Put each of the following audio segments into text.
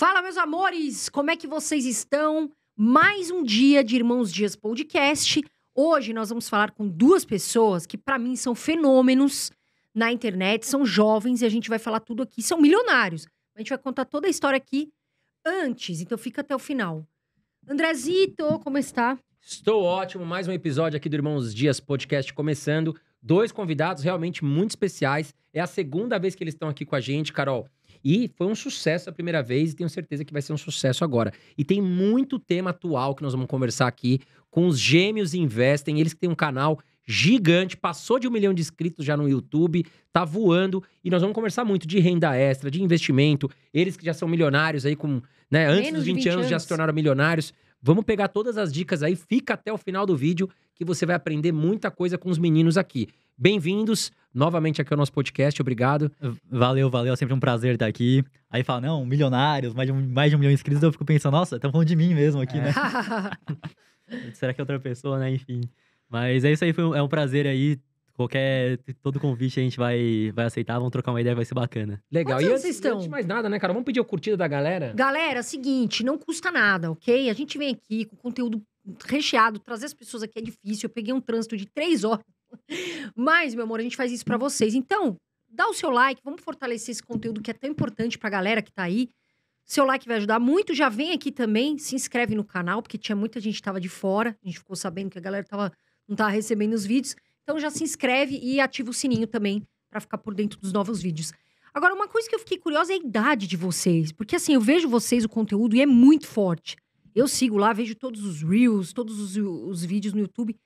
Fala, meus amores, como é que vocês estão? Mais um dia de Irmãos Dias Podcast. Hoje nós vamos falar com duas pessoas que, para mim, são fenômenos na internet, são jovens e a gente vai falar tudo aqui. São milionários. A gente vai contar toda a história aqui antes, então fica até o final. Andrezito, como está? Estou ótimo. Mais um episódio aqui do Irmãos Dias Podcast começando. Dois convidados realmente muito especiais. É a segunda vez que eles estão aqui com a gente, Carol. E foi um sucesso a primeira vez e tenho certeza que vai ser um sucesso agora. E tem muito tema atual que nós vamos conversar aqui com os Gêmeos Investem, eles que têm um canal gigante, passou de um milhão de inscritos já no YouTube, tá voando e nós vamos conversar muito de renda extra, de investimento, eles que já são milionários aí com, né, antes dos 20, 20 anos, anos já se tornaram milionários. Vamos pegar todas as dicas aí, fica até o final do vídeo que você vai aprender muita coisa com os meninos aqui. Bem-vindos novamente aqui ao nosso podcast, obrigado. Valeu, valeu, é sempre um prazer estar aqui. Aí fala, não, milionários, mais de um, mais de um milhão inscritos, eu fico pensando, nossa, estão falando de mim mesmo aqui, é. né? Será que é outra pessoa, né? Enfim. Mas é isso aí, foi um, é um prazer aí Qualquer, todo convite a gente vai, vai aceitar, vamos trocar uma ideia, vai ser bacana. Legal. Onde e vocês estão? antes então- mais nada, né, cara? Vamos pedir a curtida da galera? Galera, é seguinte, não custa nada, ok? A gente vem aqui com conteúdo recheado, trazer as pessoas aqui é difícil. Eu peguei um trânsito de três horas mas, meu amor, a gente faz isso para vocês. Então, dá o seu like, vamos fortalecer esse conteúdo que é tão importante pra galera que tá aí. Seu like vai ajudar muito. Já vem aqui também, se inscreve no canal, porque tinha muita gente que tava de fora. A gente ficou sabendo que a galera tava, não tava recebendo os vídeos. Então já se inscreve e ativa o sininho também para ficar por dentro dos novos vídeos. Agora, uma coisa que eu fiquei curiosa é a idade de vocês. Porque assim, eu vejo vocês, o conteúdo, e é muito forte. Eu sigo lá, vejo todos os reels, todos os, os vídeos no YouTube.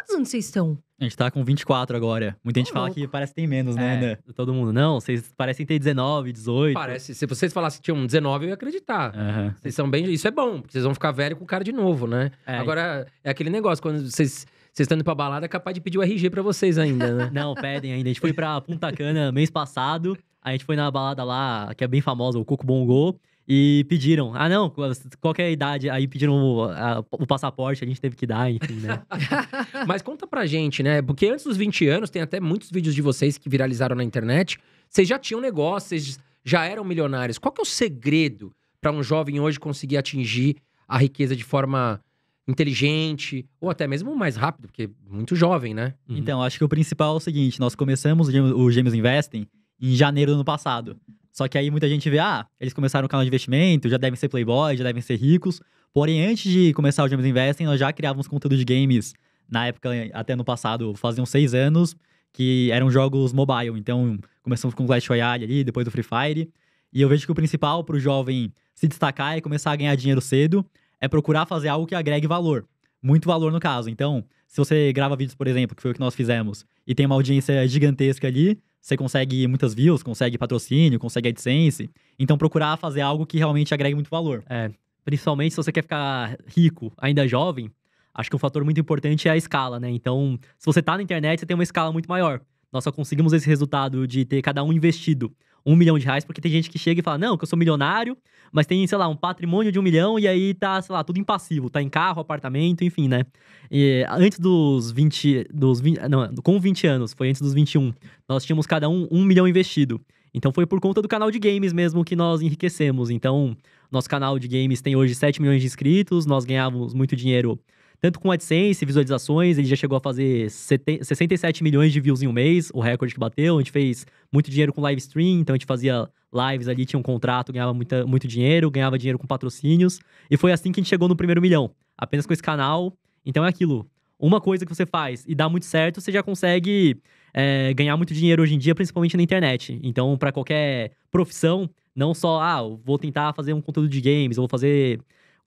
Quantos anos vocês estão? A gente tá com 24 agora. Muita gente fala que parece que tem menos, né, é. Todo mundo, não, vocês parecem ter 19, 18. Parece. Se vocês falassem que tinham 19, eu ia acreditar. Uhum. Vocês são bem. Isso é bom, porque vocês vão ficar velho com o cara de novo, né? É, agora, é aquele negócio, quando vocês vocês estão indo pra balada, é capaz de pedir o RG pra vocês ainda, né? Não, pedem ainda. A gente foi pra Punta Cana mês passado. A gente foi na balada lá, que é bem famosa, o Coco Bongo. E pediram, ah não, qualquer é idade, aí pediram o, a, o passaporte, a gente teve que dar, enfim, né? Mas conta pra gente, né? Porque antes dos 20 anos, tem até muitos vídeos de vocês que viralizaram na internet. Vocês já tinham negócio, vocês já eram milionários. Qual que é o segredo para um jovem hoje conseguir atingir a riqueza de forma inteligente, ou até mesmo mais rápido, porque muito jovem, né? Uhum. Então, acho que o principal é o seguinte: nós começamos o Gêmeos Investing em janeiro do ano passado. Só que aí muita gente vê, ah, eles começaram um canal de investimento, já devem ser playboy, já devem ser ricos. Porém, antes de começar o James Investing, nós já criávamos conteúdo de games, na época, até no passado, faziam seis anos, que eram jogos mobile. Então, começamos com Clash Royale ali, depois do Free Fire. E eu vejo que o principal para o jovem se destacar e começar a ganhar dinheiro cedo é procurar fazer algo que agregue valor. Muito valor, no caso. Então, se você grava vídeos, por exemplo, que foi o que nós fizemos, e tem uma audiência gigantesca ali, você consegue muitas views, consegue patrocínio, consegue AdSense. Então, procurar fazer algo que realmente agregue muito valor. É, principalmente se você quer ficar rico, ainda jovem, acho que um fator muito importante é a escala, né? Então, se você está na internet, você tem uma escala muito maior. Nós só conseguimos esse resultado de ter cada um investido um milhão de reais, porque tem gente que chega e fala, não, que eu sou milionário, mas tem, sei lá, um patrimônio de um milhão e aí tá, sei lá, tudo em passivo tá em carro, apartamento, enfim, né? E, eh, antes dos 20, dos 20, ah, não, com 20 anos, foi antes dos 21, nós tínhamos cada um um milhão investido. Então foi por conta do canal de games mesmo que nós enriquecemos. Então, nosso canal de games tem hoje 7 milhões de inscritos, nós ganhávamos muito dinheiro tanto com AdSense, visualizações, ele já chegou a fazer 67 milhões de views em um mês, o recorde que bateu. A gente fez muito dinheiro com live stream, então a gente fazia lives ali, tinha um contrato, ganhava muita, muito dinheiro, ganhava dinheiro com patrocínios. E foi assim que a gente chegou no primeiro milhão, apenas com esse canal. Então é aquilo. Uma coisa que você faz e dá muito certo, você já consegue é, ganhar muito dinheiro hoje em dia, principalmente na internet. Então, para qualquer profissão, não só, ah, vou tentar fazer um conteúdo de games, vou fazer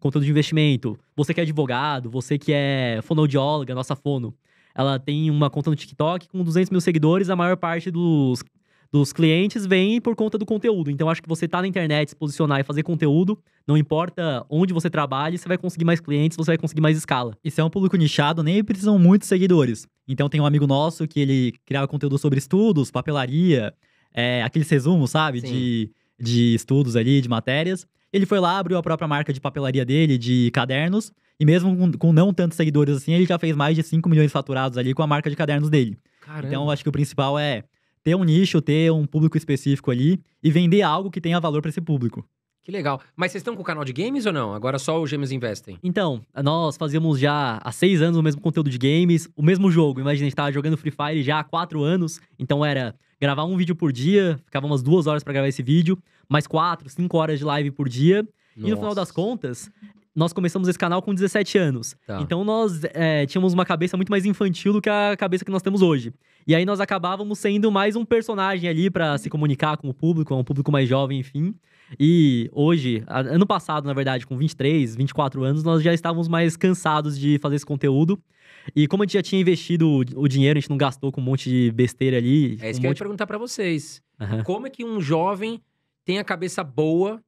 conteúdo de investimento. Você que é advogado, você que é fonoaudióloga, nossa fono. Ela tem uma conta no TikTok com 200 mil seguidores, a maior parte dos, dos clientes vem por conta do conteúdo. Então, acho que você tá na internet, se posicionar e fazer conteúdo, não importa onde você trabalhe, você vai conseguir mais clientes, você vai conseguir mais escala. E se é um público nichado, nem precisam muitos seguidores. Então, tem um amigo nosso que ele criava conteúdo sobre estudos, papelaria, é, aqueles resumos, sabe? De, de estudos ali, de matérias. Ele foi lá, abriu a própria marca de papelaria dele, de cadernos, e mesmo com, com não tantos seguidores assim, ele já fez mais de 5 milhões faturados ali com a marca de cadernos dele. Caramba. Então, acho que o principal é ter um nicho, ter um público específico ali e vender algo que tenha valor para esse público. Que legal. Mas vocês estão com o canal de games ou não? Agora só os Gêmeos Investem? Então, nós fazíamos já há seis anos o mesmo conteúdo de games, o mesmo jogo. Imagina, a gente tava jogando Free Fire já há quatro anos. Então era gravar um vídeo por dia, ficava umas duas horas para gravar esse vídeo mais quatro, cinco horas de live por dia. Nossa. E no final das contas, nós começamos esse canal com 17 anos. Tá. Então nós é, tínhamos uma cabeça muito mais infantil do que a cabeça que nós temos hoje. E aí nós acabávamos sendo mais um personagem ali para se comunicar com o público, é um público mais jovem, enfim. E hoje, ano passado, na verdade, com 23, 24 anos, nós já estávamos mais cansados de fazer esse conteúdo. E como a gente já tinha investido o dinheiro, a gente não gastou com um monte de besteira ali. É isso um que monte... eu ia perguntar para vocês. Uhum. Como é que um jovem tem a cabeça boa.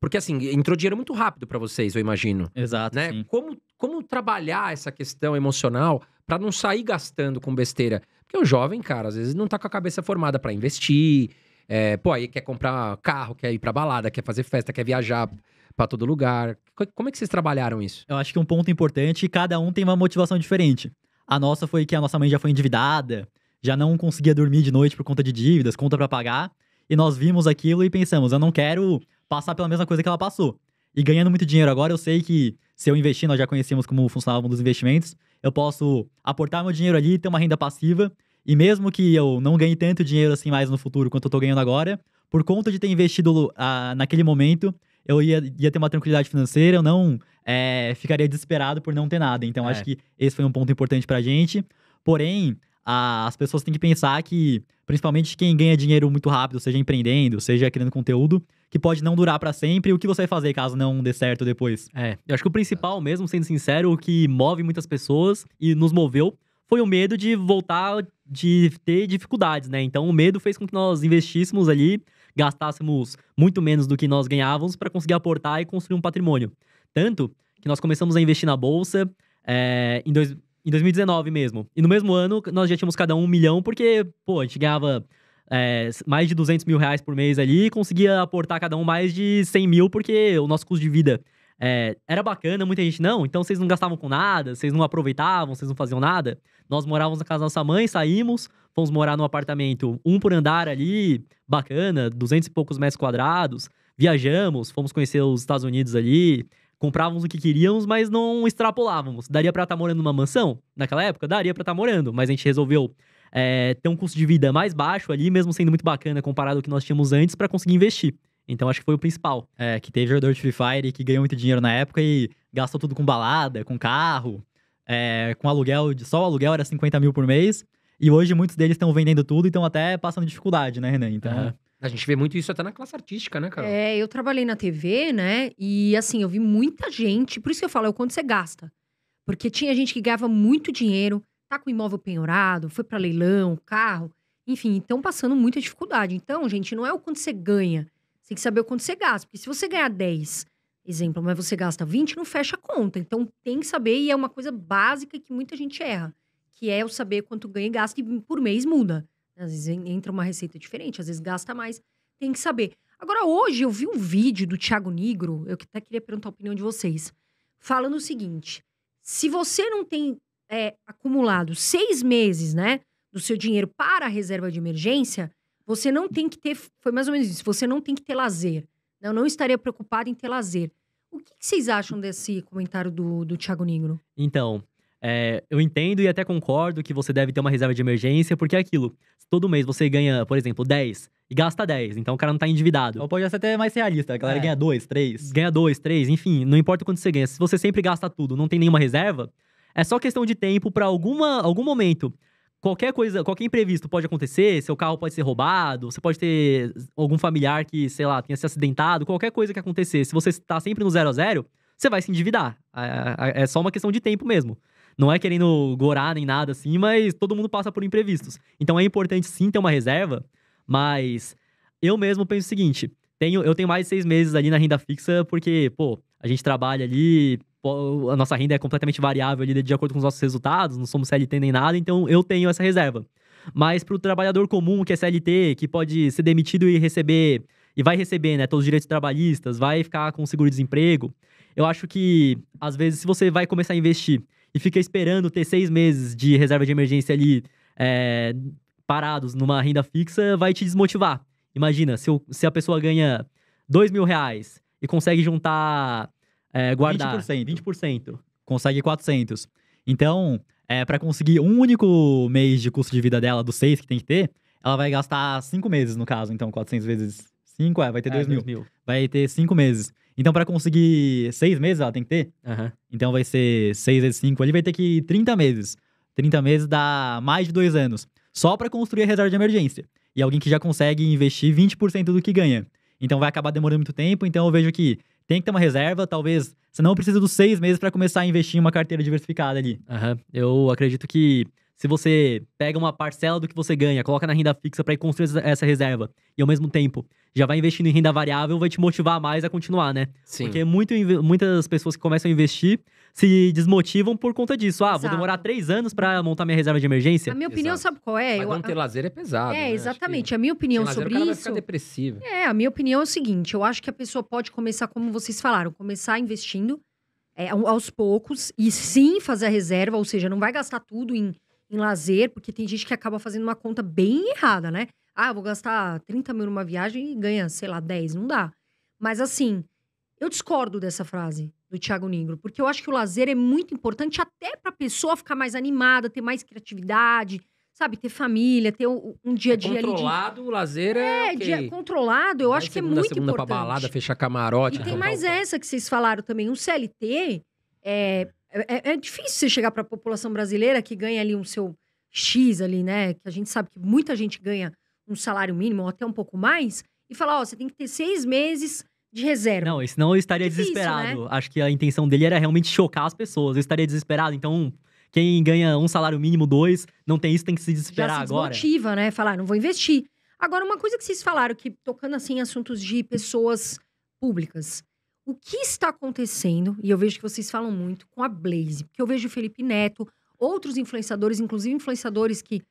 Porque, assim, entrou dinheiro muito rápido para vocês, eu imagino. Exato. Né? Sim. Como, como trabalhar essa questão emocional para não sair gastando com besteira? Porque o jovem, cara, às vezes não tá com a cabeça formada para investir. É, pô, aí quer comprar carro, quer ir pra balada, quer fazer festa, quer viajar para todo lugar. Como é que vocês trabalharam isso? Eu acho que um ponto importante, cada um tem uma motivação diferente. A nossa foi que a nossa mãe já foi endividada, já não conseguia dormir de noite por conta de dívidas, conta para pagar e nós vimos aquilo e pensamos, eu não quero passar pela mesma coisa que ela passou. E ganhando muito dinheiro agora, eu sei que se eu investir, nós já conhecíamos como funcionava um dos investimentos, eu posso aportar meu dinheiro ali, ter uma renda passiva, e mesmo que eu não ganhe tanto dinheiro assim mais no futuro quanto eu tô ganhando agora, por conta de ter investido ah, naquele momento, eu ia, ia ter uma tranquilidade financeira, eu não é, ficaria desesperado por não ter nada. Então, é. acho que esse foi um ponto importante pra gente. Porém, as pessoas têm que pensar que, principalmente quem ganha dinheiro muito rápido, seja empreendendo, seja criando conteúdo, que pode não durar para sempre. O que você vai fazer caso não dê certo depois? É, eu acho que o principal, mesmo sendo sincero, o que move muitas pessoas e nos moveu foi o medo de voltar, de ter dificuldades, né? Então, o medo fez com que nós investíssemos ali, gastássemos muito menos do que nós ganhávamos para conseguir aportar e construir um patrimônio. Tanto que nós começamos a investir na bolsa. É, em dois, em 2019 mesmo. E no mesmo ano, nós já tínhamos cada um um milhão, porque, pô, a gente ganhava é, mais de 200 mil reais por mês ali e conseguia aportar cada um mais de 100 mil, porque o nosso custo de vida é, era bacana, muita gente não, então vocês não gastavam com nada, vocês não aproveitavam, vocês não faziam nada. Nós morávamos na casa da nossa mãe, saímos, fomos morar num apartamento um por andar ali, bacana, 200 e poucos metros quadrados, viajamos, fomos conhecer os Estados Unidos ali, Comprávamos o que queríamos, mas não extrapolávamos. Daria para estar tá morando numa mansão? Naquela época, daria para estar tá morando, mas a gente resolveu é, ter um custo de vida mais baixo ali, mesmo sendo muito bacana comparado ao que nós tínhamos antes, para conseguir investir. Então acho que foi o principal. É, que teve jogador de Free Fire que ganhou muito dinheiro na época e gastou tudo com balada, com carro, é, com aluguel, só o aluguel era 50 mil por mês. E hoje muitos deles estão vendendo tudo e estão até passando dificuldade, né, Renan? Então. É. A gente vê muito isso até na classe artística, né, Carol? É, eu trabalhei na TV, né? E assim, eu vi muita gente. Por isso que eu falo, é o quanto você gasta. Porque tinha gente que ganhava muito dinheiro, tá com imóvel penhorado, foi para leilão, carro. Enfim, então passando muita dificuldade. Então, gente, não é o quanto você ganha. Você tem que saber o quanto você gasta. Porque se você ganhar 10, exemplo, mas você gasta 20, não fecha a conta. Então tem que saber, e é uma coisa básica que muita gente erra, que é o saber quanto ganha e gasta, e por mês muda. Às vezes entra uma receita diferente, às vezes gasta mais, tem que saber. Agora, hoje eu vi um vídeo do Thiago Nigro, eu até queria perguntar a opinião de vocês, falando o seguinte: se você não tem é, acumulado seis meses, né, do seu dinheiro para a reserva de emergência, você não tem que ter. Foi mais ou menos isso, você não tem que ter lazer. Eu não estaria preocupado em ter lazer. O que, que vocês acham desse comentário do, do Thiago Nigro? Então, é, eu entendo e até concordo que você deve ter uma reserva de emergência, porque é aquilo. todo mês você ganha, por exemplo, 10 e gasta 10, então o cara não tá endividado. Ou pode ser até mais realista, a galera é. ganha 2, 3. Ganha 2, 3, enfim, não importa quanto você ganha. Se você sempre gasta tudo, não tem nenhuma reserva, é só questão de tempo para alguma algum momento. Qualquer coisa, qualquer imprevisto pode acontecer, seu carro pode ser roubado, você pode ter algum familiar que, sei lá, tenha se acidentado, qualquer coisa que acontecer. Se você está sempre no zero a zero, você vai se endividar. É, é, é só uma questão de tempo mesmo. Não é querendo gorar nem nada assim, mas todo mundo passa por imprevistos. Então é importante sim ter uma reserva, mas eu mesmo penso o seguinte: tenho, eu tenho mais de seis meses ali na renda fixa, porque, pô, a gente trabalha ali, a nossa renda é completamente variável ali de acordo com os nossos resultados, não somos CLT nem nada, então eu tenho essa reserva. Mas para o trabalhador comum, que é CLT, que pode ser demitido e receber, e vai receber, né, todos os direitos trabalhistas, vai ficar com seguro-desemprego, eu acho que, às vezes, se você vai começar a investir e fica esperando ter seis meses de reserva de emergência ali é, parados numa renda fixa, vai te desmotivar. Imagina, se, o se a pessoa ganha dois mil reais e consegue juntar, é, guardar... 20%. 20%. Consegue 400. Então, é, para conseguir um único mês de custo de vida dela, dos seis que tem que ter, ela vai gastar cinco meses, no caso. Então, 400 vezes cinco é, vai ter é, dois mil. mil. Vai ter cinco meses. Então, para conseguir seis meses, ela tem que ter. Uhum. Então, vai ser seis vezes cinco ali, vai ter que ir 30 meses. 30 meses dá mais de dois anos. Só para construir a reserva de emergência. E alguém que já consegue investir 20% do que ganha. Então, vai acabar demorando muito tempo. Então, eu vejo que tem que ter uma reserva. Talvez você não precisa dos seis meses para começar a investir em uma carteira diversificada ali. Uhum. Eu acredito que se você pega uma parcela do que você ganha, coloca na renda fixa para ir construir essa reserva, e ao mesmo tempo já vai investindo em renda variável, vai te motivar mais a continuar, né? Sim. Porque muito, muitas pessoas que começam a investir se desmotivam por conta disso. Ah, Exato. vou demorar três anos para montar minha reserva de emergência. A minha opinião, Exato. sabe qual é? Mas não ter eu, lazer é pesado. É, né? exatamente. A minha opinião lazer, sobre o cara isso. Vai ficar depressivo. É, a minha opinião é o seguinte: eu acho que a pessoa pode começar, como vocês falaram, começar investindo é, aos poucos e sim fazer a reserva, ou seja, não vai gastar tudo em em lazer, porque tem gente que acaba fazendo uma conta bem errada, né? Ah, vou gastar 30 mil numa viagem e ganha, sei lá, 10. Não dá. Mas assim, eu discordo dessa frase do Thiago Negro, porque eu acho que o lazer é muito importante até para a pessoa ficar mais animada, ter mais criatividade, sabe, ter família, ter um, dia a é dia controlado, ali de... o lazer é, é okay. dia controlado, eu acho que é muito segunda importante. Pra balada, fechar camarote. E tem mais essa que vocês falaram também, um CLT é, é, é, é difícil você chegar para a população brasileira que ganha ali um seu X ali, né? Que a gente sabe que muita gente ganha um salário mínimo ou até um pouco mais, e falar, ó, você tem que ter seis meses de reserva. Não, senão eu estaria difícil, né? desesperado. Né? Acho que a intenção dele era realmente chocar as pessoas. Eu estaria desesperado. Então, quem ganha um salário mínimo, dois, não tem isso, tem que se desesperar Já se agora. motiva, né? Falar, não vou investir. Agora, uma coisa que vocês falaram, que tocando assim assuntos de pessoas públicas, o que está acontecendo, e eu vejo que vocês falam muito, com a Blaze. Porque eu vejo o Felipe Neto, outros influenciadores, inclusive influenciadores que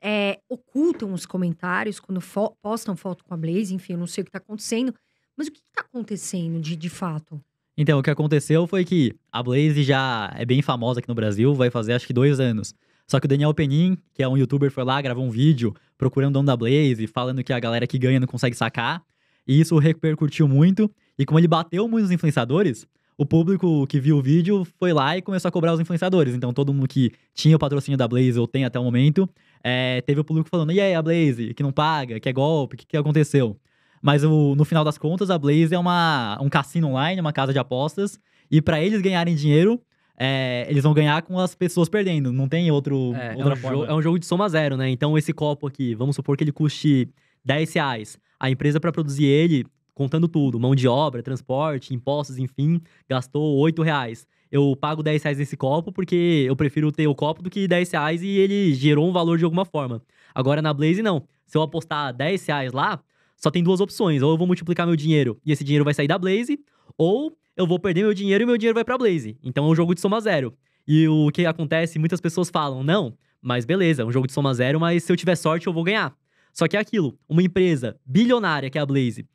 é, ocultam os comentários quando fo postam foto com a Blaze, enfim, eu não sei o que está acontecendo. Mas o que está acontecendo de, de fato? Então, o que aconteceu foi que a Blaze já é bem famosa aqui no Brasil, vai fazer acho que dois anos. Só que o Daniel Penin, que é um youtuber, foi lá, gravou um vídeo procurando o dono da Blaze, falando que a galera que ganha não consegue sacar. E isso repercutiu muito. E como ele bateu muitos influenciadores, o público que viu o vídeo foi lá e começou a cobrar os influenciadores. Então, todo mundo que tinha o patrocínio da Blaze ou tem até o momento, é, teve o público falando: e aí, a Blaze, que não paga, que é golpe, o que, que aconteceu? Mas o, no final das contas, a Blaze é uma, um cassino online, uma casa de apostas. E para eles ganharem dinheiro, é, eles vão ganhar com as pessoas perdendo. Não tem outro, é, é outra é um forma. é um jogo de soma zero, né? Então, esse copo aqui, vamos supor que ele custe 10 reais. A empresa, para produzir ele, contando tudo, mão de obra, transporte, impostos, enfim, gastou oito reais. Eu pago 10 reais nesse copo porque eu prefiro ter o copo do que 10 reais e ele gerou um valor de alguma forma. Agora na Blaze, não. Se eu apostar 10 reais lá, só tem duas opções. Ou eu vou multiplicar meu dinheiro e esse dinheiro vai sair da Blaze, ou eu vou perder meu dinheiro e meu dinheiro vai pra Blaze. Então é um jogo de soma zero. E o que acontece, muitas pessoas falam, não, mas beleza, é um jogo de soma zero, mas se eu tiver sorte eu vou ganhar. Só que é aquilo, uma empresa bilionária que é a Blaze,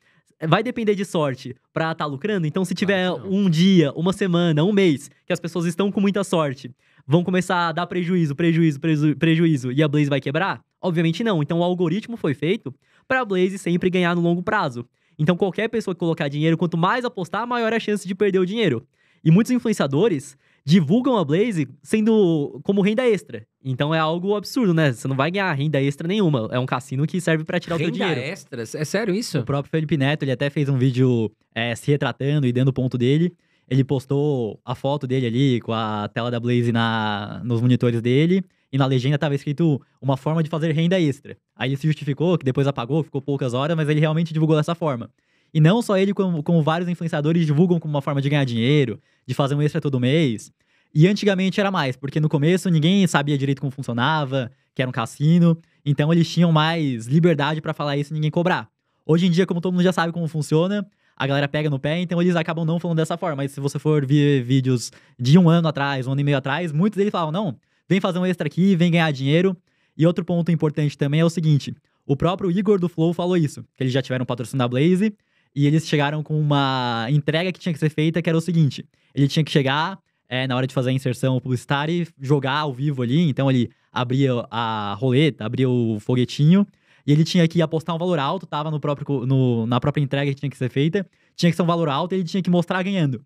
vai depender de sorte para estar tá lucrando. Então, se tiver ah, um dia, uma semana, um mês, que as pessoas estão com muita sorte, vão começar a dar prejuízo, prejuízo, prejuízo, prejuízo e a Blaze vai quebrar? Obviamente não. Então, o algoritmo foi feito para a Blaze sempre ganhar no longo prazo. Então, qualquer pessoa que colocar dinheiro, quanto mais apostar, maior é a chance de perder o dinheiro. E muitos influenciadores divulgam a Blaze sendo como renda extra. Então é algo absurdo, né? Você não vai ganhar renda extra nenhuma. É um cassino que serve para tirar renda o teu dinheiro. Renda extra? É sério isso? O próprio Felipe Neto, ele até fez um vídeo é, se retratando e dando o ponto dele. Ele postou a foto dele ali com a tela da Blaze na, nos monitores dele. E na legenda tava escrito uma forma de fazer renda extra. Aí ele se justificou, que depois apagou, ficou poucas horas, mas ele realmente divulgou dessa forma. E não só ele, como, como vários influenciadores divulgam como uma forma de ganhar dinheiro, de fazer um extra todo mês. E antigamente era mais, porque no começo ninguém sabia direito como funcionava, que era um cassino, então eles tinham mais liberdade para falar isso e ninguém cobrar. Hoje em dia, como todo mundo já sabe como funciona, a galera pega no pé, então eles acabam não falando dessa forma. Mas se você for ver vídeos de um ano atrás, um ano e meio atrás, muitos deles falam: não, vem fazer um extra aqui, vem ganhar dinheiro. E outro ponto importante também é o seguinte: o próprio Igor do Flow falou isso, que eles já tiveram patrocínio da Blaze e eles chegaram com uma entrega que tinha que ser feita, que era o seguinte: ele tinha que chegar é, na hora de fazer a inserção publicitária e jogar ao vivo ali. Então ele abria a roleta, abria o foguetinho e ele tinha que apostar um valor alto, tava no próprio, no, na própria entrega que tinha que ser feita, tinha que ser um valor alto e ele tinha que mostrar ganhando.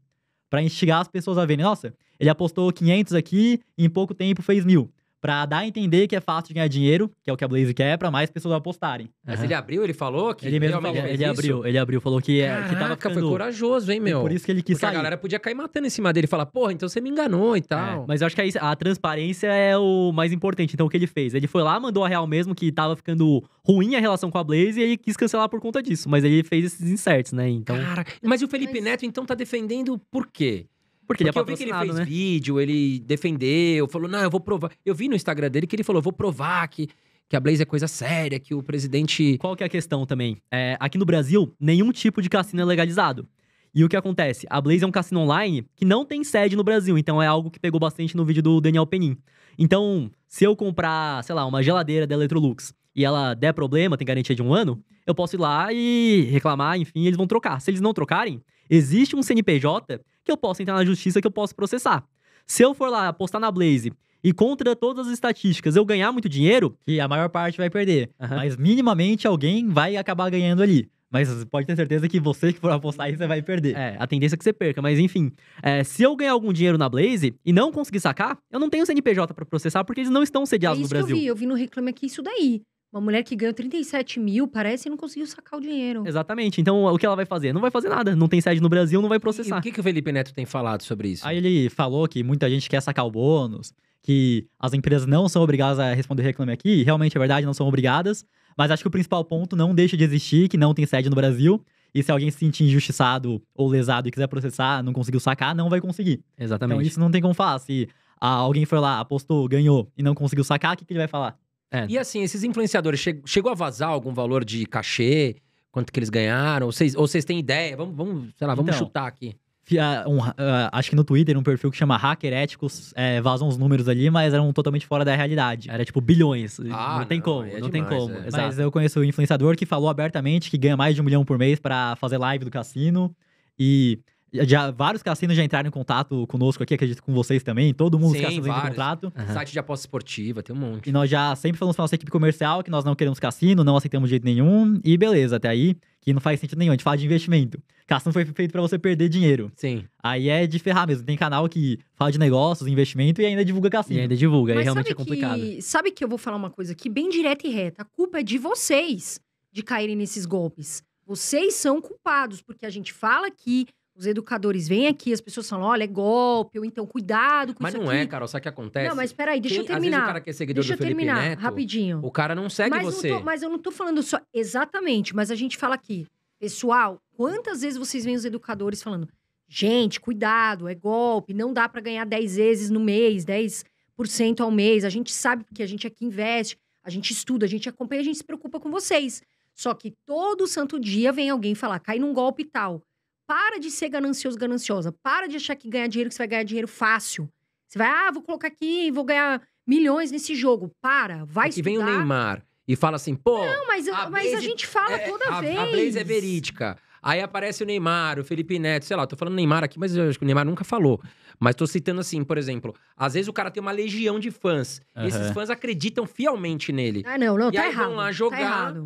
para instigar as pessoas a verem, nossa, ele apostou 500 aqui e em pouco tempo fez mil para dar a entender que é fácil de ganhar dinheiro, que é o que a Blaze quer, é para mais pessoas apostarem. Mas uhum. ele abriu, ele falou que ele mesmo falou, ele isso? abriu, ele abriu, falou que Caraca, é, que tava ficando... foi corajoso, hein, meu. E por isso que ele quis Porque sair. a galera podia cair matando em cima dele e falar, porra, então você me enganou e é, tal. É, mas eu acho que a, a transparência é o mais importante. Então o que ele fez? Ele foi lá, mandou a real mesmo que tava ficando ruim a relação com a Blaze e ele quis cancelar por conta disso, mas ele fez esses inserts, né? Então. Cara, mas o Felipe mas... Neto então tá defendendo por quê? Porque, Porque ele é eu vi que ele fez né? vídeo, ele defendeu, falou, não, eu vou provar. Eu vi no Instagram dele que ele falou, vou provar que, que a Blaze é coisa séria, que o presidente... Qual que é a questão também? É, aqui no Brasil, nenhum tipo de cassino é legalizado. E o que acontece? A Blaze é um cassino online que não tem sede no Brasil, então é algo que pegou bastante no vídeo do Daniel Penin. Então, se eu comprar, sei lá, uma geladeira da Electrolux e ela der problema, tem garantia de um ano, eu posso ir lá e reclamar, enfim, eles vão trocar. Se eles não trocarem, Existe um CNPJ que eu posso entrar na justiça que eu posso processar. Se eu for lá apostar na Blaze e contra todas as estatísticas eu ganhar muito dinheiro, que a maior parte vai perder, uhum. mas minimamente alguém vai acabar ganhando ali. Mas pode ter certeza que você que for apostar aí, você vai perder. É, a tendência é que você perca, mas enfim. É, se eu ganhar algum dinheiro na Blaze e não conseguir sacar, eu não tenho CNPJ para processar porque eles não estão sediados é isso no Brasil. Que eu vi, eu vi no Reclame Aqui isso daí. Uma mulher que ganhou 37 mil, parece, e não conseguiu sacar o dinheiro. Exatamente. Então, o que ela vai fazer? Não vai fazer nada. Não tem sede no Brasil, não vai processar. E, e o que, que o Felipe Neto tem falado sobre isso? Aí ele falou que muita gente quer sacar o bônus, que as empresas não são obrigadas a responder reclame aqui. Realmente é verdade, não são obrigadas. Mas acho que o principal ponto não deixa de existir, que não tem sede no Brasil. E se alguém se sentir injustiçado ou lesado e quiser processar, não conseguiu sacar, não vai conseguir. Exatamente. Então, isso não tem como falar. Se ah, alguém foi lá, apostou, ganhou e não conseguiu sacar, o que, que ele vai falar? É. E assim, esses influenciadores, che chegou a vazar algum valor de cachê? Quanto que eles ganharam? Ou vocês, têm ideia? Vamos, vamos, sei lá, vamos então, chutar aqui. Via, ah, um, uh, acho que no Twitter, um perfil que chama Hacker Éticos, é, vazam os números ali, mas eram totalmente fora da realidade. Era tipo bilhões. Ah, não tem não, como, é não demais, tem como. É. Mas eu conheço um influenciador que falou abertamente que ganha mais de um milhão por mês para fazer live do cassino. E já, vários cassinos já entraram em contato conosco aqui, acredito com vocês também. Todo mundo Sim, dos cassinos em contrato. Uhum. Site de aposta esportiva, tem um monte. E nós já sempre falamos pra nossa equipe comercial que nós não queremos cassino, não aceitamos de jeito nenhum. E beleza, até aí, que não faz sentido nenhum. A gente fala de investimento. Cassino foi feito para você perder dinheiro. Sim. Aí é de ferrar mesmo. Tem canal que fala de negócios, investimento e ainda divulga cassino. E ainda divulga, Mas aí realmente é complicado. Que... Sabe que eu vou falar uma coisa aqui bem direta e reta. A culpa é de vocês de caírem nesses golpes. Vocês são culpados, porque a gente fala que os educadores vêm aqui, as pessoas falam, olha, é golpe, ou então cuidado com mas isso Mas não aqui. é, Carol, sabe o que acontece? Não, mas peraí, deixa Quem, eu terminar. Às vezes o cara que é seguidor deixa do Felipe terminar, Neto, rapidinho. o cara não segue mas você. Não tô, mas eu não tô falando só... Exatamente, mas a gente fala aqui, pessoal, quantas vezes vocês veem os educadores falando, gente, cuidado, é golpe, não dá para ganhar 10 vezes no mês, 10% ao mês, a gente sabe porque a gente aqui investe, a gente estuda, a gente acompanha, a gente se preocupa com vocês. Só que todo santo dia vem alguém falar, cai num golpe tal. Para de ser ganancioso, gananciosa. Para de achar que ganhar dinheiro, que você vai ganhar dinheiro fácil. Você vai, ah, vou colocar aqui e vou ganhar milhões nesse jogo. Para, vai estudar. É e vem o Neymar e fala assim, pô... Não, mas a, mas Blaze, a gente fala é, toda a, vez. A Blaze é verídica. Aí aparece o Neymar, o Felipe Neto, sei lá, tô falando Neymar aqui, mas eu acho que o Neymar nunca falou. Mas tô citando assim, por exemplo, às vezes o cara tem uma legião de fãs. Uhum. esses fãs acreditam fielmente nele. Ah, não, não, e tá aí errado. vão lá tá jogar. Tá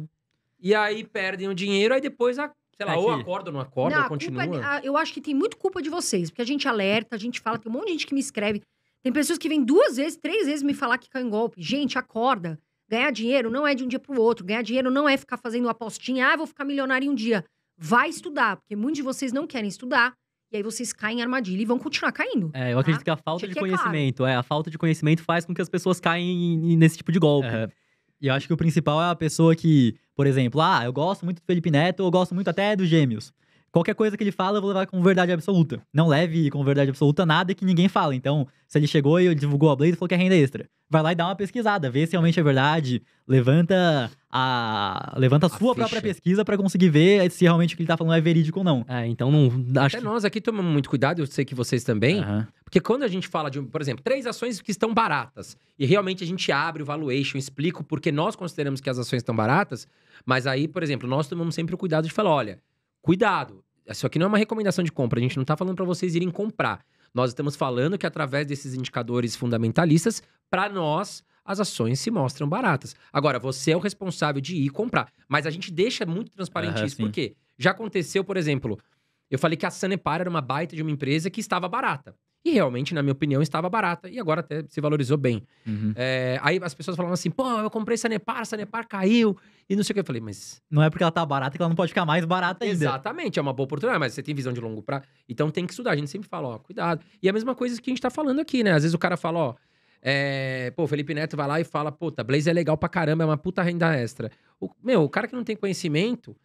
e aí perdem o dinheiro, aí depois a Sei é lá, ou acorda ou não acorda, não, ou é continua. Culpa, eu acho que tem muito culpa de vocês, porque a gente alerta, a gente fala, tem um monte de gente que me escreve. Tem pessoas que vêm duas vezes, três vezes me falar que caiu em golpe. Gente, acorda. Ganhar dinheiro não é de um dia pro outro. Ganhar dinheiro não é ficar fazendo apostinha, ah, vou ficar milionário em um dia. Vai estudar, porque muitos de vocês não querem estudar. E aí vocês caem em armadilha e vão continuar caindo. É, eu tá? acredito que a falta Cheque de conhecimento, é, claro. é, a falta de conhecimento faz com que as pessoas caem nesse tipo de golpe. É. E eu acho que o principal é a pessoa que por exemplo, ah, eu gosto muito do Felipe Neto, eu gosto muito até dos Gêmeos. Qualquer coisa que ele fala, eu vou levar com verdade absoluta. Não leve com verdade absoluta nada que ninguém fala. Então, se ele chegou e divulgou a Blaze e falou que é renda extra, vai lá e dá uma pesquisada, vê se realmente é verdade, levanta a levanta a sua própria pesquisa para conseguir ver se realmente o que ele tá falando é verídico ou não. É, então não acho Até que... nós aqui tomamos muito cuidado, eu sei que vocês também. Uhum. Porque quando a gente fala de, por exemplo, três ações que estão baratas, e realmente a gente abre o valuation, explica porque nós consideramos que as ações estão baratas, mas aí, por exemplo, nós tomamos sempre o cuidado de falar: olha, cuidado, isso aqui não é uma recomendação de compra, a gente não está falando para vocês irem comprar. Nós estamos falando que através desses indicadores fundamentalistas, para nós, as ações se mostram baratas. Agora, você é o responsável de ir comprar. Mas a gente deixa muito transparente uhum, isso, porque já aconteceu, por exemplo, eu falei que a Sanepar era uma baita de uma empresa que estava barata. E realmente, na minha opinião, estava barata e agora até se valorizou bem. Uhum. É, aí as pessoas falavam assim: pô, eu comprei essa Sanepar essa caiu e não sei o que. Eu falei, mas. Não é porque ela tá barata que ela não pode ficar mais barata ainda. Exatamente, é uma boa oportunidade, mas você tem visão de longo prazo. Então tem que estudar. A gente sempre fala: ó, cuidado. E é a mesma coisa que a gente tá falando aqui, né? Às vezes o cara fala: ó, é... pô, Felipe Neto vai lá e fala: puta, Blaze é legal pra caramba, é uma puta renda extra. O... Meu, o cara que não tem conhecimento,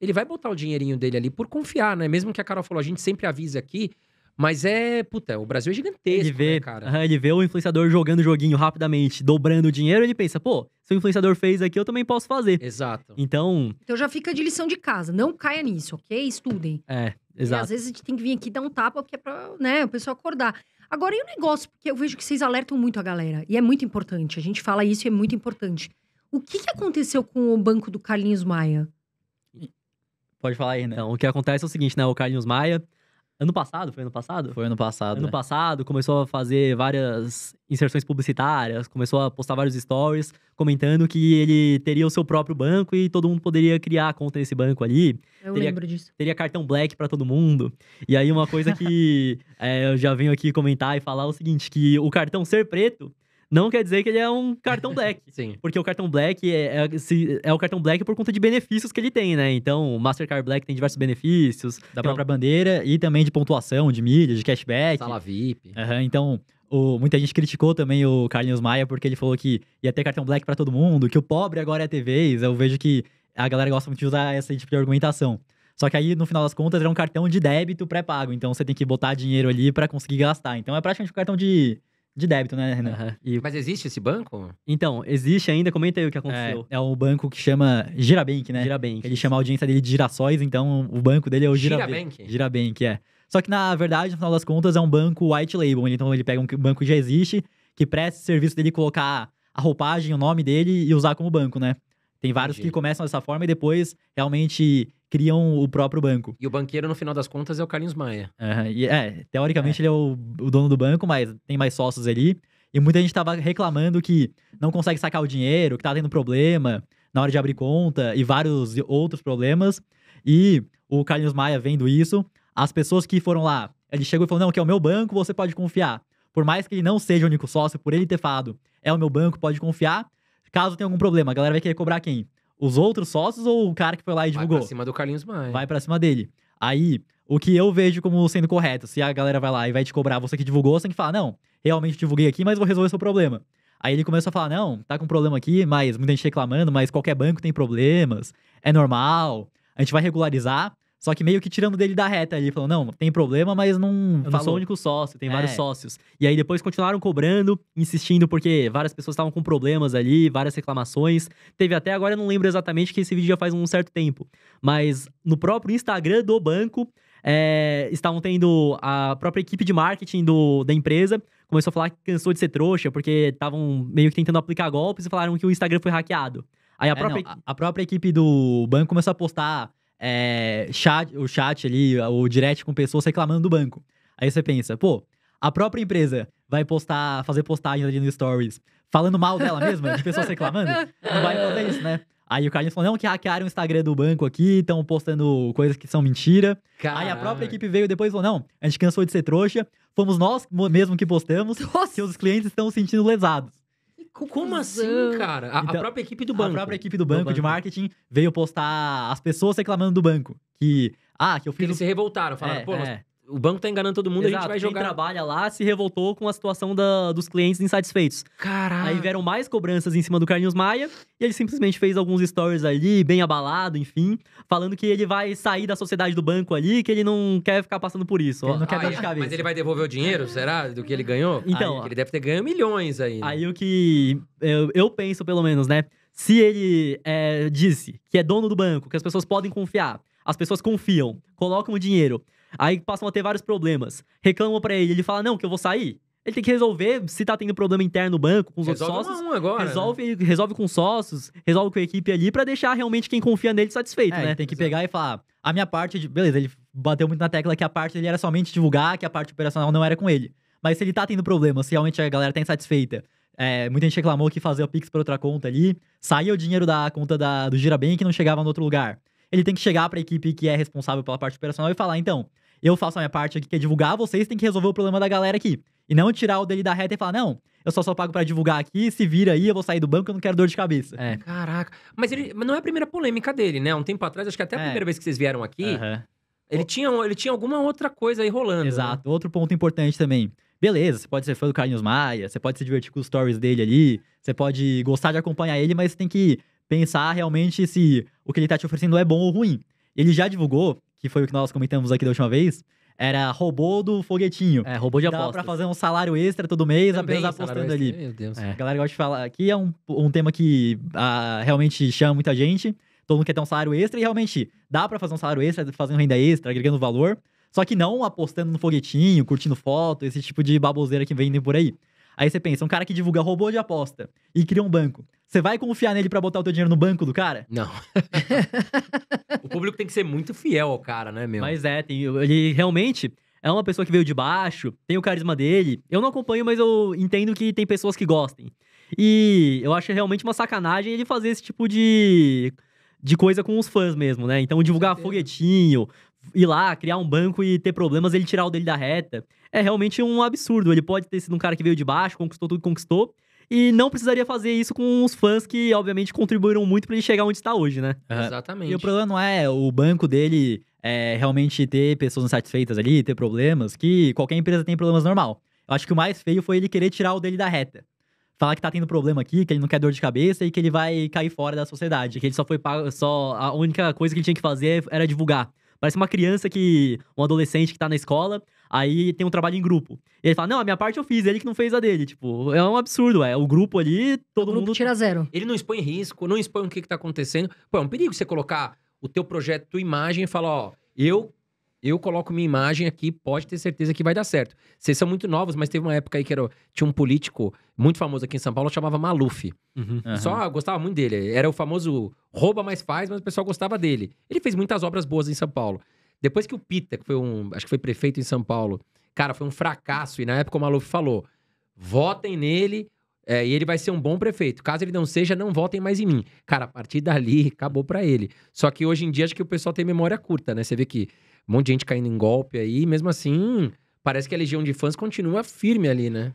ele vai botar o dinheirinho dele ali por confiar, né? Mesmo que a Carol falou, a gente sempre avisa aqui. Mas é, puta, o Brasil é gigantesco, ele vê, né, cara? ele vê o influenciador jogando o joguinho rapidamente, dobrando o dinheiro, ele pensa, pô, se o influenciador fez aqui, eu também posso fazer. Exato. Então... Então já fica de lição de casa, não caia nisso, ok? Estudem. É, né, exato. E às vezes a gente tem que vir aqui dar um tapa, porque é pra, né, o pessoal acordar. Agora, e o negócio? Porque eu vejo que vocês alertam muito a galera, e é muito importante, a gente fala isso e é muito importante. O que, que aconteceu com o banco do Carlinhos Maia? Pode falar aí, né? Então, o que acontece é o seguinte, né, o Carlinhos Maia Ano passado? Foi ano passado? Foi ano passado. Ano é. passado, começou a fazer várias inserções publicitárias, começou a postar vários stories comentando que ele teria o seu próprio banco e todo mundo poderia criar a conta nesse banco ali. Eu teria, lembro disso. Teria cartão black para todo mundo. E aí, uma coisa que é, eu já venho aqui comentar e falar é o seguinte: que o cartão ser preto não quer dizer que ele é um cartão black. Sim. Porque o cartão black é, é, é, o cartão black por conta de benefícios que ele tem, né? Então, o Mastercard Black tem diversos benefícios. Da própria um... bandeira e também de pontuação, de milha, de cashback. Sala VIP. Uhum, então, o, muita gente criticou também o Carlinhos Maia porque ele falou que ia ter cartão black para todo mundo, que o pobre agora é TVs. Eu vejo que a galera gosta muito de usar esse tipo de argumentação. Só que aí, no final das contas, é um cartão de débito pré-pago. Então, você tem que botar dinheiro ali para conseguir gastar. Então, é praticamente um cartão de de débito, né, Renan? Uhum. E... Mas existe esse banco? Então, existe ainda, comenta aí o que aconteceu. É, é banco que chama Girabank, né? Girabank. Ele chama a audiência dele de girassóis, então o banco dele é o Girabank. Girabank, Girabank é. Só que, na verdade, no final das contas, é um banco white label. Então, ele pega um banco que já existe, que presta serviço dele colocar a roupagem, o nome dele e usar como banco, né? Tem vários Entendi. que começam dessa forma e depois realmente criam o próprio banco. E o banqueiro, no final das contas, é o Carlinhos Maia. E, é, teoricamente é. ele é o, o, dono do banco, mas tem mais sócios ali. E muita gente estava reclamando que não consegue sacar o dinheiro, que tá tendo problema na hora de abrir conta e vários outros problemas. E o Carlinhos Maia vendo isso, as pessoas que foram lá, ele chegou e falou: Não, que é o meu banco, você pode confiar. Por mais que ele não seja o único sócio, por ele ter falado, é o meu banco, pode confiar. Caso tenha algum problema, a galera vai querer cobrar quem? Os outros sócios ou o cara que foi lá e divulgou? Vai pra cima do Carlinhos Maia. Vai pra cima dele. Aí, o que eu vejo como sendo correto, se a galera vai lá e vai te cobrar, você que divulgou, você tem que falar, não, realmente divulguei aqui, mas vou resolver seu problema. Aí ele começa a falar, não, tá com problema aqui, mas muita gente reclamando, mas qualquer banco tem problemas, é normal, a gente vai regularizar. Só que meio que tirando dele da reta ali, falou: não, tem problema, mas não. Eu não sou o único sócio, tem é. vários sócios. E aí depois continuaram cobrando, insistindo, porque várias pessoas estavam com problemas ali, várias reclamações. Teve até agora, eu não lembro exatamente que esse vídeo já faz um certo tempo. Mas no próprio Instagram do banco, é, estavam tendo a própria equipe de marketing do, da empresa. Começou a falar que cansou de ser trouxa, porque estavam meio que tentando aplicar golpes e falaram que o Instagram foi hackeado. Aí a, é, própria, não, a, a própria equipe do banco começou a postar é, chat, o chat ali, o direct com pessoas reclamando do banco. Aí você pensa, pô, a própria empresa vai postar, fazer postagens ali no Stories falando mal dela mesma, de pessoas reclamando? Não vai fazer isso, né? Aí o Carlinhos falou, não, que hackearam o Instagram do banco aqui, estão postando coisas que são mentira. Caraca. Aí a própria equipe veio depois e falou, não, a gente cansou de ser trouxa, fomos nós mesmo que postamos, Nossa. que os clientes estão se sentindo lesados. Como assim, cara? A, então, a, própria equipe do banco. A própria equipe do banco, banco, de marketing veio postar as pessoas reclamando do banco. Que, ah, que eu fiz... Eles se revoltaram, falaram, é, pô, é. nós o banco tá enganando todo mundo, Exato. a gente vai jogar. Quem trabalha lá se revoltou com a situação da, dos clientes insatisfeitos. Caralho. Aí vieram mais cobranças em cima do Carlinhos Maia e ele simplesmente fez alguns stories ali, bem abalado, enfim, falando que ele vai sair da sociedade do banco ali, que ele não quer ficar passando por isso. Ele não quer ah, dar de cabeça. Mas ele vai devolver o dinheiro, será? Do que ele ganhou? Então. Aí, ele deve ter ganho milhões aí. Né? Aí o que eu, eu penso, pelo menos, né? Se ele é, disse que é dono do banco, que as pessoas podem confiar, as pessoas confiam, colocam o dinheiro. Aí passam a ter vários problemas. Reclamam para ele, ele fala: não, que eu vou sair. Ele tem que resolver se tá tendo problema interno no banco, com os resolve outros sócios. Um agora, resolve, né? resolve com sócios, resolve com a equipe ali para deixar realmente quem confia nele satisfeito, é, né? Tem que Exato. pegar e falar: a minha parte de. Beleza, ele bateu muito na tecla que a parte dele era somente divulgar, que a parte operacional não era com ele. Mas se ele tá tendo problema, se realmente a galera tá insatisfeita, é, muita gente reclamou que fazia o Pix para outra conta ali, saía o dinheiro da conta da, do Girabank e não chegava no outro lugar. Ele tem que chegar para a equipe que é responsável pela parte operacional e falar, então, eu faço a minha parte aqui, que é divulgar, vocês têm que resolver o problema da galera aqui. E não tirar o dele da reta e falar, não, eu só só pago para divulgar aqui, se vira aí, eu vou sair do banco, eu não quero dor de cabeça. É. Caraca. Mas ele mas não é a primeira polêmica dele, né? Um tempo atrás, acho que até a é. primeira vez que vocês vieram aqui, uhum. ele, o... tinha, ele tinha alguma outra coisa aí rolando. Né? Exato. Né? Outro ponto importante também. Beleza, você pode ser fã do Carlinhos Maia, você pode se divertir com os stories dele ali, você pode gostar de acompanhar ele, mas você tem que pensar realmente se o que ele tá te oferecendo é bom ou ruim. Ele já divulgou que foi o que nós comentamos aqui da última vez, era robô do foguetinho. É, robô de apostas. Dá pra fazer um salário extra todo mês, Também, apenas apostando ali. Meu Deus. É. A galera gosta de falar. Aqui é um, um tema que ah, realmente chama muita gente. Todo mundo quer ter um salário extra e realmente dá para fazer um salário extra, fazer uma renda extra, agregando valor. Só que não apostando no foguetinho, curtindo foto, esse tipo de baboseira que vendem por aí. Aí você pensa, um cara que divulga robô de aposta e cria um banco. Você vai confiar nele para botar o teu dinheiro no banco do cara? Não. o público tem que ser muito fiel ao cara, né, meu? Mas é, tem, ele realmente é uma pessoa que veio de baixo, tem o carisma dele. Eu não acompanho, mas eu entendo que tem pessoas que gostem. E eu acho realmente uma sacanagem ele fazer esse tipo de, de coisa com os fãs mesmo, né? Então, divulgar foguetinho, ir lá, criar um banco e ter problemas, ele tirar o dele da reta. É realmente um absurdo. Ele pode ter sido um cara que veio de baixo, conquistou tudo, conquistou e não precisaria fazer isso com os fãs que, obviamente, contribuíram muito para ele chegar onde está hoje, né? Exatamente. E o problema não é, é o banco dele é, realmente ter pessoas insatisfeitas ali, ter problemas, que qualquer empresa tem problemas normal. Eu acho que o mais feio foi ele querer tirar o dele da reta. Falar que tá tendo problema aqui, que ele não quer dor de cabeça e que ele vai cair fora da sociedade. Que ele só foi pago, só. A única coisa que ele tinha que fazer era divulgar. Parece uma criança que. um adolescente que tá na escola Aí tem um trabalho em grupo. E ele fala: Não, a minha parte eu fiz, ele que não fez a dele. Tipo, é um absurdo, é. O grupo ali, todo o grupo mundo. tira zero. Ele não expõe risco, não expõe o que, que tá acontecendo. Pô, é um perigo você colocar o teu projeto, tua imagem e falar: Ó, eu eu coloco minha imagem aqui, pode ter certeza que vai dar certo. Vocês são muito novos, mas teve uma época aí que era, tinha um político muito famoso aqui em São Paulo, chamava Maluf. Uhum. Uhum. Só ah, gostava muito dele. Era o famoso rouba mais faz, mas o pessoal gostava dele. Ele fez muitas obras boas em São Paulo. Depois que o Pita, que foi um, acho que foi prefeito em São Paulo, cara, foi um fracasso. E na época o Maluf falou: votem nele é, e ele vai ser um bom prefeito. Caso ele não seja, não votem mais em mim. Cara, a partir dali acabou para ele. Só que hoje em dia acho que o pessoal tem memória curta, né? Você vê que um monte de gente caindo em golpe aí, mesmo assim, parece que a legião de fãs continua firme ali, né?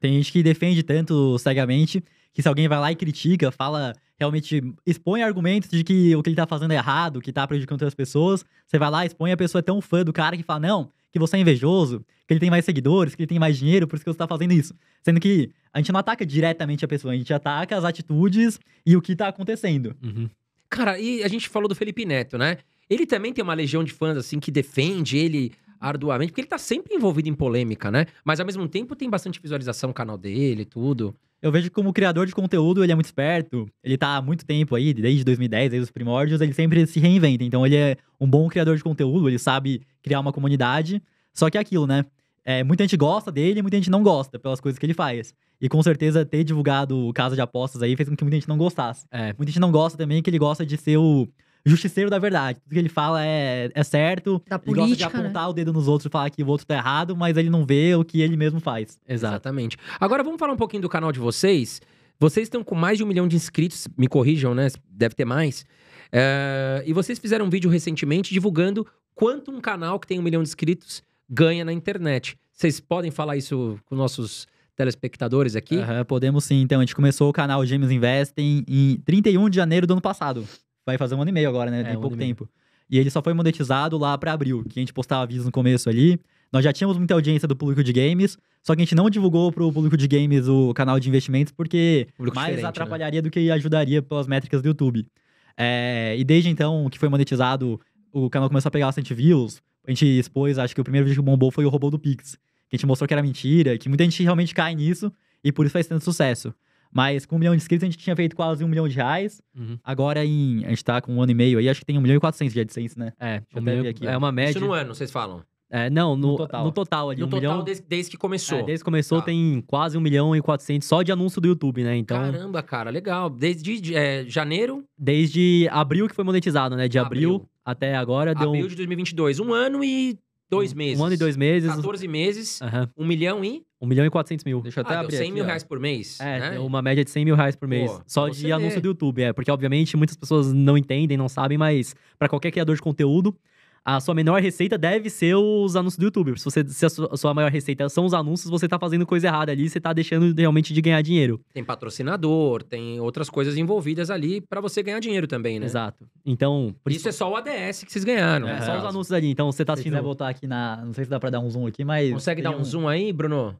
Tem gente que defende tanto cegamente que se alguém vai lá e critica, fala realmente expõe argumentos de que o que ele tá fazendo é errado, que tá prejudicando outras pessoas. Você vai lá, expõe, a pessoa é tão fã do cara que fala, não, que você é invejoso, que ele tem mais seguidores, que ele tem mais dinheiro, por isso que você tá fazendo isso. Sendo que a gente não ataca diretamente a pessoa, a gente ataca as atitudes e o que tá acontecendo. Uhum. Cara, e a gente falou do Felipe Neto, né? Ele também tem uma legião de fãs, assim, que defende ele arduamente, porque ele tá sempre envolvido em polêmica, né? Mas ao mesmo tempo tem bastante visualização no canal dele e tudo eu vejo como criador de conteúdo, ele é muito esperto. Ele tá há muito tempo aí, desde 2010, desde os primórdios, ele sempre se reinventa. Então ele é um bom criador de conteúdo, ele sabe criar uma comunidade. Só que é aquilo, né? É, muita gente gosta dele e muita gente não gosta pelas coisas que ele faz. E com certeza ter divulgado o caso de apostas aí fez com que muita gente não gostasse. É. Muita gente não gosta também que ele gosta de ser o, justiceiro da verdade. Tudo que ele fala é, é certo. Da ele política, gosta de né? apontar né? o dedo nos outros e falar que o outro tá errado, mas ele não vê o que ele mesmo faz. Exatamente. Agora vamos falar um pouquinho do canal de vocês. Vocês estão com mais de um milhão de inscritos, me corrijam, né? Deve ter mais. É... e vocês fizeram um vídeo recentemente divulgando quanto um canal que tem um milhão de inscritos ganha na internet. Vocês podem falar isso com nossos telespectadores aqui? Uhum, podemos sim. Então, a gente começou o canal Gêmeos Investem em 31 de janeiro do ano passado vai fazer um ano e meio agora, né? É, Tem pouco e tempo. E ele só foi monetizado lá para abril, que a gente postava avisos no começo ali. Nós já tínhamos muita audiência do público de games, só que a gente não divulgou pro público de games o canal de investimentos, porque público mais né? atrapalharia né? do que ajudaria pelas métricas do YouTube. É, e desde então que foi monetizado, o canal começou a pegar bastante views. A gente expôs, acho que o primeiro vídeo que bombou foi o robô do Pix, que a gente mostrou que era mentira, que muita gente realmente cai nisso, e por isso faz tanto sucesso. Mas com um milhão de inscritos, a gente tinha feito quase um milhão de reais. Uhum. Agora em, a gente tá com um ano e meio aí, acho que tem um milhão e quatrocentos de AdSense, né? É, um milhão, aqui, é uma média. Isso no ano, é, vocês falam? É, não, no, no, total. no total ali. No um total, milhão... desde, desde, que começou. É, desde que começou tá. tem quase um milhão e quatrocentos só de anúncio do YouTube, né? Então... Caramba, cara, legal. Desde é, janeiro? Desde abril que foi monetizado, né? De abril, abril até agora abril deu. Abril de 2022. Um ano e dois meses. Um ano e dois meses. 14 meses. Uhum. Um milhão e. 1 milhão e 400 mil. Deixa eu até ah, abrir 100 aqui, mil ó. reais por mês? É, né? uma média de 100 mil reais por mês. Pô, só de anúncio do YouTube, é. Porque, obviamente, muitas pessoas não entendem, não sabem, mas para qualquer criador de conteúdo, a sua menor receita deve ser os anúncios do YouTube. Se, você, se a sua maior receita são os anúncios, você tá fazendo coisa errada ali, você tá deixando realmente de ganhar dinheiro. Tem patrocinador, tem outras coisas envolvidas ali para você ganhar dinheiro também, né? Exato. Então. Isso, isso, é só o ADS que vocês ganharam. É, é só os anúncios ali. Então você tá assistindo. Se voltar aqui na. Não sei se dá pra dar um zoom aqui, mas. Consegue dar um, um zoom aí, Bruno?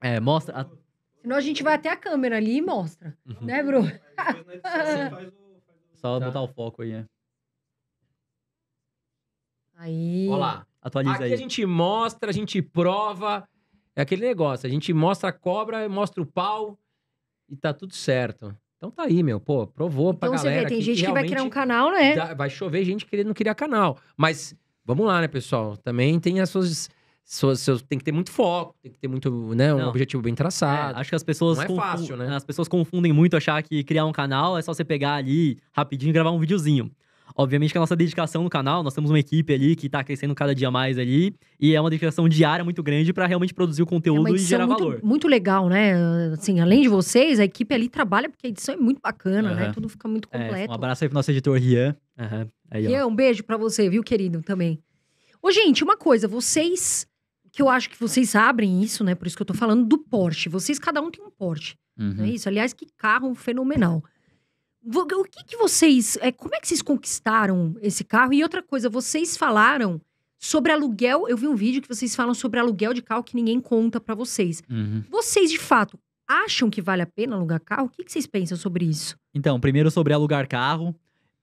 É, mostra. A... Senão a gente vai até a câmera ali e mostra. Uhum. Né, Bruno? Só tá. botar o foco aí, né? Aí. Olha lá. Atualiza Aqui aí. a gente mostra, a gente prova. É aquele negócio. A gente mostra a cobra, mostra o pau e tá tudo certo. Então tá aí, meu. Pô, provou então, pra galera. Então você vê, tem gente que, vai criar um canal, né? vai chover gente querendo criar canal. Mas vamos lá, né, pessoal? Também tem as suas tem que ter muito foco, tem que ter muito, né, um Não. objetivo bem traçado. É, acho que as pessoas Não é fácil, né? As pessoas confundem muito achar que criar um canal é só você pegar ali rapidinho e gravar um videozinho. Obviamente que a nossa dedicação no canal, nós temos uma equipe ali que tá crescendo cada dia mais ali, e é uma dedicação diária muito grande para realmente produzir o é conteúdo é e gerar muito, valor. Muito legal, né? Assim, além de vocês, a equipe ali trabalha porque a edição é muito bacana, uhum. né? Tudo fica muito completo. É, um abraço aí pro nosso editor Rian. Uhum. Aí, Rian, um beijo para você, viu, querido, também. Ô, gente, uma coisa, vocês que eu acho que vocês abrem isso, né? Por isso que eu tô falando do Porsche. Vocês, cada um tem um Porsche. Uhum. Não é isso? Aliás, que carro fenomenal. O que, que vocês. É, como é que vocês conquistaram esse carro? E outra coisa, vocês falaram sobre aluguel. Eu vi um vídeo que vocês falam sobre aluguel de carro que ninguém conta para vocês. Uhum. Vocês, de fato, acham que vale a pena alugar carro? O que, que vocês pensam sobre isso? Então, primeiro sobre alugar carro.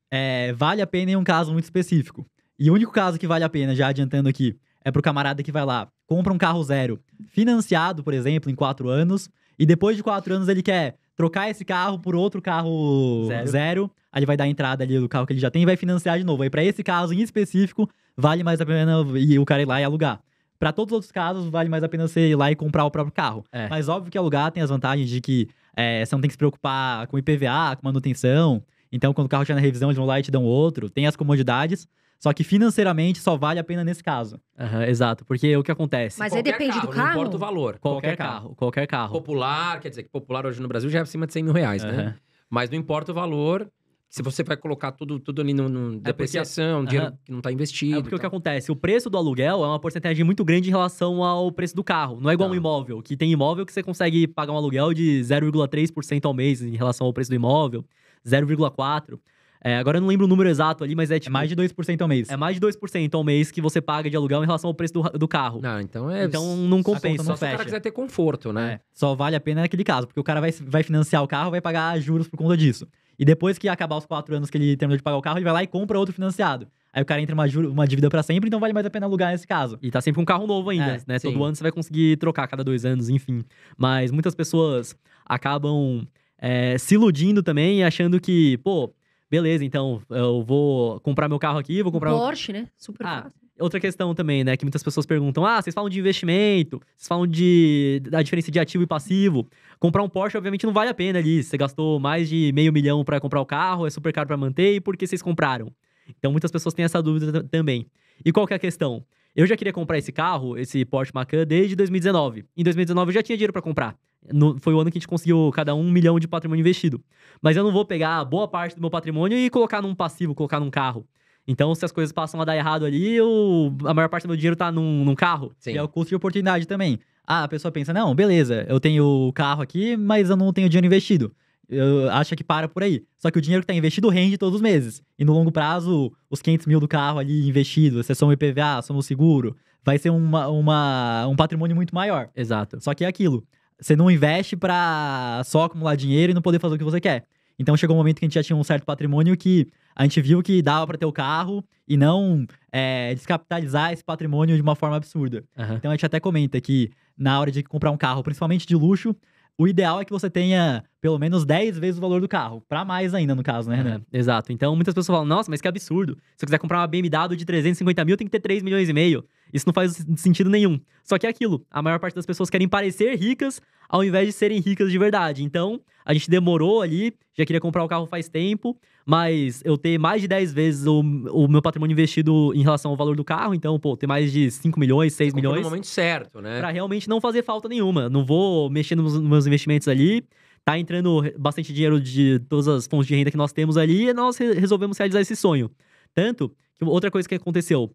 É, vale a pena em um caso muito específico. E o único caso que vale a pena, já adiantando aqui, é pro camarada que vai lá compra um carro zero financiado, por exemplo, em quatro anos, e depois de quatro anos ele quer trocar esse carro por outro carro zero. zero. Aí ele vai dar a entrada ali do carro que ele já tem e vai financiar de novo. Aí para esse caso em específico, vale mais a pena o cara ir lá e alugar. Para todos os outros casos, vale mais a pena você ir lá e comprar o próprio carro. É. Mas óbvio que alugar tem as vantagens de que é, você não tem que se preocupar com IPVA, com manutenção. Então, quando o carro já na revisão, eles vão lá e te dão outro. Tem as comodidades, só que financeiramente só vale a pena nesse caso. Uhum, exato, porque o que acontece? Mas aí depende carro, do carro? Não importa o valor. Qualquer, qualquer carro. carro, qualquer carro. Popular, quer dizer, que popular hoje no Brasil já é acima de 100 mil reais, uhum. né? Mas não importa o valor, se você vai colocar tudo, tudo ali no, no é depreciação, porque, dinheiro que não está investido. É porque o que tá. acontece? O preço do aluguel é uma porcentagem muito grande em relação ao preço do carro. Não é igual não. Tá. um imóvel, que tem imóvel que você consegue pagar um aluguel de 0,3% ao mês em relação ao preço do imóvel, 0,4%. É, agora eu não lembro o número exato ali, mas é, é tipo. É mais de 2% ao mês. É mais de 2% ao mês que você paga de aluguel em relação ao preço do, do carro. Não, então é. Então não compensa, não fecha. Se o cara quiser ter conforto, né? É, só vale a pena naquele caso, porque o cara vai, vai financiar o carro, vai pagar juros por conta disso. E depois que acabar os quatro anos que ele terminou de pagar o carro, ele vai lá e compra outro financiado. Aí o cara entra uma, uma dívida para sempre, então vale mais a pena alugar nesse caso. E tá sempre um carro novo ainda, é, né? Sim. Todo ano você vai conseguir trocar cada dois anos, enfim. Mas muitas pessoas acabam é, se iludindo também, achando que, pô, beleza, então eu vou comprar meu carro aqui, vou comprar. Porsche, né? Super ah, fácil. Outra questão também, né, que muitas pessoas perguntam: ah, vocês falam de investimento, vocês falam de da diferença de ativo e passivo. Comprar um Porsche, obviamente, não vale a pena ali. Você gastou mais de meio milhão para comprar o carro, é super caro para manter, e por que vocês compraram? Então, muitas pessoas têm essa dúvida também. E qual que é a questão? Eu já queria comprar esse carro, esse Porsche Macan, desde 2019. Em 2019 eu já tinha dinheiro para comprar. No, foi o ano que a gente conseguiu cada um milhão de patrimônio investido. Mas eu não vou pegar boa parte do meu patrimônio e colocar num passivo, colocar num carro. Então, se as coisas passam a dar errado ali, eu, a maior parte do meu dinheiro está num, num, carro. Sim. E é o custo de oportunidade também. Ah, a pessoa pensa, não, beleza, eu tenho o carro aqui, mas eu não tenho dinheiro investido. Eu, acha que para por aí. Só que o dinheiro que está investido rende todos os meses. E no longo prazo, os 500 mil do carro ali investido, se é só um IPVA, é só um seguro, vai ser uma, uma, um patrimônio muito maior. Exato. Só que é aquilo. Você não investe para só acumular dinheiro e não poder fazer o que você quer. Então chegou um momento que a gente já tinha um certo patrimônio que a gente viu que dava para ter o carro e não é, descapitalizar esse patrimônio de uma forma absurda. Uhum. Então a gente até comenta que na hora de comprar um carro, principalmente de luxo, o ideal é que você tenha pelo menos 10 vezes o valor do carro. Para mais ainda, no caso, né, é, Renan? É, exato. Então, muitas pessoas falam, nossa, mas que absurdo. Se eu quiser comprar uma BMW de 350 mil, tem que ter 3 milhões e meio. Isso não faz sentido nenhum. Só que é aquilo. A maior parte das pessoas querem parecer ricas ao invés de serem ricas de verdade. Então, a gente demorou ali, já queria comprar o carro faz tempo mas eu ter mais de 10 vezes o, o meu patrimônio investido em relação ao valor do carro, então, pô, ter mais de 5 milhões, 6 milhões. No momento certo, né? Pra realmente não fazer falta nenhuma. Não vou mexer nos meus investimentos ali tá entrando bastante dinheiro de todas as fontes de renda que nós temos ali e nós resolvemos realizar esse sonho. Tanto que outra coisa que aconteceu,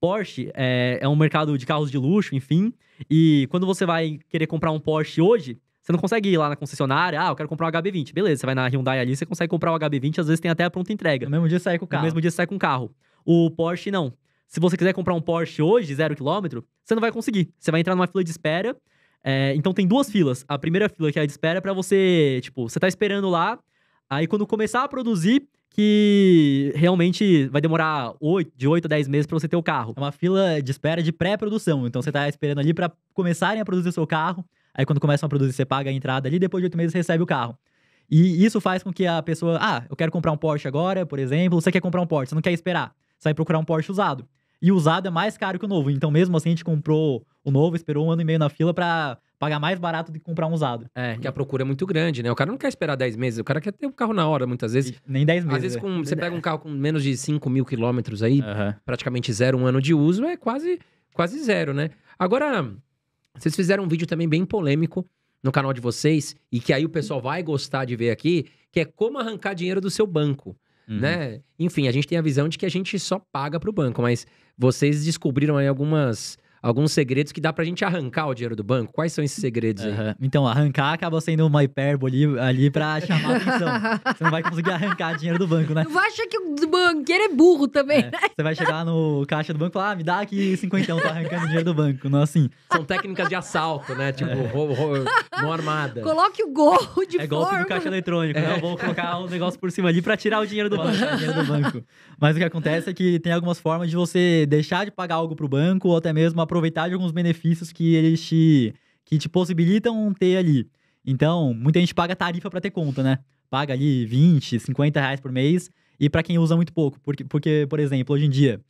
Porsche é, é, um mercado de carros de luxo, enfim, e quando você vai querer comprar um Porsche hoje, você não consegue ir lá na concessionária, ah, eu quero comprar um HB20. Beleza, você vai na Hyundai ali, você consegue comprar o um HB20, às vezes tem até a pronta entrega. No mesmo dia sai com o carro. No mesmo dia sai com o carro. O Porsche, não. Se você quiser comprar um Porsche hoje, zero quilômetro, você não vai conseguir. Você vai entrar numa fila de espera. É, então tem duas filas. A primeira fila que é a de espera é pra você, tipo, você tá esperando lá. Aí quando começar a produzir, que realmente vai demorar 8, de 8 a 10 meses para você ter o carro. É uma fila de espera de pré-produção. Então você tá esperando ali para começarem a produzir o seu carro. Aí quando começam a produzir, você paga a entrada ali, depois de oito meses recebe o carro. E isso faz com que a pessoa, ah, eu quero comprar um Porsche agora, por exemplo, você quer comprar um Porsche, você não quer esperar, você vai procurar um Porsche usado. E usado é mais caro que o novo, então mesmo assim a gente comprou o novo, esperou um ano e meio na fila para pagar mais barato do que comprar um usado. É, que a procura é muito grande, né? O cara não quer esperar 10 meses, o cara quer ter um carro na hora, muitas vezes. E nem 10 meses. Às vezes né? com, é. você pega um carro com menos de 5 mil quilômetros aí, uhum. praticamente zero um ano de uso, é quase, quase zero, né? Agora, vocês fizeram um vídeo também bem polêmico no canal de vocês, e que aí o pessoal vai gostar de ver aqui, que é como arrancar dinheiro do seu banco. Uhum. Né? Enfim, a gente tem a visão de que a gente só paga para o banco, mas vocês descobriram aí algumas alguns segredos que dá pra gente arrancar o dinheiro do banco. Quais são esses segredos aí? Uhum. Então, arrancar acaba sendo uma hipérbole ali pra chamar atenção. você não vai conseguir arrancar dinheiro do banco, né? Não vai achar que o banqueiro é burro também, é. né? Você vai chegar no caixa do banco e falar, ah, me dá aqui cinquentão, tô arrancando dinheiro do banco. Não assim. São técnicas de assalto, né? Tipo, é. roubo, roubo, mão armada. Coloque o gorro de é forma. É golpe do caixa eletrônico, né? é. né? Vou colocar um negócio por cima ali pra tirar o dinheiro do banco. dinheiro do banco. Mas o que acontece é que tem algumas formas de você deixar de pagar algo pro banco ou até mesmo aproveitar de alguns benefícios que eles te, que te possibilitam ter ali. Então, muita gente paga tarifa para ter conta, né? Paga ali 20, 50 reais por mês. E para quem usa muito pouco, porque, porque, por exemplo, hoje em dia,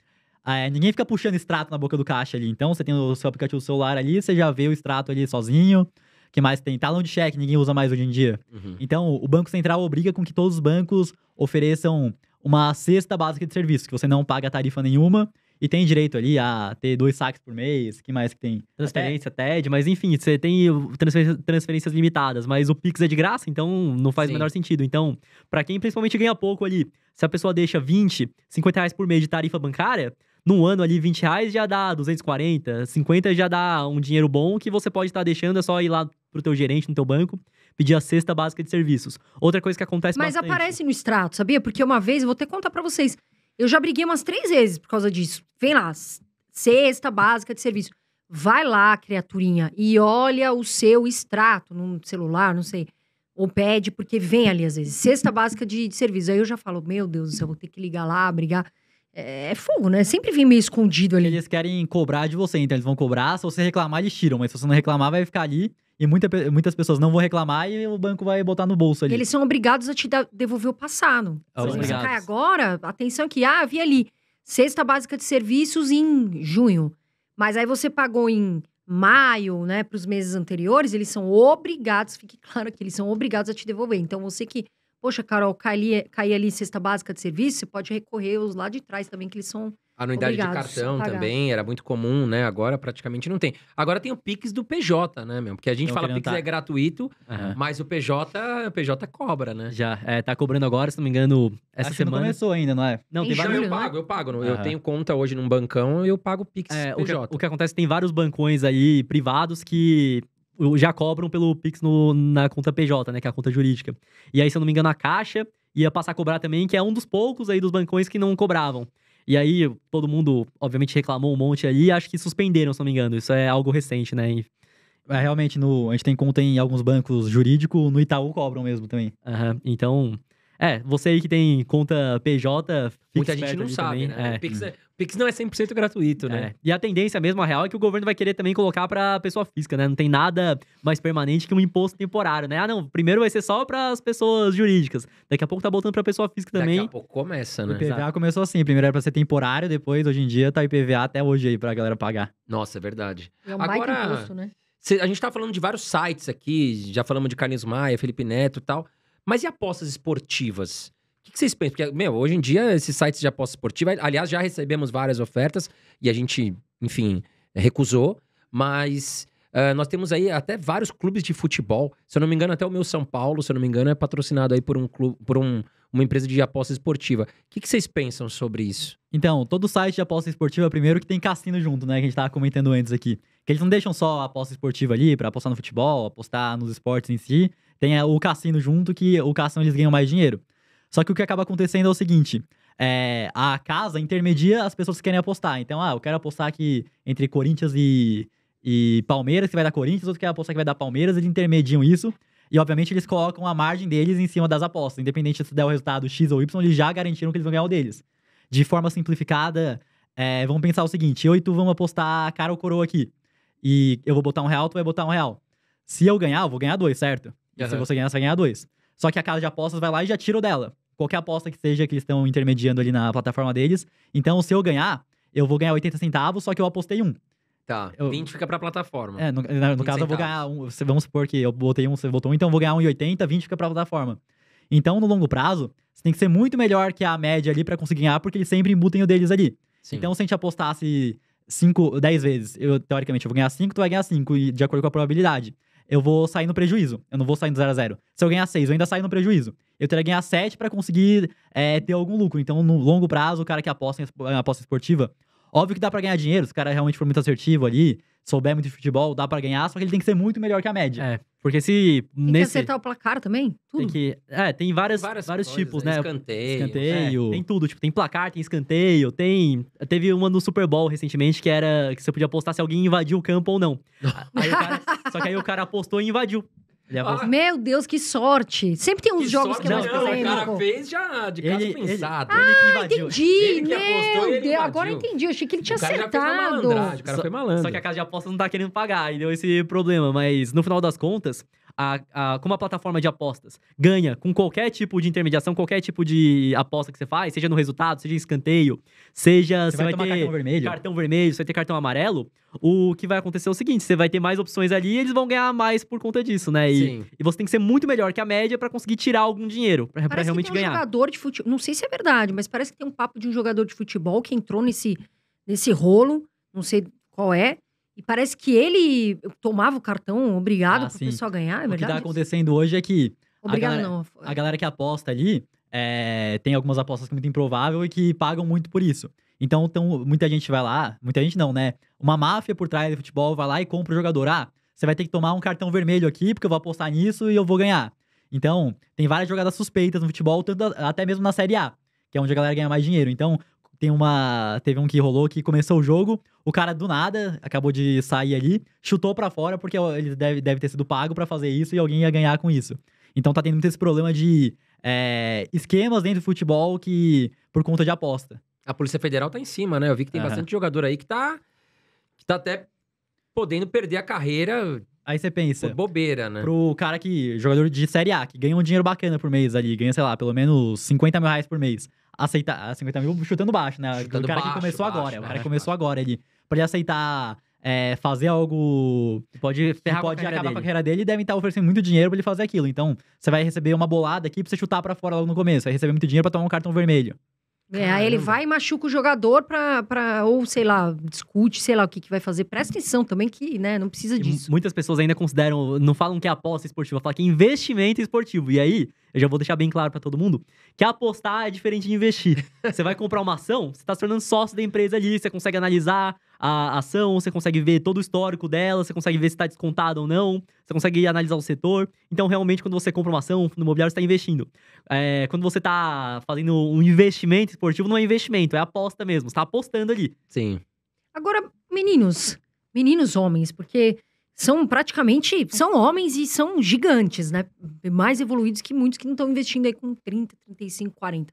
é, ninguém fica puxando extrato na boca do caixa ali. Então, você tem o seu aplicativo celular ali, você já vê o extrato ali sozinho. que mais tem? Talão de cheque, ninguém usa mais hoje em dia. Uhum. Então, o Banco Central obriga com que todos os bancos ofereçam uma cesta básica de serviços, que você não paga tarifa nenhuma e tem direito ali a ter dois saques por mês, que mais que tem? Transferência, Até... TED, mas enfim, você tem transferências, transferências limitadas, mas o Pix é de graça, então não faz Sim. o menor sentido. Então, para quem principalmente ganha pouco ali, se a pessoa deixa 20, 50 reais por mês de tarifa bancária, num ano ali 20 reais já dá 240, 50 já dá um dinheiro bom que você pode estar tá deixando, é só ir lá pro teu gerente no teu banco, pedir a cesta básica de serviços. Outra coisa que acontece Mas bastante... aparece no extrato, sabia? Porque uma vez, eu vou ter contar para vocês, eu já briguei umas três vezes por causa disso. Vem lá, cesta básica de serviço. Vai lá, criaturinha, e olha o seu extrato no celular, não sei. Ou pede, porque vem ali às vezes. Cesta básica de, de serviço. Aí eu já falo, meu Deus do céu, vou ter que ligar lá, brigar. É, é fogo, né? Sempre vem meio escondido ali. Eles querem cobrar de você, então eles vão cobrar. Se você reclamar, eles tiram. Mas se você não reclamar, vai ficar ali e muita, muitas pessoas não vão reclamar e o banco vai botar no bolso ali. Eles são obrigados a te da, devolver o passado. Se você cai agora, atenção que, ah, vi ali, cesta básica de serviços em junho. Mas aí você pagou em maio, né, para os meses anteriores, eles são obrigados, fique claro que eles são obrigados a te devolver. Então você que, poxa, Carol, ali cai ali cesta básica de serviço, você pode recorrer os lá de trás também, que eles são Anuidade Obrigados de cartão pagar. também, era muito comum, né? Agora praticamente não tem. Agora tem o Pix do PJ, né, meu? Porque a gente não fala Pix tá. é gratuito, uhum. mas o PJ, o PJ cobra, né? Já, é, tá cobrando agora, se não me engano, essa Acho semana. não começou ainda, não é? Não, tem vários... Eu pago, eu pago. Uhum. Eu tenho conta hoje num bancão e eu pago Pix é, PJ. O que, o que acontece, tem vários bancões aí privados que já cobram pelo Pix no, na conta PJ, né? Que é a conta jurídica. E aí, se eu não me engano, a Caixa ia passar a cobrar também, que é um dos poucos aí dos bancões que não cobravam. E aí todo mundo, obviamente, reclamou um monte aí. Acho que suspenderam, se não me engano. Isso é algo recente, né? É, realmente, no, a gente tem conta em alguns bancos jurídicos, no Itaú cobram mesmo também. Uhum. Então, é, você aí que tem conta PJ, Muita gente não sabe, também. né? É. Pix, é, Pix não é 100% gratuito, né? É. E a tendência mesmo, a real, é que o governo vai querer também colocar para pessoa física, né? Não tem nada mais permanente que um imposto temporário, né? Ah, não, primeiro vai ser só para as pessoas jurídicas. Daqui a pouco tá voltando para pessoa física também. Daqui a pouco começa, né? O IPVA Exato. começou assim, primeiro era para ser temporário, depois hoje em dia tá IPVA até hoje aí para galera pagar. Nossa, é verdade. É um Agora, imposto, né? A gente tá falando de vários sites aqui, já falamos de Carlinhos Maia, Felipe Neto e tal. Mas e apostas esportivas? O que vocês pensam? Porque, meu, hoje em dia, esses sites de aposta esportiva, aliás, já recebemos várias ofertas e a gente, enfim, recusou, mas. Uh, nós temos aí até vários clubes de futebol. Se eu não me engano, até o meu São Paulo, se eu não me engano, é patrocinado aí por um clube, por um, uma empresa de aposta esportiva. O que, vocês pensam sobre isso? Então, todo site de aposta esportiva, primeiro que tem cassino junto, né? Que a gente tava comentando antes aqui. Que eles não deixam só aposta esportiva ali para apostar no futebol, apostar nos esportes em si tem é, o cassino junto, que o cassino eles ganham mais dinheiro. Só que o que acaba acontecendo é o seguinte: é, a casa intermedia as pessoas que querem apostar. Então, ah, eu quero apostar que entre Corinthians e, e Palmeiras, que vai dar Corinthians, outro quer apostar que vai dar Palmeiras, eles intermediam isso. E, obviamente, eles colocam a margem deles em cima das apostas. Independente se der o resultado X ou Y, eles já garantiram que eles vão ganhar o deles. De forma simplificada, é, vamos pensar o seguinte: eu e tu vamos apostar cara ou coroa aqui. E eu vou botar um real, tu vai botar um real. Se eu ganhar, eu vou ganhar dois, certo? E se você ganhar, você vai ganhar dois. Só que a casa de apostas vai lá e já tira o dela. Qualquer aposta que seja que eles estão intermediando ali na plataforma deles. Então, se eu ganhar, eu vou ganhar 80 centavos, só que eu apostei um. Tá, eu, 20 fica pra plataforma. É, no, no caso centavos. eu vou ganhar um. Vamos supor que eu botei um, você botou um, então eu vou ganhar 1,80, 20 fica pra plataforma. Então, no longo prazo, você tem que ser muito melhor que a média ali para conseguir ganhar, porque eles sempre embutem o deles ali. Sim. Então, se a gente apostasse 5, 10 vezes, eu teoricamente eu vou ganhar 5, tu vai ganhar 5, de acordo com a probabilidade eu vou sair no prejuízo. Eu não vou sair do 0 a 0 Se eu ganhar 6, eu ainda saio no prejuízo. Eu teria que ganhar 7 para conseguir é, ter algum lucro. Então, no longo prazo, o cara que aposta em é, aposta esportiva, óbvio que dá para ganhar dinheiro, se o cara realmente for muito assertivo ali, souber muito de futebol, dá para ganhar, só que ele tem que ser muito melhor que a média. É. Porque se. Tem nesse... que acertar o placar também? Tudo. Tem que, é, tem várias, várias vários coisas, tipos, né? Escanteio. Escanteio. É, tem tudo. Tipo, tem placar, tem escanteio, tem. Teve uma no Super Bowl recentemente que era que você podia apostar se alguém invadiu o campo ou não. Aí o cara... Só que aí o cara apostou e invadiu. É ah, Meu Deus, que sorte! Sempre tem uns que jogos sorte, que é mais não, polêmico. O cara fez já de casa ele, pensado. Ah, ele, ele, ah, entendi! Ele que apostou, Meu Deus, agora eu entendi. Eu achei que ele tinha o acertado. o cara foi malandro. Só que a casa de apostas não tá querendo pagar e deu esse problema. Mas no final das contas, a, a, como a plataforma de apostas ganha com qualquer tipo de intermediação, qualquer tipo de aposta que você faz, seja no resultado, seja em escanteio, seja você, você vai, vai ter cartão vermelho. cartão vermelho, você vai ter cartão amarelo, o que vai acontecer é o seguinte: você vai ter mais opções ali e eles vão ganhar mais por conta disso, né? E, Sim. e você tem que ser muito melhor que a média para conseguir tirar algum dinheiro, para realmente que tem um ganhar. jogador de futebol, não sei se é verdade, mas parece que tem um papo de um jogador de futebol que entrou nesse, nesse rolo, não sei qual é, e parece que ele tomava o cartão, obrigado ah, pro sim. pessoal ganhar, é verdade? O que tá acontecendo hoje é que. Obrigado, a galera, não. A galera que aposta ali é, tem algumas apostas que é muito improvável e que pagam muito por isso. Então, então, muita gente vai lá, muita gente não, né? Uma máfia por trás do futebol vai lá e compra o jogador. Ah, você vai ter que tomar um cartão vermelho aqui, porque eu vou apostar nisso e eu vou ganhar. Então, tem várias jogadas suspeitas no futebol, tanto, até mesmo na Série A, que é onde a galera ganha mais dinheiro. Então, tem uma. Teve um que rolou que começou o jogo, o cara do nada acabou de sair ali, chutou para fora, porque ele deve, deve ter sido pago para fazer isso e alguém ia ganhar com isso. Então tá tendo muito esse problema de é, esquemas dentro do futebol que. por conta de aposta. A Polícia Federal tá em cima, né? Eu vi que tem uhum. bastante jogador aí que tá. que tá até podendo perder a carreira. Aí você pensa. Por bobeira, né? Pro cara que. jogador de Série A, que ganha um dinheiro bacana por mês ali, ganha, sei lá, pelo menos 50 mil reais por mês aceitar 50 ah, mil chutando baixo, né? Chutando o cara baixo, que começou baixo, agora. o cara que é. começou agora, ele. Pra ele aceitar é, fazer algo que pode, que pode acabar dele. com a carreira dele, devem estar oferecendo muito dinheiro pra ele fazer aquilo. Então, você vai receber uma bolada aqui pra você chutar pra fora logo no começo. Vai receber muito dinheiro pra tomar um cartão vermelho. É, aí ele vai e machuca o jogador pra, pra, ou sei lá, discute, sei lá o que, que vai fazer. Presta atenção também que, né, não precisa disso. Muitas pessoas ainda consideram, não falam que é aposta esportiva, falam que é investimento esportivo. E aí, eu já vou deixar bem claro para todo mundo que apostar é diferente de investir. você vai comprar uma ação, você tá se tornando sócio da empresa ali, você consegue analisar, a ação, você consegue ver todo o histórico dela, você consegue ver se está descontado ou não, você consegue analisar o setor. Então, realmente, quando você compra uma ação, no fundo imobiliário, está investindo. É, quando você está fazendo um investimento esportivo, não é investimento, é aposta mesmo, está apostando ali. Sim. Agora, meninos, meninos homens, porque são praticamente, são homens e são gigantes, né? Mais evoluídos que muitos que não estão investindo aí com 30, 35, 40.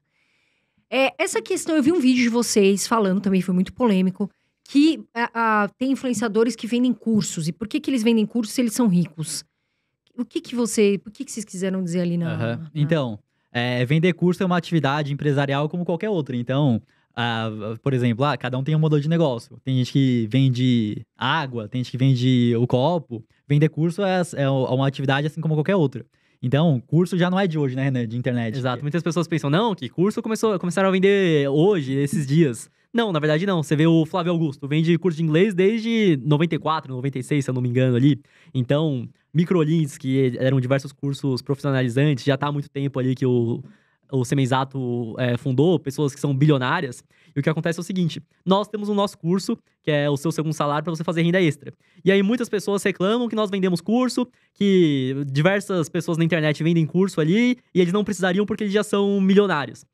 É, essa questão, eu vi um vídeo de vocês falando também, foi muito polêmico, que tem influenciadores que vendem cursos. E por que, que eles vendem cursos se eles são ricos? O que, que você. O que, que vocês quiseram dizer ali na. Uhum. na... Então, é, vender curso é uma atividade empresarial como qualquer outra. Então, ah, por exemplo, ah, cada um tem um modelo de negócio. Tem gente que vende água, tem gente que vende o copo. Vender curso é, é, é uma atividade assim como qualquer outra. Então, curso já não é de hoje, né, Renan? De internet. Exato. Muitas pessoas pensam, não, que curso começou, começaram a vender hoje, esses dias. Não, na verdade não. Você vê o Flávio Augusto, vende curso de inglês desde 94, 96, se eu não me engano ali. Então, microlins, que eram diversos cursos profissionalizantes, já está há muito tempo ali que o, o Semenzato é, fundou, pessoas que são bilionárias. E o que acontece é o seguinte: nós temos um nosso curso, que é o seu segundo salário, para você fazer renda extra. E aí muitas pessoas reclamam que nós vendemos curso, que diversas pessoas na internet vendem curso ali, e eles não precisariam porque eles já são milionários.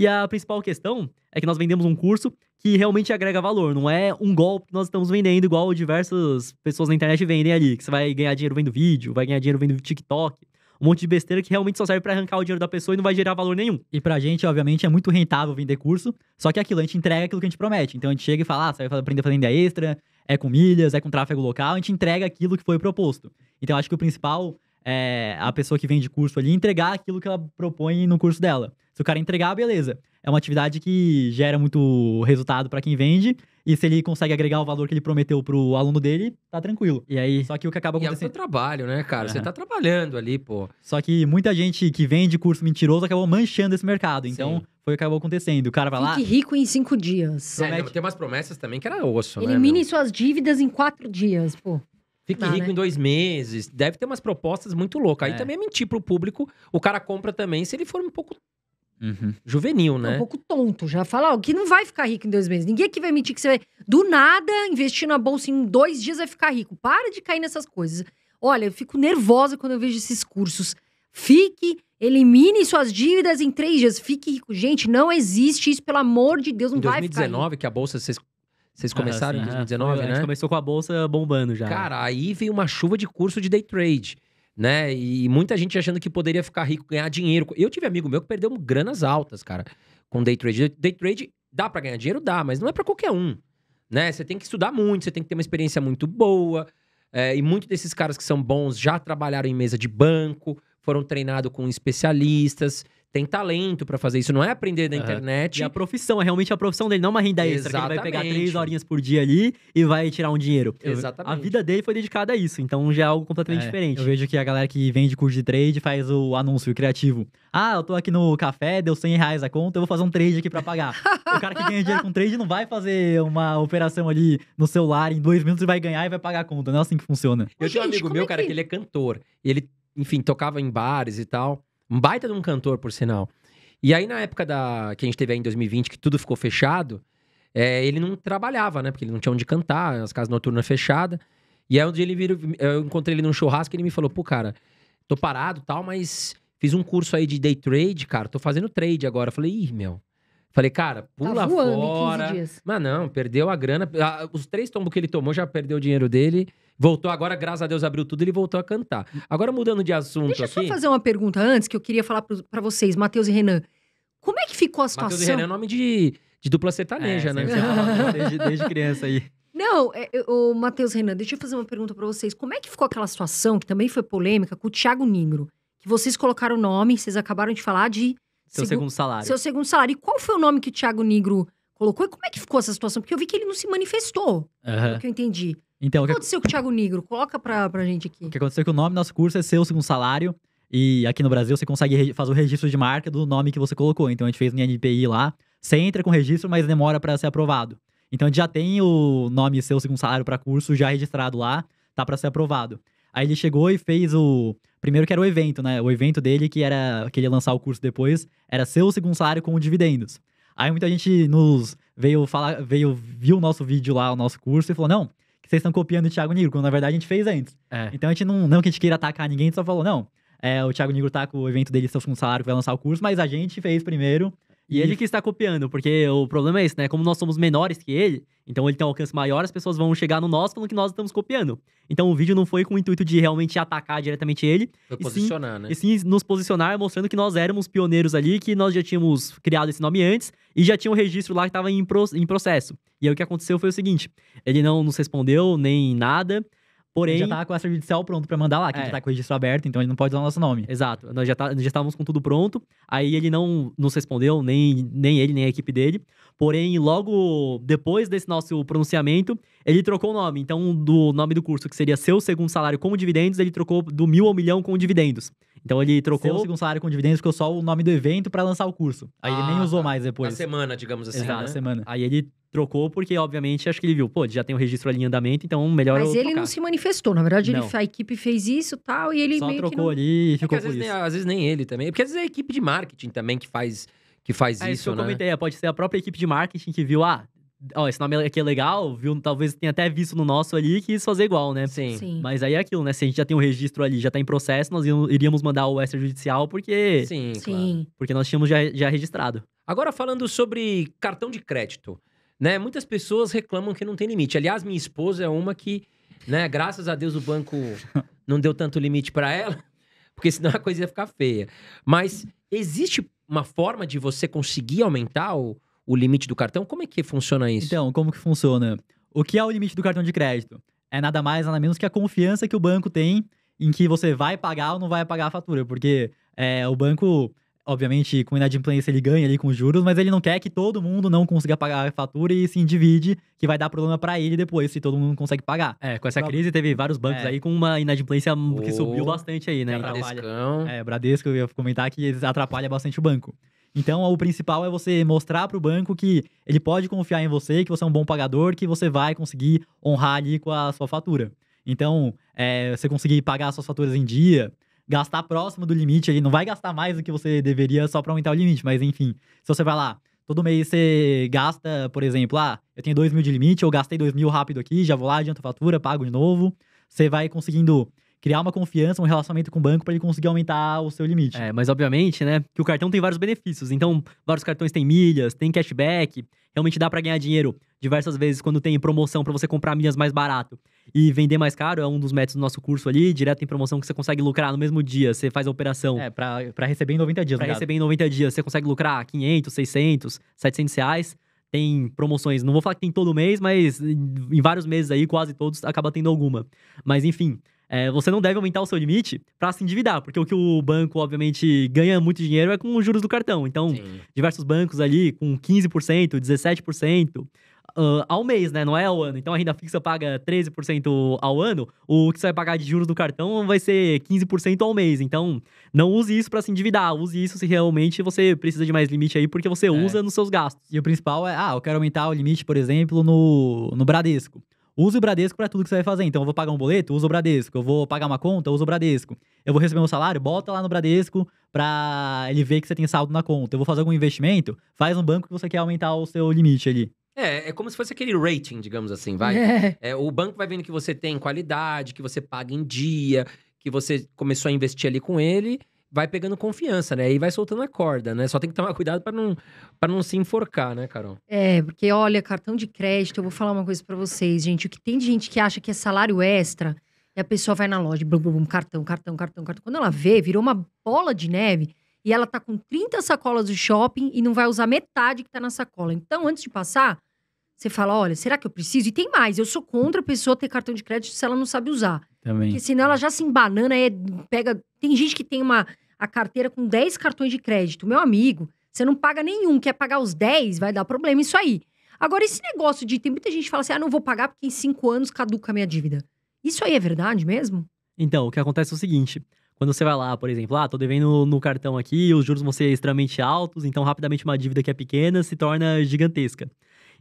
E a principal questão é que nós vendemos um curso que realmente agrega valor, não é um golpe que nós estamos vendendo, igual diversas pessoas na internet vendem ali, que você vai ganhar dinheiro vendo vídeo, vai ganhar dinheiro vendo TikTok um monte de besteira que realmente só serve para arrancar o dinheiro da pessoa e não vai gerar valor nenhum. E pra gente, obviamente, é muito rentável vender curso, só que é aquilo, a gente entrega aquilo que a gente promete. Então a gente chega e fala, ah, você vai aprender a fazer renda extra, é com milhas, é com tráfego local, a gente entrega aquilo que foi proposto. Então acho que o principal é, a pessoa que vende curso ali entregar aquilo que ela propõe no curso dela. Se o cara entregar, beleza. É uma atividade que gera muito resultado para quem vende. E se ele consegue agregar o valor que ele prometeu pro aluno dele, tá tranquilo. E aí, só que o que acaba acontecendo. E é o trabalho, né, cara? Uhum. Você tá trabalhando ali, pô. Só que muita gente que vende curso mentiroso acabou manchando esse mercado. Então, Sim. foi o que acabou acontecendo. O cara vai lá. Fique rico em cinco dias. Promete... É, tem umas promessas também que era osso, Elimine né? Elimine suas dívidas em quatro dias, pô. Fique rico né? em dois meses. Deve ter umas propostas muito loucas. Aí é. também é mentir pro público. O cara compra também se ele for um pouco uhum. juvenil, né? É um pouco tonto. Já falar que não vai ficar rico em dois meses. Ninguém aqui vai mentir que você vai, do nada, investir na bolsa em dois dias vai ficar rico. Para de cair nessas coisas. Olha, eu fico nervosa quando eu vejo esses cursos. Fique, elimine suas dívidas em três dias. Fique rico. Gente, não existe isso, pelo amor de Deus, não em vai 2019, ficar. Em 2019, que a bolsa, vocês vocês começaram ah, sim, em 2019, né? A gente né? começou com a bolsa bombando já. Cara, aí veio uma chuva de curso de day trade, né? E muita gente achando que poderia ficar rico, ganhar dinheiro. Eu tive amigo meu que perdeu granas altas, cara, com day trade. Day trade dá para ganhar dinheiro? Dá, mas não é para qualquer um, né? Você tem que estudar muito, você tem que ter uma experiência muito boa. É, e muitos desses caras que são bons já trabalharam em mesa de banco, foram treinados com especialistas tem talento para fazer isso, não é aprender da uhum. internet. E a profissão, é realmente a profissão dele, não uma renda extra, Exatamente. que ele vai pegar três horinhas por dia ali e vai tirar um dinheiro. Exatamente. A vida dele foi dedicada a isso, então já é algo completamente é. diferente. Eu vejo que a galera que vende curso de trade faz o anúncio criativo. Ah, eu tô aqui no café, deu 100 reais a conta, eu vou fazer um trade aqui para pagar. o cara que ganha dinheiro com trade não vai fazer uma operação ali no celular em dois minutos e vai ganhar e vai pagar a conta, não é assim que funciona. Eu Gente, tinha um amigo meu, é que... cara, que ele é cantor, e ele, enfim, tocava em bares e tal. Um baita de um cantor, por sinal. E aí, na época da que a gente teve aí em 2020, que tudo ficou fechado, é, ele não trabalhava, né? Porque ele não tinha onde cantar, as casas noturnas fechadas. E aí, um dia ele virou, eu encontrei ele num churrasco e ele me falou: pô, cara, tô parado tal, mas fiz um curso aí de day trade, cara, tô fazendo trade agora. Eu falei: ih, meu. Falei, cara, tá pula tá voando, fora. Mas não, perdeu a grana. Ah, os três tombos que ele tomou já perdeu o dinheiro dele. Voltou agora, graças a Deus, abriu tudo, ele voltou a cantar. Agora, mudando de assunto Deixa aqui... eu só fazer uma pergunta antes, que eu queria falar para vocês, Matheus e Renan. Como é que ficou a situação? Matheus e Renan é nome de, de dupla sertaneja, é, né? desde, desde criança aí. Não, o é, Matheus Renan, deixa eu fazer uma pergunta para vocês. Como é que ficou aquela situação, que também foi polêmica, com o Thiago Nigro? Que vocês colocaram o nome, vocês acabaram de falar de... Seu segu... segundo salário. Seu segundo salário. E qual foi o nome que o Thiago Nigro colocou? E como é que ficou essa situação? Porque eu vi que ele não se manifestou, uhum. -huh. que eu entendi. Então, o que aconteceu com o Thiago Negro? Coloca pra, pra gente aqui. O que aconteceu é que o nome do nosso curso é Seu Segundo Salário. E aqui no Brasil você consegue fazer o registro de marca do nome que você colocou. Então a gente fez um NPI lá. Você entra com registro, mas demora para ser aprovado. Então a gente já tem o nome Seu Segundo Salário para curso já registrado lá. Tá para ser aprovado. Aí ele chegou e fez o. Primeiro que era o evento, né? O evento dele, que era que ele ia lançar o curso depois, era seu segundo salário com dividendos. Aí muita gente nos veio falar, veio, viu o nosso vídeo lá, o nosso curso, e falou: não, vocês estão copiando o Thiago Negro, quando na verdade a gente fez antes. É. Então a gente não, não que a gente queira atacar ninguém, a gente só falou, não, é, o Thiago Negro tá com o evento dele, seu que vai lançar o curso, mas a gente fez primeiro, e ele que está copiando, porque o problema é isso, né? Como nós somos menores que ele, então ele tem um alcance maior, as pessoas vão chegar no nosso falando que nós estamos copiando. Então o vídeo não foi com o intuito de realmente atacar diretamente ele. Foi posicionar, sim, né? E sim nos posicionar, mostrando que nós éramos pioneiros ali, que nós já tínhamos criado esse nome antes e já tinha um registro lá que estava em, pro, em processo. E aí o que aconteceu foi o seguinte: ele não nos respondeu nem nada. Porém. Ele já tava com a judicial pronto para mandar lá, que é. já tá com o registro aberto, então ele não pode usar o nosso nome. Exato. Nós já, tá, já estávamos com tudo pronto. Aí ele não nos respondeu, nem, nem ele, nem a equipe dele. Porém, logo depois desse nosso pronunciamento, ele trocou o nome. Então, do nome do curso, que seria seu segundo salário com dividendos, ele trocou do mil ao milhão com dividendos. Então ele trocou seu... o segundo salário com dividendos, ficou só o nome do evento para lançar o curso. Aí ah, ele nem ah, usou tá. mais depois. Na semana, digamos assim. Exato, né? semana. Aí ele trocou porque, obviamente, acho que ele viu, pô, já tem o registro ali em andamento, então melhor Mas ele trocar. não se manifestou, na verdade, ele, a equipe fez isso e tal, e ele Só meio trocou não... ali é e ficou é por às isso. Nem, às vezes nem ele também, porque às vezes é a equipe de marketing também que faz, que faz é, isso, né? eu comentei, pode ser a própria equipe de marketing que viu, ah, ó, esse nome aqui é legal, viu, talvez tenha até visto no nosso ali que quis fazer igual, né? Sim. Sim. Mas aí é aquilo, né? Se a gente já tem o um registro ali, já tá em processo, nós iríamos mandar o extrajudicial porque... Sim, Sim. Claro. Porque nós tínhamos já, já registrado. Agora falando sobre cartão de crédito. Né? Muitas pessoas reclamam que não tem limite. Aliás, minha esposa é uma que, né, graças a Deus o banco não deu tanto limite para ela, porque senão a coisa ia ficar feia. Mas existe uma forma de você conseguir aumentar o, o limite do cartão? Como é que funciona isso? Então, como que funciona? O que é o limite do cartão de crédito? É nada mais, nada menos que a confiança que o banco tem em que você vai pagar ou não vai pagar a fatura, porque é, o banco obviamente, com inadimplência ele ganha ali com juros, mas ele não quer que todo mundo não consiga pagar a fatura e se endivide, que vai dar problema para ele depois, se todo mundo não consegue pagar. É, com essa pra... crise teve vários bancos é. aí com uma inadimplência oh, que subiu bastante aí, né? Bradescão. É, Bradesco, eu ia comentar que atrapalha bastante o banco. Então, o principal é você mostrar para o banco que ele pode confiar em você, que você é um bom pagador, que você vai conseguir honrar ali com a sua fatura. Então, é, você conseguir pagar as suas faturas em dia, gastar próximo do limite aí não vai gastar mais do que você deveria só para aumentar o limite, mas enfim, se você vai lá, todo mês você gasta, por exemplo, ah, eu tenho 2 mil de limite, eu gastei 2 mil rápido aqui, já vou lá, adianto a fatura, pago de novo, você vai conseguindo criar uma confiança, um relacionamento com o banco para ele conseguir aumentar o seu limite. É, mas obviamente, né, que o cartão tem vários benefícios. Então, vários cartões têm milhas, tem cashback, realmente dá para ganhar dinheiro diversas vezes quando tem promoção para você comprar milhas mais barato e vender mais caro, é um dos métodos do nosso curso ali, direto em promoção que você consegue lucrar no mesmo dia, você faz a operação. É, para receber em 90 dias. Para receber em 90 dias, você consegue lucrar 500, 600, 700 reais. Tem promoções, não vou falar que tem todo mês, mas em vários meses aí, quase todos, acaba tendo alguma. Mas enfim, é, você não deve aumentar o seu limite para se endividar, porque o que o banco, obviamente, ganha muito dinheiro é com os juros do cartão. Então, Sim. diversos bancos ali com 15%, 17%. Uh, ao mês, né? Não é ao ano. Então a renda fixa paga 13% ao ano, o que você vai pagar de juros do cartão vai ser 15% ao mês. Então não use isso para se endividar, use isso se realmente você precisa de mais limite aí, porque você é. usa nos seus gastos. E o principal é, ah, eu quero aumentar o limite, por exemplo, no, no Bradesco. Use o Bradesco para tudo que você vai fazer. Então, eu vou pagar um boleto, uso o Bradesco. Eu vou pagar uma conta, uso o Bradesco. Eu vou receber meu salário, bota lá no Bradesco para ele ver que você tem saldo na conta. Eu vou fazer algum investimento, faz um banco que você quer aumentar o seu limite ali. É, é como se fosse aquele rating, digamos assim, vai. É. É, o banco vai vendo que você tem qualidade, que você paga em dia, que você começou a investir ali com ele vai pegando confiança, né? E vai soltando a corda, né? Só tem que tomar cuidado para não para não se enforcar, né, Carol? É, porque olha, cartão de crédito, eu vou falar uma coisa para vocês, gente, o que tem de gente que acha que é salário extra, e a pessoa vai na loja, blum, blum, blum, cartão, cartão, cartão, cartão. Quando ela vê, virou uma bola de neve e ela tá com 30 sacolas do shopping e não vai usar metade que tá na sacola. Então, antes de passar, você fala, olha, será que eu preciso? E tem mais, eu sou contra a pessoa ter cartão de crédito se ela não sabe usar. Também. Porque senão ela já se embanana, é, pega. Tem gente que tem uma a carteira com 10 cartões de crédito. Meu amigo, você não paga nenhum, quer pagar os 10, vai dar problema isso aí. Agora, esse negócio de tem muita gente que fala assim: ah, não vou pagar porque em 5 anos caduca a minha dívida. Isso aí é verdade mesmo? Então, o que acontece é o seguinte: quando você vai lá, por exemplo, ah, tô devendo no cartão aqui, os juros vão ser extremamente altos, então rapidamente uma dívida que é pequena se torna gigantesca.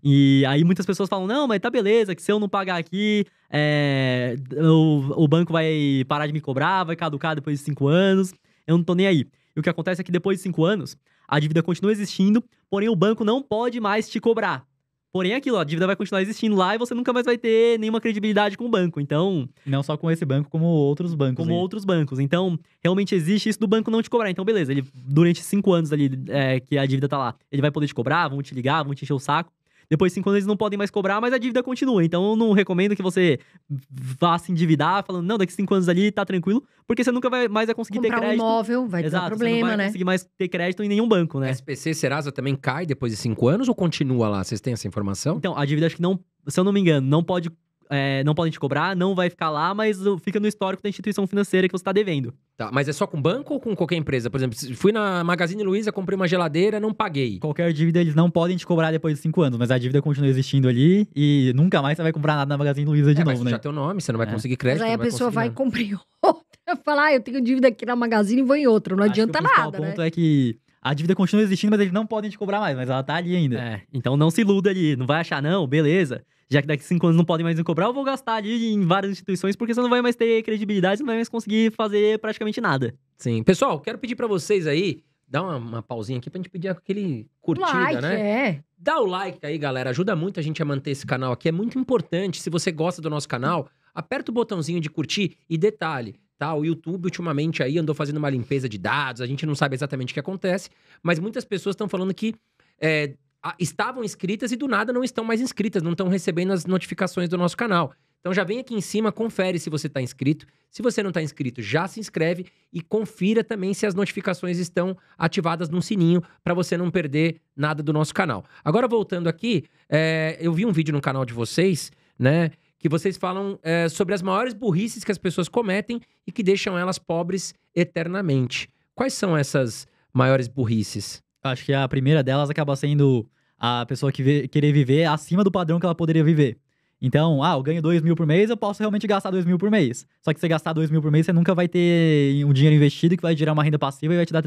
E aí muitas pessoas falam: não, mas tá beleza, que se eu não pagar aqui, é, o, o banco vai parar de me cobrar, vai caducar depois de cinco anos, eu não tô nem aí. E o que acontece é que depois de cinco anos, a dívida continua existindo, porém o banco não pode mais te cobrar. Porém, é aquilo, a dívida vai continuar existindo lá e você nunca mais vai ter nenhuma credibilidade com o banco. Então. Não só com esse banco, como outros bancos. Como aí. outros bancos. Então, realmente existe isso do banco não te cobrar. Então, beleza, ele, durante cinco anos ali é, que a dívida tá lá, ele vai poder te cobrar, vão te ligar, vão te encher o saco. Depois de cinco anos eles não podem mais cobrar, mas a dívida continua. Então eu não recomendo que você vá se endividar falando, não, daqui cinco anos ali tá tranquilo, porque você nunca vai mais vai conseguir Comprar ter crédito. um móvel, vai Exato, dar problema, você não vai né? conseguir mais ter crédito em nenhum banco, né? SPC Serasa também cai depois de cinco anos ou continua lá? Vocês têm essa informação? Então, a dívida acho que não, se eu não me engano, não pode é, não podem te cobrar, não vai ficar lá, mas fica no histórico da instituição financeira que você está devendo. Tá, mas é só com banco ou com qualquer empresa? Por exemplo, fui na Magazine Luiza, comprei uma geladeira, não paguei. Qualquer dívida eles não podem te cobrar depois de cinco anos, mas a dívida continua existindo ali e nunca mais você vai comprar nada na Magazine Luiza de é, novo, né? Já teu nome, você não vai é. conseguir crédito. Mas aí a pessoa vai, vai cumprir outra, falar, ah, eu tenho dívida aqui na Magazine e vou em outra, não Acho adianta nada. O né? ponto é que a dívida continua existindo, mas eles não podem te cobrar mais, mas ela tá ali ainda. É, então não se iluda ali, não vai achar, não, beleza já que daqui cinco anos não podem mais me cobrar, eu vou gastar ali em várias instituições, porque você não vai mais ter credibilidade, você não vai mais conseguir fazer praticamente nada. Sim. Pessoal, quero pedir para vocês aí, dá uma, uma, pausinha aqui pra gente pedir aquele curtida, like, né? É. Dá o like aí, galera. Ajuda muito a gente a manter esse canal aqui. É muito importante. Se você gosta do nosso canal, aperta o botãozinho de curtir e detalhe. Tá, o YouTube ultimamente aí andou fazendo uma limpeza de dados, a gente não sabe exatamente o que acontece, mas muitas pessoas estão falando que é, estavam inscritas e do nada não estão mais inscritas, não estão recebendo as notificações do nosso canal. Então já vem aqui em cima, confere se você está inscrito. Se você não está inscrito, já se inscreve e confira também se as notificações estão ativadas no sininho para você não perder nada do nosso canal. Agora voltando aqui, é, eu vi um vídeo no canal de vocês, né, que vocês falam é, sobre as maiores burrices que as pessoas cometem e que deixam elas pobres eternamente. Quais são essas maiores burrices? acho que a primeira delas acaba sendo a pessoa que vê, querer viver acima do padrão que ela poderia viver. Então, ah, eu ganho 2 mil por mês, eu posso realmente gastar 2 mil por mês. Só que você gastar 2 mil por mês, você nunca vai ter um dinheiro investido que vai gerar uma renda passiva e vai te dar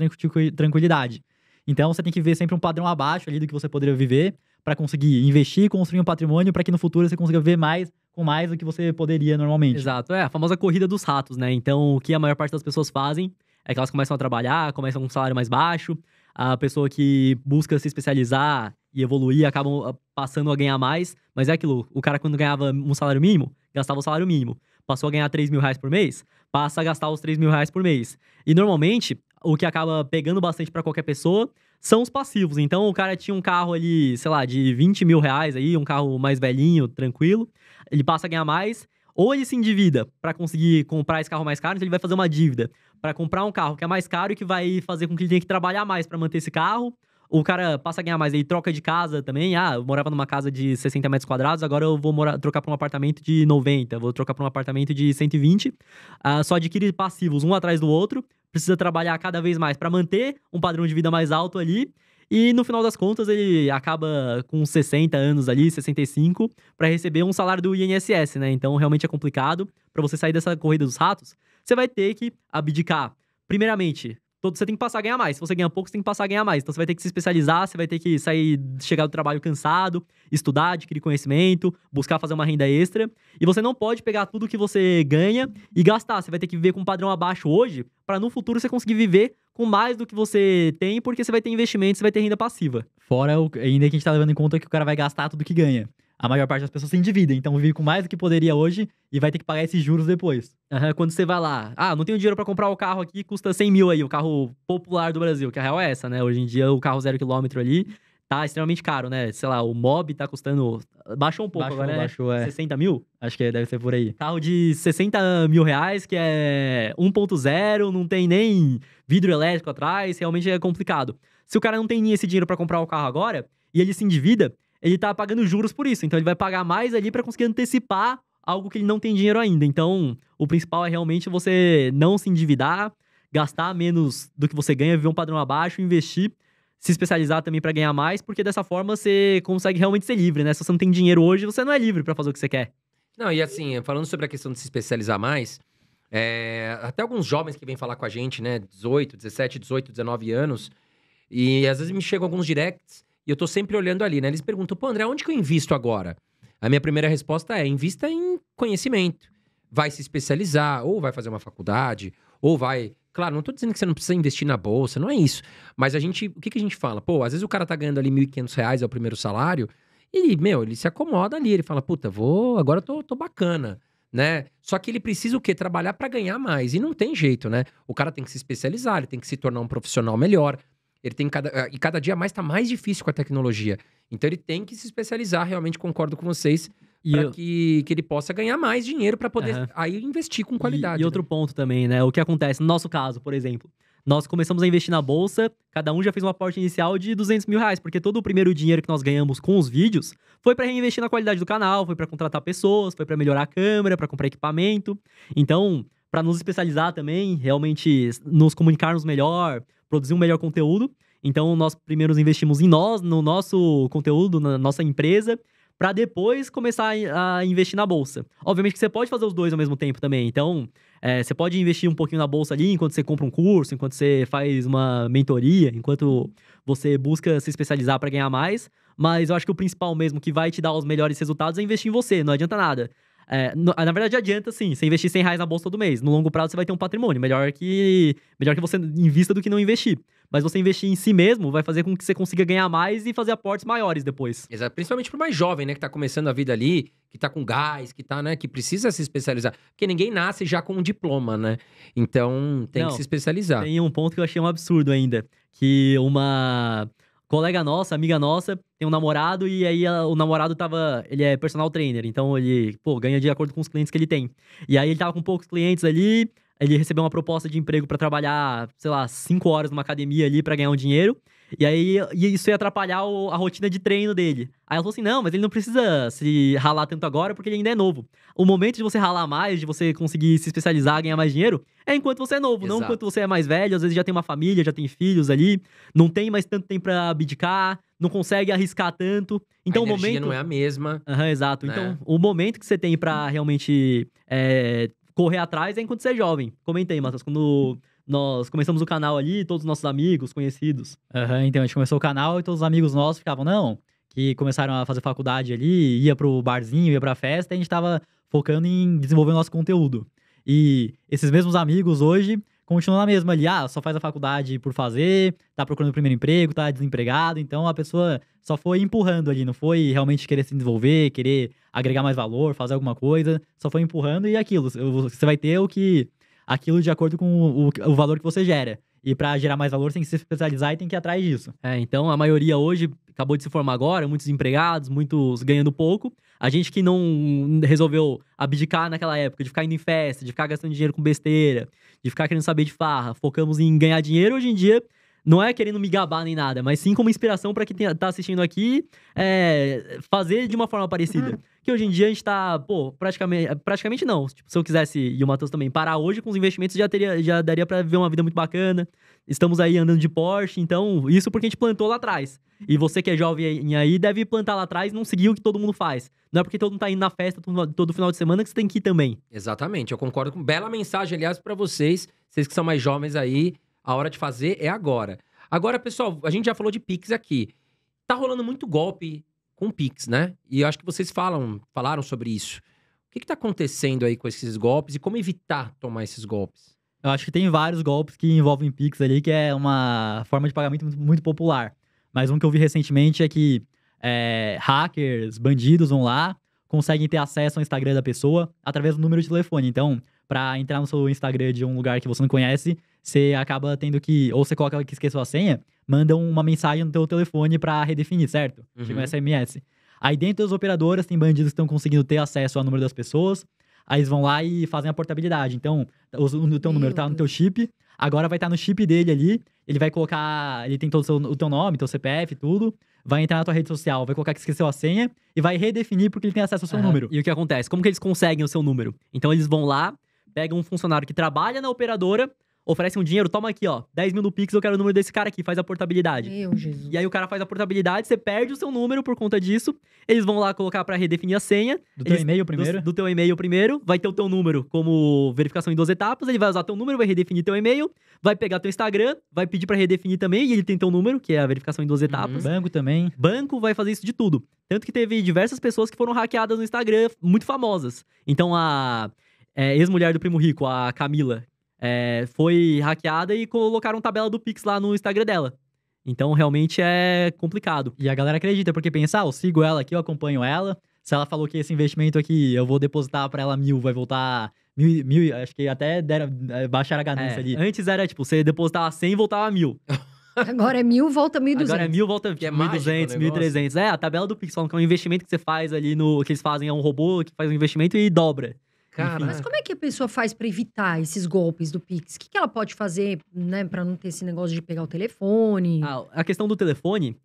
tranquilidade. Então, você tem que ver sempre um padrão abaixo ali do que você poderia viver para conseguir investir e construir um patrimônio para que no futuro você consiga viver mais com mais do que você poderia normalmente. Exato, é a famosa corrida dos ratos, né? Então, o que a maior parte das pessoas fazem é que elas começam a trabalhar, começam com um salário mais baixo, a pessoa que busca se especializar e evoluir acaba ah, passando a ganhar mais. Mas é aquilo, o cara quando ganhava um salário mínimo, gastava o salário mínimo. Passou a ganhar 3 mil reais por mês, passa a gastar os 3 mil reais por mês. E normalmente, o que acaba pegando bastante para qualquer pessoa são os passivos. Então, o cara tinha um carro ali, sei lá, de 20 mil reais aí, um carro mais velhinho, tranquilo. Ele passa a ganhar mais, ou ele se endivida para conseguir comprar esse carro mais caro, então ele vai fazer uma dívida para comprar um carro que é mais caro e que vai fazer com que ele tenha que trabalhar mais para manter esse carro. O cara passa a ganhar mais, ele troca de casa também. Ah, eu morava numa casa de 60 metros quadrados, agora eu vou morar, trocar para um apartamento de 90, vou trocar para um apartamento de 120. Ah, só adquire passivos um atrás do outro, precisa trabalhar cada vez mais para manter um padrão de vida mais alto ali. E no final das contas, ele acaba com 60 anos ali, 65, para receber um salário do INSS, né? Então realmente é complicado para você sair dessa corrida dos ratos você vai ter que abdicar, primeiramente, todo, você tem que passar a ganhar mais. Se você ganha pouco, você tem que passar a ganhar mais. Então você vai ter que se especializar, você vai ter que sair, chegar do trabalho cansado, estudar, adquirir conhecimento, buscar fazer uma renda extra. E você não pode pegar tudo que você ganha e gastar. Você vai ter que viver com um padrão abaixo hoje, para no futuro você conseguir viver com mais do que você tem, porque você vai ter investimento, você vai ter renda passiva. Fora o, ainda que a gente tá levando em conta que o cara vai gastar tudo que ganha a maior parte das pessoas se endivida. Então vive com mais do que poderia hoje e vai ter que pagar esses juros depois. Uhum, quando você vai lá, ah, não tenho dinheiro para comprar o carro aqui, custa 100 mil aí, o carro popular do Brasil, que a real é essa, né? Hoje em dia o carro zero quilômetro ali tá extremamente caro, né? Sei lá, o Mob tá custando. Baixou um pouco baixou, agora, né? Baixou, é. 60 mil? Acho que deve ser por aí. Carro de 60 mil reais, que é 1.0, não tem nem vidro elétrico atrás, realmente é complicado. Se o cara não tem esse dinheiro para comprar o carro agora e ele se endivida, ele tá pagando juros por isso. Então ele vai pagar mais ali para conseguir antecipar algo que ele não tem dinheiro ainda. Então, o principal é realmente você não se endividar, gastar menos do que você ganha, viver um padrão abaixo, investir, se especializar também para ganhar mais, porque dessa forma você consegue realmente ser livre, né? Se você não tem dinheiro hoje, você não é livre para fazer o que você quer. Não, e assim, falando sobre a questão de se especializar mais, é... até alguns jovens que vêm falar com a gente, né, 18, 17, 18, 19 anos, e às vezes me chegam alguns directs e eu tô sempre olhando ali, né? Eles perguntam, pô, André, onde que eu invisto agora? A minha primeira resposta é: invista em conhecimento. Vai se especializar, ou vai fazer uma faculdade, ou vai. Claro, não estou dizendo que você não precisa investir na bolsa, não é isso. Mas a gente, o que, que a gente fala? Pô, às vezes o cara tá ganhando ali R$ 1.500 é o primeiro salário, e, meu, ele se acomoda ali, ele fala, puta, vou, agora eu tô, tô bacana, né? Só que ele precisa o quê? Trabalhar para ganhar mais. E não tem jeito, né? O cara tem que se especializar, ele tem que se tornar um profissional melhor. Ele tem cada. Ah, e cada dia mais está mais difícil com a tecnologia. Então ele tem que se especializar, realmente concordo com vocês, para eu... que, que ele possa ganhar mais dinheiro para poder uhum. aí investir com qualidade. E, e né? outro né? ponto também, né? O que acontece no nosso caso, por exemplo. Nós começamos a investir na bolsa, cada um já fez uma aporte inicial de 200 mil reais, porque todo o primeiro dinheiro que nós ganhamos com os vídeos foi para reinvestir na qualidade do canal, foi para contratar pessoas, foi para melhorar a câmera, para comprar equipamento. Então, para nos especializar também, realmente nos comunicarmos melhor, produzir um melhor conteúdo. Então, nós primeiros investimos em nós, no nosso conteúdo, na nossa empresa, para depois começar a investir na bolsa. Obviamente que você pode fazer os dois ao mesmo tempo também. Então, é, você pode investir um pouquinho na bolsa ali enquanto você compra um curso, enquanto você faz uma mentoria, enquanto você busca se especializar para ganhar mais. Mas eu acho que o principal mesmo que vai te dar os melhores resultados é investir em você, não adianta nada. É, ah, na verdade, adianta sim. Você investir 100 reais na bolsa todo mês. No longo prazo, você vai ter um patrimônio. Melhor que, melhor que você invista do que não investir. Mas você investir em si mesmo vai fazer com que você consiga ganhar mais e fazer aportes maiores depois. Exato. Principalmente pro mais jovem, né? Que tá começando a vida ali, que tá com gás, que tá, né? Que precisa se especializar. Porque ninguém nasce já com um diploma, né? Então, tem não, que se especializar. Tem um ponto que eu achei um absurdo ainda. Que uma colega nossa, amiga nossa, tem um namorado e aí o namorado tava, ele é personal trainer, então ele, pô, ganha de acordo com os clientes que ele tem. E aí ele tava com poucos clientes ali, ele recebeu uma proposta de emprego para trabalhar, sei lá, cinco horas numa academia ali para ganhar um dinheiro. E aí e isso ia atrapalhar o, a rotina de treino dele. Aí ela falou assim: não, mas ele não precisa se ralar tanto agora porque ele ainda é novo. O momento de você ralar mais, de você conseguir se especializar, ganhar mais dinheiro, é enquanto você é novo, Exato. não enquanto você é mais velho. Às vezes já tem uma família, já tem filhos ali, não tem mais tanto tempo pra abdicar, não consegue arriscar tanto. Então, a o momento. não é a mesma. Uhum, exato. Né? Então, o momento que você tem para realmente é, correr atrás é enquanto você é jovem. Comentei, Matheus, quando nós começamos o canal ali, todos os nossos amigos, conhecidos. Uhum, então a gente começou o canal e todos os amigos nossos ficavam, não, que começaram a fazer faculdade ali, ia pro barzinho, ia pra festa, e a gente tava focando em desenvolver o nosso conteúdo. E esses mesmos amigos hoje continuam na mesma ali, ah, só faz a faculdade por fazer, tá procurando o primeiro emprego, tá desempregado, então a pessoa só foi empurrando ali, não foi realmente querer se desenvolver, querer agregar mais valor, fazer alguma coisa, só foi empurrando e é aquilo, você vai ter o que aquilo de acordo com o, o, valor que você gera. E para gerar mais valor, você tem que se especializar e tem que ir atrás disso. É, então a maioria hoje acabou de se formar agora, muitos empregados, muitos ganhando pouco. A gente que não resolveu abdicar naquela época de ficar indo em festa, de ficar gastando dinheiro com besteira, de ficar querendo saber de farra, focamos em ganhar dinheiro hoje em dia. Não é querendo me gabar nem nada, mas sim como inspiração para quem está assistindo aqui é, fazer de uma forma parecida. Uhum que hoje em dia a gente tá, pô, praticamente, praticamente não. Tipo, se eu quisesse, e o Matheus também, parar hoje com os investimentos, já, teria, já daria para viver uma vida muito bacana. Estamos aí andando de Porsche, então, isso porque a gente plantou lá atrás. E você que é jovem aí deve plantar lá atrás não seguir o que todo mundo faz. Não é porque todo mundo tá indo na festa todo, todo final de semana que você tem que ir também. Exatamente, eu concordo com. Bela mensagem, aliás, para vocês, vocês que são mais jovens aí, a hora de fazer é agora. Agora, pessoal, a gente já falou de Pix aqui. Tá rolando muito golpe com Pix, né? E acho que vocês falam, falaram sobre isso. O que está acontecendo aí com esses golpes e como evitar tomar esses golpes? Eu acho que tem vários golpes que envolvem Pix ali, que é uma forma de pagamento muito, muito popular. Mas um que eu vi recentemente é que é, hackers, bandidos vão lá, conseguem ter acesso ao Instagram da pessoa através do número de telefone. Então, para entrar no seu Instagram de um lugar que você não conhece, você acaba tendo que. Ou você coloca que esqueceu a senha, mandam uma mensagem no teu telefone para redefinir, certo? Tipo uhum. Chega um SMS. Aí dentro das operadoras tem bandidos que estão conseguindo ter acesso ao número das pessoas, aí eles vão lá e fazem a portabilidade. Então, o teu número tá no teu chip, agora vai estar tá no chip dele ali, ele vai colocar, ele tem todo o, seu, o teu nome, teu CPF, tudo, vai entrar na tua rede social, vai colocar que esqueceu a senha e vai redefinir porque ele tem acesso ao seu uhum. número. E o que acontece? Como que eles conseguem o seu número? Então eles vão lá, pegam um funcionário que trabalha na operadora, oferece um dinheiro, toma aqui, ó, 10 mil no Pix, eu quero o número desse cara aqui, faz a portabilidade. Meu Jesus. E aí o cara faz a portabilidade, você perde o seu número por conta disso. Eles vão lá colocar para redefinir a senha. Do eles, teu e-mail primeiro? Do, do teu e-mail primeiro, vai ter o teu número como verificação em duas etapas, ele vai usar teu número, vai redefinir teu e-mail, vai pegar teu Instagram, vai pedir para redefinir também, e ele tem teu número, que é a verificação em duas uhum. etapas. Uhum. Banco também. Banco vai fazer isso de tudo. Tanto que teve diversas pessoas que foram hackeadas no Instagram, muito famosas. Então a é, ex-mulher do Primo Rico, a Camila, é, foi hackeada e colocaram tabela do Pix lá no Instagram dela. Então realmente é complicado. E a galera acredita, porque pensa, ah, eu sigo ela aqui, eu acompanho ela. Se ela falou que esse investimento aqui eu vou depositar para ela mil, vai voltar mil, mil acho que até deram, é, baixaram a ganância é. ali. Antes era tipo, você depositava 100 e voltava mil. Agora é mil, volta 1.200. Agora é mil, volta mil duzentos, 1.200, 1.300. É, é, tipo, é, a tabela do Pix, que é um investimento que você faz ali no. que eles fazem, é um robô que faz um investimento e dobra. Cara, mas como é que a pessoa faz para evitar esses golpes do Pix? O que, que ela pode fazer, né, para não ter esse negócio de pegar o telefone? Ah, a questão do telefone,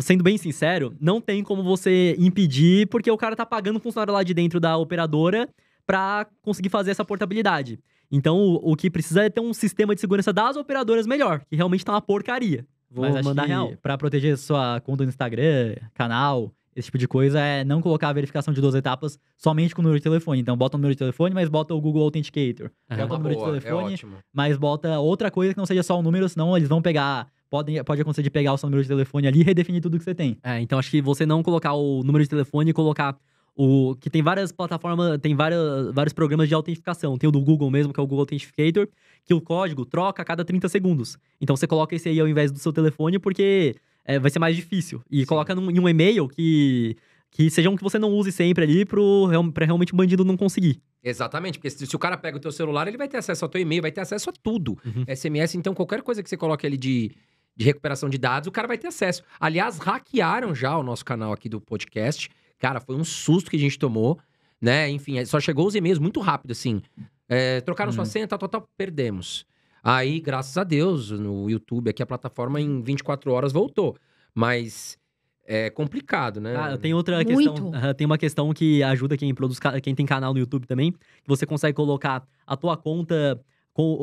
sendo bem sincero, não tem como você impedir, porque o cara tá pagando o funcionário lá de dentro da operadora para conseguir fazer essa portabilidade. Então, o, o, que precisa é ter um sistema de segurança das operadoras melhor, que realmente tá uma porcaria. Vou Mas mandar real. Pra proteger sua conta no Instagram, canal, esse tipo de coisa, é não colocar a verificação de duas etapas somente com o número de telefone. Então, bota o número de telefone, mas bota o Google Authenticator. Uhum. Bota o número Boa, de é telefone, é mas bota outra coisa que não seja só o número, senão eles vão pegar pode, pode acontecer de pegar o seu número de telefone ali e redefinir tudo que você tem. É, então acho que você não colocar o número de telefone e colocar o. Que tem várias plataformas, tem várias, vários programas de autentificação. Tem o do Google mesmo, que é o Google Authenticator, que o código troca a cada 30 segundos. Então você coloca esse aí ao invés do seu telefone, porque é, vai ser mais difícil. E Sim. coloca num, em um e-mail que que seja um que você não use sempre ali pro, pra realmente o bandido não conseguir. Exatamente, porque se, se, o cara pega o teu celular, ele vai ter acesso ao teu e-mail, vai ter acesso a tudo. Uhum. SMS, então qualquer coisa que você coloque ali de, de recuperação de dados, o cara vai ter acesso. Aliás, hackearam já o nosso canal aqui do podcast. Cara, foi um susto que a gente tomou, né? Enfim, é, só chegou os e-mails muito rápido, assim. É, trocaram uhum. sua senha, tal, tal, tal, perdemos. Aí, graças a Deus, no YouTube aqui a plataforma em 24 horas voltou. Mas é complicado, né? Ah, tem outra Muito. questão. Uh, tem uma questão que ajuda quem produz, quem tem canal no YouTube também, você consegue colocar a tua conta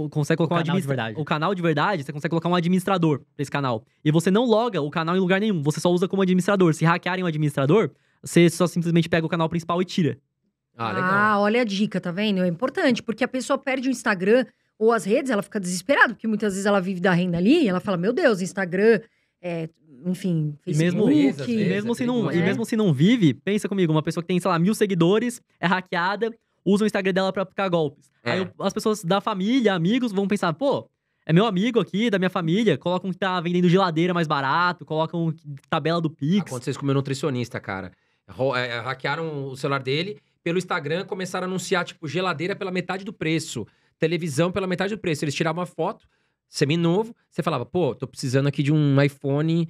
consegue colocar o canal, um de verdade. o canal de verdade, você consegue colocar um administrador pra esse canal. E você não loga o canal em lugar nenhum, você só usa como administrador. Se hackearem o administrador, você só simplesmente pega o canal principal e tira. Ah, ah legal. ah olha a dica, tá vendo? É importante, porque a pessoa perde o Instagram, ou as redes, ela fica desesperada, porque muitas vezes ela vive da renda ali e ela fala: Meu Deus, Instagram, é, enfim, Facebook. Assim, e mesmo, assim é e mesmo, se não, é. e mesmo se não vive, pensa comigo: uma pessoa que tem, sei lá, mil seguidores, é hackeada, usa o Instagram dela pra aplicar golpes. É. Aí as pessoas da família, amigos, vão pensar: Pô, é meu amigo aqui, da minha família, colocam que tá vendendo geladeira mais barato, colocam tabela do Pix. Aconteceu com o meu nutricionista, cara. É, é, hackearam o celular dele, pelo Instagram começaram a anunciar, tipo, geladeira pela metade do preço televisão pela metade do preço. Eles tiravam uma foto, semi-novo, você falava, pô, tô precisando aqui de um iPhone.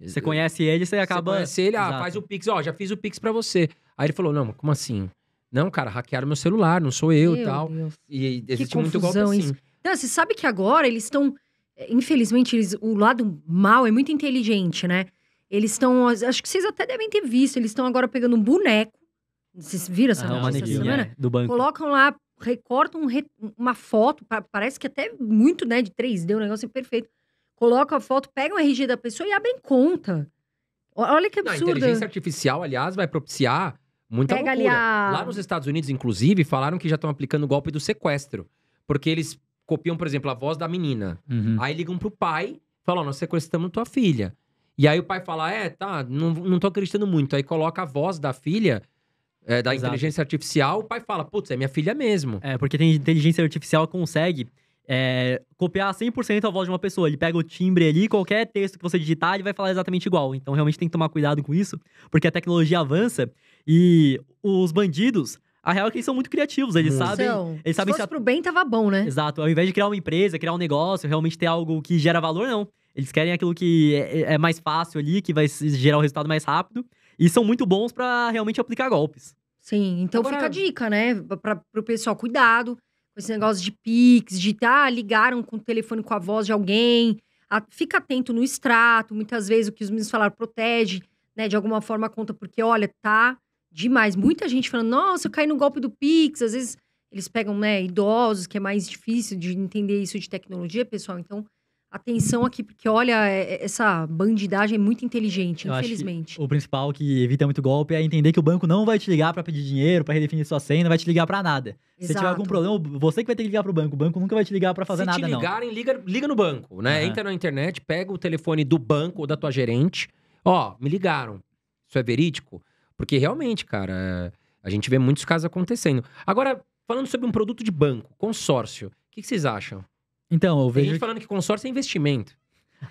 Você conhece ele, você acaba. Você conhece ele, ah, faz o Pix, ó, já fiz o Pix para você. Aí ele falou, não, como assim? Não, cara, hackearam meu celular, não sou eu e tal. Deus. E existe que muito golpe assim. Isso. Não, você sabe que agora eles estão. Infelizmente, eles, o lado mal é muito inteligente, né? Eles estão. Acho que vocês até devem ter visto, eles estão agora pegando um boneco. Vocês viram essa ah, é notícia essa semana? É, do banco. Colocam lá recorta um re... uma foto, parece que até muito, né, de 3D, um negócio assim perfeito. Coloca a foto, pega o RG da pessoa e abrem conta. Olha que absurdo. a inteligência artificial, aliás, vai propiciar muita pega loucura. A... Lá nos Estados Unidos, inclusive, falaram que já estão aplicando o golpe do sequestro. Porque eles copiam, por exemplo, a voz da menina. Uhum. Aí ligam pro pai, falam, nós sequestramos tua filha. E aí o pai fala, é, tá, não, não tô acreditando muito. Aí coloca a voz da filha é, da Exato. inteligência artificial, o pai fala, putz, é minha filha mesmo. É, porque tem inteligência artificial consegue é, copiar 100% a voz de uma pessoa. Ele pega o timbre ali, qualquer texto que você digitar, ele vai falar exatamente igual. Então, realmente tem que tomar cuidado com isso, porque a tecnologia avança e os bandidos. A real é que eles são muito criativos, eles hum. sabem. eles sabem se fosse se... pro bem, tava bom, né? Exato. Ao invés de criar uma empresa, criar um negócio, realmente ter algo que gera valor, não. Eles querem aquilo que é, é, é mais fácil ali, que vai gerar o um resultado mais rápido. E são muito bons para realmente aplicar golpes. Sim, então Agora... fica a dica, né? Para o pessoal, cuidado com esse negócio de Pix, de ah, ligaram com o telefone com a voz de alguém. A, fica atento no extrato, muitas vezes o que os meninos falaram protege, né? De alguma forma conta, porque olha, tá demais. Muita gente falando, nossa, eu caí no golpe do Pix. Às vezes eles pegam, né, idosos, que é mais difícil de entender isso de tecnologia, pessoal. Então, atenção aqui, porque olha, é, é, essa bandidagem é muito inteligente, eu infelizmente. o principal que evita muito golpe é entender que o banco não vai te ligar para pedir dinheiro, para redefinir sua senha, não vai te ligar para nada. Exato. Se tiver algum problema, você que vai ter que ligar pro banco. O banco nunca vai te ligar para fazer Se nada, Se te ligarem, liga, liga no banco, né? Uhum. Entra na internet, pega o telefone do banco ou da tua gerente. Ó, me ligaram. Isso é verídico? Porque realmente, cara, é, a gente vê muitos casos acontecendo. Agora, falando sobre um produto de banco, consórcio, o que, que vocês acham? Então, eu vejo. Tem gente falando que consórcio é investimento.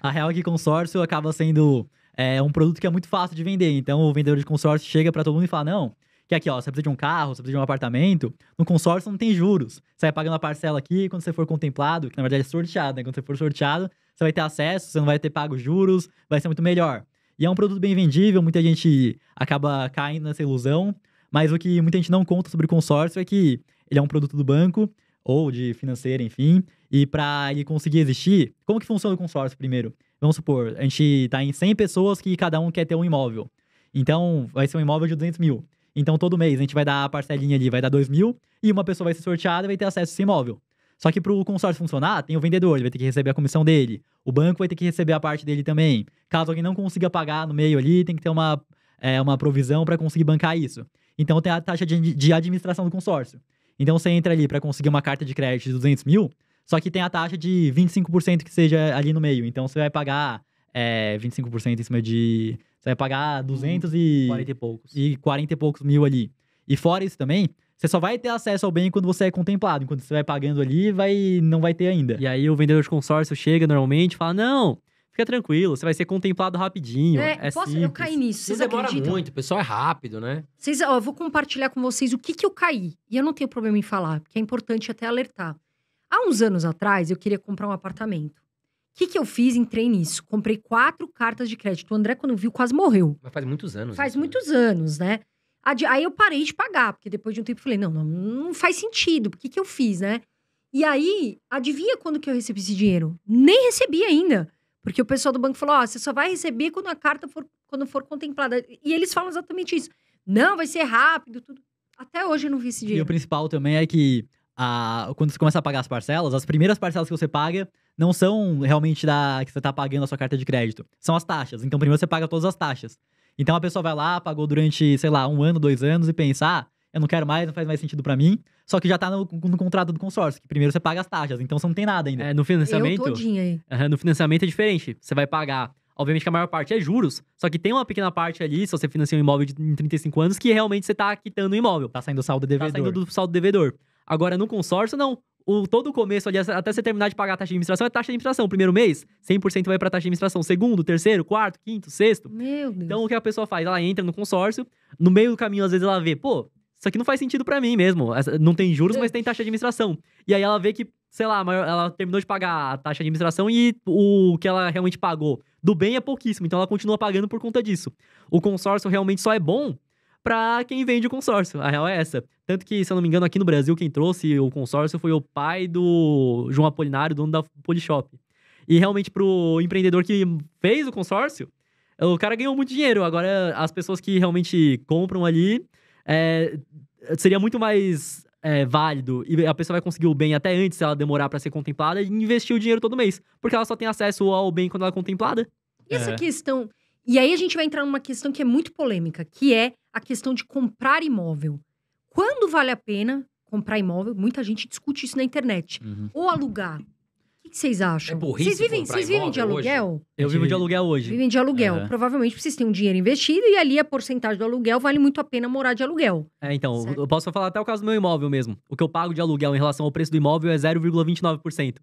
A real é que consórcio acaba sendo é, um produto que é muito fácil de vender. Então, o vendedor de consórcio chega para todo mundo e fala: não, que aqui, ó, você precisa de um carro, você precisa de um apartamento, no consórcio não tem juros. Você vai pagando a parcela aqui, quando você for contemplado, que na verdade é sorteado, né? Quando você for sorteado, você vai ter acesso, você não vai ter pago juros, vai ser muito melhor. E é um produto bem vendível, muita gente acaba caindo nessa ilusão, mas o que muita gente não conta sobre consórcio é que ele é um produto do banco ou de financeira, enfim. E para ele conseguir existir, como que funciona o consórcio primeiro? Vamos supor, a gente está em 100 pessoas que cada um quer ter um imóvel. Então, vai ser um imóvel de 200 mil. Então, todo mês a gente vai dar a parcelinha ali, vai dar 2 mil, e uma pessoa vai ser sorteada e vai ter acesso a esse imóvel. Só que para o consórcio funcionar, tem o vendedor, ele vai ter que receber a comissão dele. O banco vai ter que receber a parte dele também. Caso alguém não consiga pagar no meio ali, tem que ter uma, é, uma provisão para conseguir bancar isso. Então, tem a taxa de, de administração do consórcio. Então você entra ali para conseguir uma carta de crédito de 200 mil, só que tem a taxa de 25% que seja ali no meio. Então você vai pagar é, 25% em cima de. Você vai pagar 200 hum, e. 40 e poucos. E 40 e poucos mil ali. E fora isso também, você só vai ter acesso ao bem quando você é contemplado. Enquanto você vai pagando ali, vai não vai ter ainda. E aí o vendedor de consórcio chega normalmente e fala: Não, Fica tranquilo, você vai ser contemplado rapidinho. É, é posso, simples. eu caí nisso. Vocês não demora muito, o pessoal é rápido, né? Vocês, ó, eu vou compartilhar com vocês o que, que eu caí. E eu não tenho problema em falar, porque é importante até alertar. Há uns anos atrás, eu queria comprar um apartamento. O que, que eu fiz? Entrei nisso. Comprei quatro cartas de crédito. O André, quando viu, quase morreu. Mas faz muitos anos. Faz isso, né? muitos né? anos, né? Aí eu parei de pagar, porque depois de um tempo eu falei, não, não, não faz sentido. O que, que eu fiz, né? E aí, adivinha quando que eu recebi esse dinheiro? Nem recebi ainda. Porque o pessoal do banco falou: ó, oh, você só vai receber quando a carta for, quando for contemplada. E eles falam exatamente isso. Não, vai ser rápido, tudo. Até hoje eu não vi esse dinheiro. E o principal também é que a, quando você começa a pagar as parcelas, as primeiras parcelas que você paga não são realmente da que você está pagando a sua carta de crédito. São as taxas. Então primeiro você paga todas as taxas. Então a pessoa vai lá, pagou durante, sei lá, um ano, dois anos e pensa, ah, eu não quero mais, não faz mais sentido para mim. Só que já tá no, no contrato do consórcio, que primeiro você paga as taxas, então você não tem nada ainda. É, no financiamento. Eu todinha aí. no financiamento é diferente. Você vai pagar. Obviamente que a maior parte é juros, só que tem uma pequena parte ali, se você financia um imóvel de, em 35 anos, que realmente você tá quitando o imóvel. Tá saindo saldo devedor. Tá saindo do saldo devedor. Agora, no consórcio, não. O, todo o começo ali, até você terminar de pagar a taxa de administração, é taxa de administração. Primeiro mês, 100% vai para taxa de administração. Segundo, terceiro, quarto, quinto, sexto. Meu Deus. Então, o que a pessoa faz? Ela entra no consórcio, no meio do caminho, às vezes ela vê, pô, isso aqui não faz sentido para mim mesmo. Não tem juros, mas tem taxa de administração. E aí ela vê que, sei lá, ela terminou de pagar a taxa de administração e o que ela realmente pagou do bem é pouquíssimo. Então ela continua pagando por conta disso. O consórcio realmente só é bom para quem vende o consórcio. A real é essa. Tanto que, se eu não me engano, aqui no Brasil, quem trouxe o consórcio foi o pai do João Apolinário, dono da Polishop. E realmente, pro empreendedor que fez o consórcio, o cara ganhou muito dinheiro. Agora, as pessoas que realmente compram ali é, seria muito mais é, válido e a pessoa vai conseguir o bem até antes se ela demorar para ser contemplada e investir o dinheiro todo mês, porque ela só tem acesso ao bem quando ela é contemplada. E essa é. questão. E aí a gente vai entrar numa questão que é muito polêmica, que é a questão de comprar imóvel. Quando vale a pena comprar imóvel? Muita gente discute isso na internet. Uhum. Ou alugar que vocês acham? É burrice vocês vivem, vocês vivem de aluguel? Hoje? Eu vivo de aluguel hoje. Vivem de aluguel. Uhum. Provavelmente vocês têm um dinheiro investido e ali a porcentagem do aluguel vale muito a pena morar de aluguel. É, então, certo? eu posso falar até o caso do meu imóvel mesmo. O que eu pago de aluguel em relação ao preço do imóvel é 0,29%.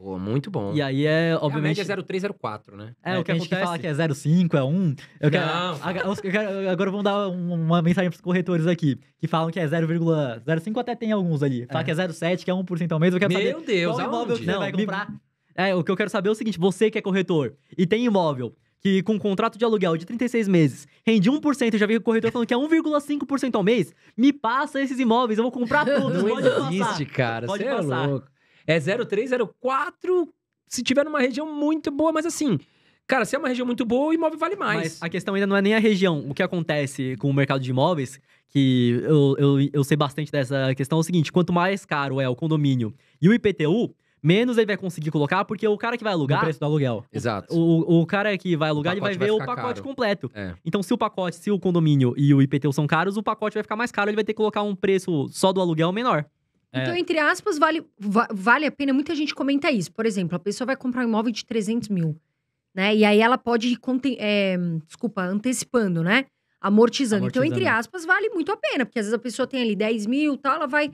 Boa, muito bom. E aí é, obviamente. A média é 0304, né? É, é o que, que acontece. fala que é 05, é 1. Eu quero, Não. agora vamos dar uma mensagem pros corretores aqui, que falam que é 0,05 até tem alguns ali. Fala é. que é 0,7, que é 1% ao mês. Eu quero Meu saber Deus, qual imóvel aonde? que você Não, vai comprar. Me... É, o que eu quero saber é o seguinte: você que é corretor e tem imóvel, que com um contrato de aluguel de 36 meses rende 1%, eu já vi o corretor falando que é 1,5% ao mês, me passa esses imóveis, eu vou comprar todos, não pode existe, passar. cara, pode você é passar. é louco. É 0304 se tiver numa região muito boa, mas assim, Cara, se é uma região muito boa, o imóvel vale mais. Mas a questão ainda não é nem a região. O que acontece com o mercado de imóveis, que eu, eu, eu sei bastante dessa questão, é o seguinte: quanto mais caro é o condomínio e o IPTU, menos ele vai conseguir colocar, porque o cara que vai alugar. O preço do aluguel. Exato. O, o, cara que vai alugar, ele vai ver o pacote caro. completo. É. Então, se o pacote, se o condomínio e o IPTU são caros, o pacote vai ficar mais caro, ele vai ter que colocar um preço só do aluguel menor. Então, é. entre aspas, vale, vale a pena. Muita gente comenta isso. Por exemplo, a pessoa vai comprar um imóvel de 300 mil, né? E aí ela pode ir, é, desculpa, antecipando, né? Amortizando. Amortizando. Então, entre aspas, vale muito a pena. Porque às vezes a pessoa tem ali 10 mil tal, ela vai...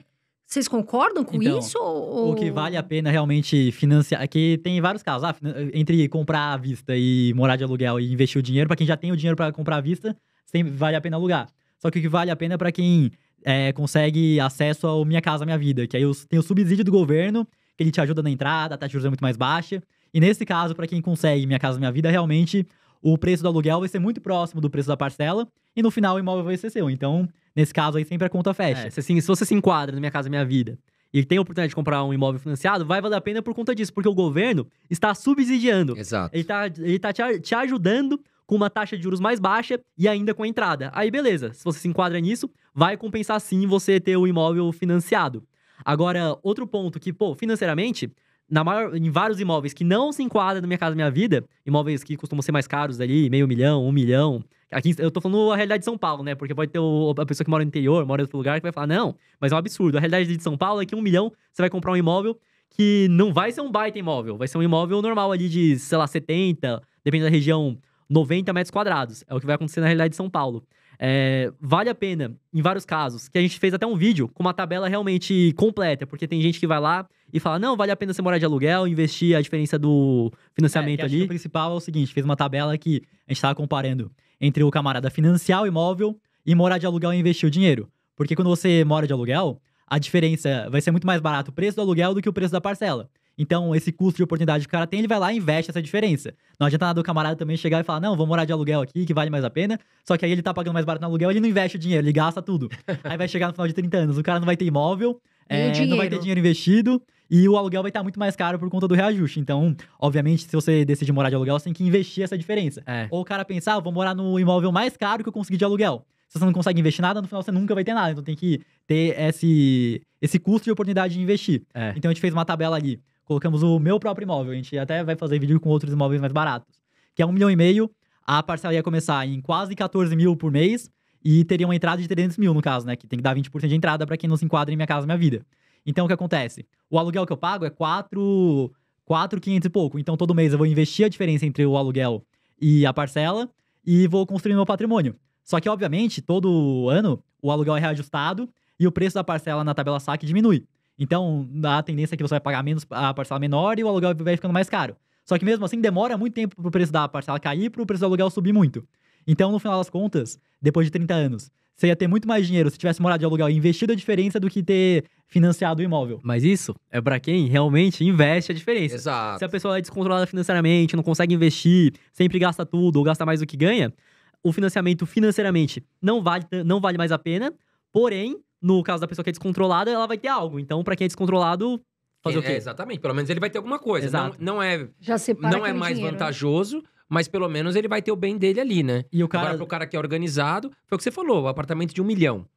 Vocês concordam com então, isso? Ou... O que vale a pena realmente financiar. Aqui é tem vários casos. Ah, entre comprar à vista e morar de aluguel e investir o dinheiro, para quem já tem o dinheiro para comprar à vista, sempre vale a pena alugar. Só que o que vale a pena é para quem é, consegue acesso ao Minha Casa Minha Vida, que aí tem o subsídio do governo, que ele te ajuda na entrada, a taxa de juros é muito mais baixa. E nesse caso, para quem consegue Minha Casa Minha Vida, realmente o preço do aluguel vai ser muito próximo do preço da parcela e no final o imóvel vai ser seu. Então, nesse caso aí, sempre a conta fecha. É, se, assim, se você se enquadra no Minha Casa Minha Vida e tem a oportunidade de comprar um imóvel financiado, vai valer a pena por conta disso, porque o governo está subsidiando. Exato. Ele está ele tá te, te ajudando com uma taxa de juros mais baixa e ainda com a entrada. Aí beleza, se você se enquadra nisso, vai compensar sim você ter o imóvel financiado. Agora, outro ponto que, pô, financeiramente, na maior, em vários imóveis que não se enquadram no Minha Casa Minha Vida, imóveis que costumam ser mais caros ali, meio milhão, um milhão. Aqui, eu tô falando a realidade de São Paulo, né? Porque pode ter o, a pessoa que mora no interior, mora em outro lugar, que vai falar, não, mas é um absurdo. A realidade de São Paulo é que um milhão você vai comprar um imóvel que não vai ser um baita imóvel, vai ser um imóvel normal ali de, sei lá, 70, dependendo da região, 90 metros quadrados. É o que vai acontecer na realidade de São Paulo. É, vale a pena, em vários casos, que a gente fez até um vídeo com uma tabela realmente completa, porque tem gente que vai lá e fala, não, vale a pena você morar de aluguel, investir a diferença do financiamento é, ali. o principal é o seguinte, fez uma tabela que a gente estava comparando entre o camarada financiar o imóvel e morar de aluguel e investir o dinheiro. Porque quando você mora de aluguel, a diferença vai ser muito mais barato o preço do aluguel do que o preço da parcela. Então, esse custo de oportunidade que o cara tem, ele vai lá e investe essa diferença. Não adianta nada o camarada também chegar e falar, não, vou morar de aluguel aqui, que vale mais a pena. Só que aí ele tá pagando mais barato no aluguel, ele não investe o dinheiro, ele gasta tudo. aí vai chegar no final de 30 anos, o cara não vai ter imóvel, é, não vai ter dinheiro investido e o aluguel vai estar muito mais caro por conta do reajuste. Então, obviamente, se você decide morar de aluguel, você tem que investir essa diferença. É. Ou o cara pensar, ah, vou morar no imóvel mais caro que eu consegui de aluguel. Se você não consegue investir nada, no final você nunca vai ter nada. Então tem que ter esse, esse custo de oportunidade de investir. É. Então a gente fez uma tabela ali colocamos o meu próprio imóvel. A gente até vai fazer vídeo com outros imóveis mais baratos. Que é um milhão e meio, a parcela ia começar em quase 14 mil por mês e teria uma entrada de 300 mil, no caso, né? Que tem que dar 20% de entrada para quem não se enquadra em Minha Casa Minha Vida. Então, o que acontece? O aluguel que eu pago é 4... 4,500 e pouco. Então, todo mês eu vou investir a diferença entre o aluguel e a parcela e vou construir meu patrimônio. Só que, obviamente, todo ano o aluguel é reajustado e o preço da parcela na tabela saque diminui. Então, a tendência é que você vai pagar menos a parcela menor e o aluguel vai ficando mais caro. Só que mesmo assim, demora muito tempo para o preço da parcela cair para o preço do aluguel subir muito. Então, no final das contas, depois de 30 anos, você ia ter muito mais dinheiro se tivesse morado de aluguel e investido a é diferença do que ter financiado o imóvel. Mas isso é para quem realmente investe é a diferença. Exato. Se a pessoa é descontrolada financeiramente, não consegue investir, sempre gasta tudo ou gasta mais do que ganha, o financiamento financeiramente não vale, não vale mais a pena, porém no caso da pessoa que é descontrolada, ela vai ter algo. Então, para quem é descontrolado, fazer é, o quê? É, exatamente. Pelo menos ele vai ter alguma coisa. Exato. Não, não é, Já separa não é mais dinheiro, né? vantajoso, mas pelo menos ele vai ter o bem dele ali, né? E o cara... Agora, pro cara que é organizado, foi o que você falou, o apartamento de um milhão.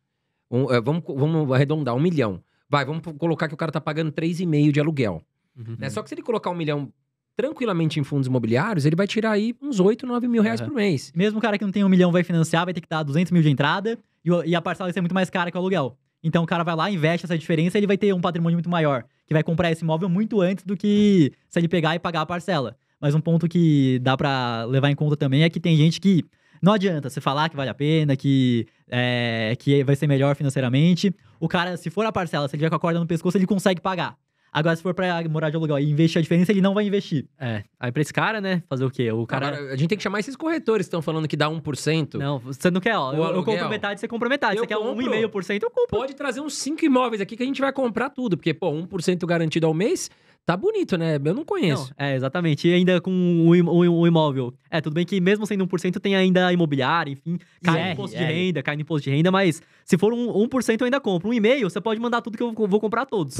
Um, é, vamos, vamos arredondar, um milhão. Vai, vamos colocar que o cara tá pagando 3,5 de aluguel. Uhum. Né? Só que se ele colocar um milhão tranquilamente em fundos imobiliários, ele vai tirar aí uns 8, 9 mil reais uhum. por mês. Mesmo o cara que não tem um milhão vai financiar, vai ter que dar 200 mil de entrada e, e a parcela vai ser muito mais cara que o aluguel. Então o cara vai lá, investe essa diferença, ele vai ter um patrimônio muito maior, que vai comprar esse imóvel muito antes do que se ele pegar e pagar a parcela. Mas um ponto que dá para levar em conta também é que tem gente que não adianta você falar que vale a pena, que, é, que vai ser melhor financeiramente. O cara, se for a parcela, se ele tiver com a corda no pescoço, ele consegue pagar. Agora, se for pra morar de aluguel e investir a diferença, é ele não vai investir. É. Aí pra esse cara, né? Fazer o quê? O cara. Agora, a gente tem que chamar esses corretores que estão falando que dá 1%. Não, você não quer, ó. Eu, eu, compro metade, você compra metade. Eu você quer 1,5%, eu compro. Pode trazer uns 5 imóveis aqui que a gente vai comprar tudo. Porque, pô, 1% garantido ao mês, Tá bonito, né? Eu não conheço. Não, é, exatamente. E ainda com o um, imóvel. É, tudo bem que mesmo sendo 1% tem ainda imobiliário, enfim, cai IR, é, imposto IR. de é. renda, cai no imposto de renda, mas se for um 1% eu ainda compro. Um e-mail, você pode mandar tudo que eu vou comprar todos.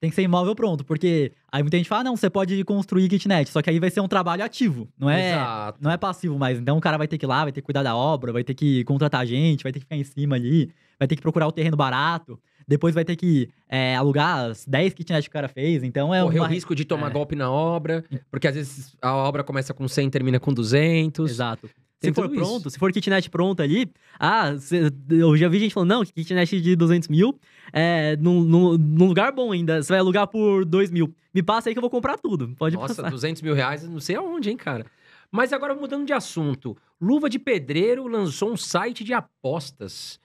tem que ser imóvel pronto, porque aí muita gente fala, ah, não, você pode construir kitnet, só que aí vai ser um trabalho ativo, não é, Exato. não é passivo mas Então o cara vai ter que ir lá, vai ter que cuidar da obra, vai ter que contratar gente, vai ter que ficar em cima ali, vai ter que procurar o terreno barato depois vai ter que é, alugar as 10 kitnets que o cara fez, então é... uma... o risco de tomar é. golpe na obra, porque às vezes a obra começa com 100 e termina com 200. Exato. Tem se for pronto, isso. se for kitnet pronto ali, ah, eu já vi gente falando, não, kitnet de 200 mil, é, num, num, num lugar bom ainda, você vai alugar por 2 mil. Me passa aí que eu vou comprar tudo, pode Nossa, passar. Nossa, 200 mil reais, não sei aonde, hein, cara. Mas agora mudando de assunto, Luva de Pedreiro lançou um site de apostas.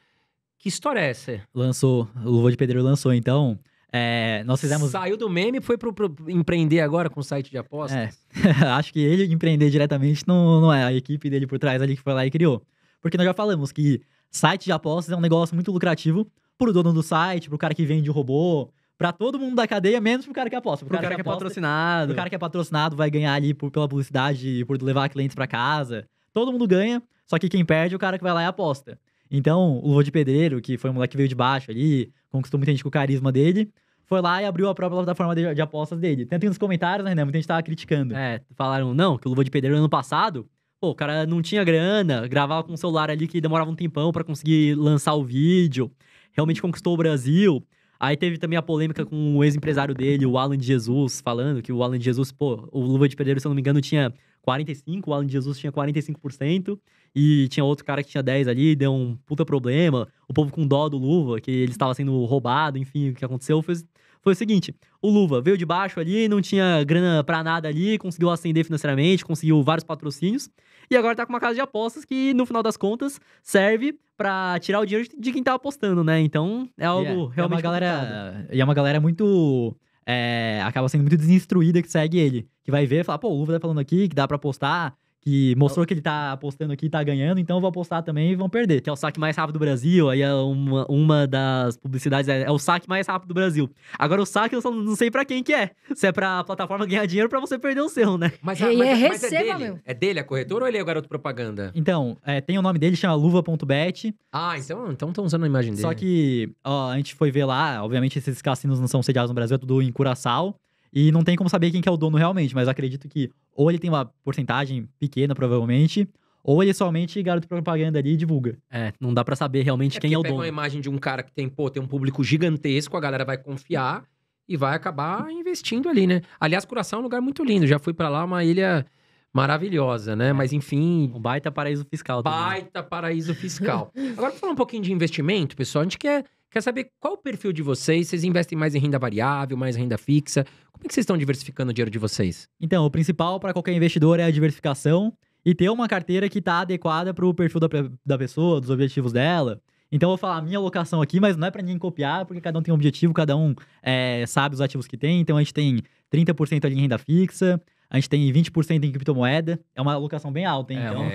Que história é essa? Lançou, o Luva de Pedreiro lançou, então. É, nós fizemos. Saiu do meme e foi pro, pro, empreender agora com o site de apostas? É. Acho que ele empreender diretamente não, não é a equipe dele por trás ali que foi lá e criou. Porque nós já falamos que site de apostas é um negócio muito lucrativo pro dono do site, pro cara que vende o robô, para todo mundo da cadeia, menos pro cara que aposta. Pro, pro cara, cara, que, é aposta, é patrocinado. O cara que é patrocinado vai ganhar ali por, pela publicidade e por levar clientes para casa. Todo mundo ganha, só que quem perde é o cara que vai lá e aposta. Então, o Luva de Pedreiro, que foi um moleque que veio de baixo ali, conquistou muita gente com o carisma dele, foi lá e abriu a própria plataforma de, de apostas dele. Tanto nos comentários, né, né? Muita gente tava criticando. É, falaram, não, que o Luva de Pedreiro ano passado, pô, o cara não tinha grana, gravava com o celular ali que demorava um tempão para conseguir lançar o vídeo, realmente conquistou o Brasil. Aí teve também a polêmica com o ex-empresário dele, o Alan de Jesus, falando que o Alan de Jesus, pô, o Luva de Pedreiro, se eu não me engano, tinha 45%, o Alan Jesus tinha 45%, e tinha outro cara que tinha 10 ali, deu um puta problema, o povo com dó do Luva, que ele estava sendo roubado, enfim, o que aconteceu foi, foi o seguinte, o Luva veio de baixo ali, não tinha grana pra nada ali, conseguiu ascender financeiramente, conseguiu vários patrocínios, e agora tá com uma casa de apostas que, no final das contas, serve para tirar o dinheiro de quem tá apostando, né? Então, é, é algo yeah, realmente... É uma galera, e é uma galera muito é, acaba sendo muito desinstruída que segue ele. Que vai ver e falar, pô, o Luva tá falando aqui que dá para postar que mostrou que ele tá apostando aqui e tá ganhando, então eu vou apostar também e vão perder. Que é o saque mais rápido do Brasil, aí é uma, uma das publicidades é, é, o saque mais rápido do Brasil. Agora o saque eu só não sei para quem que é. Se é pra plataforma ganhar dinheiro para você perder o seu, né? Mas, a, mas, é, é, mas é dele? Meu. É dele a corretora ou ele é o garoto propaganda? Então, é, tem o nome dele, chama luva.bet. Ah, então estão então usando a imagem dele. Só que ó, a gente foi ver lá, obviamente esses cassinos não são sediados no Brasil, é tudo em Curaçao. E não tem como saber quem que é o dono realmente, mas acredito que ou ele tem uma porcentagem pequena, provavelmente, ou ele somente garota propaganda ali e divulga. É, não dá para saber realmente é quem é o dono. uma imagem de um cara que tem, pô, tem um público gigantesco, a galera vai confiar e vai acabar investindo ali, né? Aliás, Curaçao é um lugar muito lindo, já fui para lá, uma ilha maravilhosa, né? É. Mas enfim. Um baita paraíso fiscal. Também. Baita paraíso fiscal. Agora, falar um pouquinho de investimento, pessoal, a gente quer Quer saber qual o perfil de vocês? Vocês investem mais em renda variável, mais renda fixa? Como é que vocês estão diversificando o dinheiro de vocês? Então, o principal para qualquer investidor é a diversificação e ter uma carteira que está adequada para o perfil da, da pessoa, dos objetivos dela. Então, eu vou falar a minha alocação aqui, mas não é para ninguém copiar, porque cada um tem um objetivo, cada um é, sabe os ativos que tem. Então, a gente tem 30% ali em renda fixa, a gente tem 20% em criptomoeda. É uma alocação bem alta, hein? É, então, é,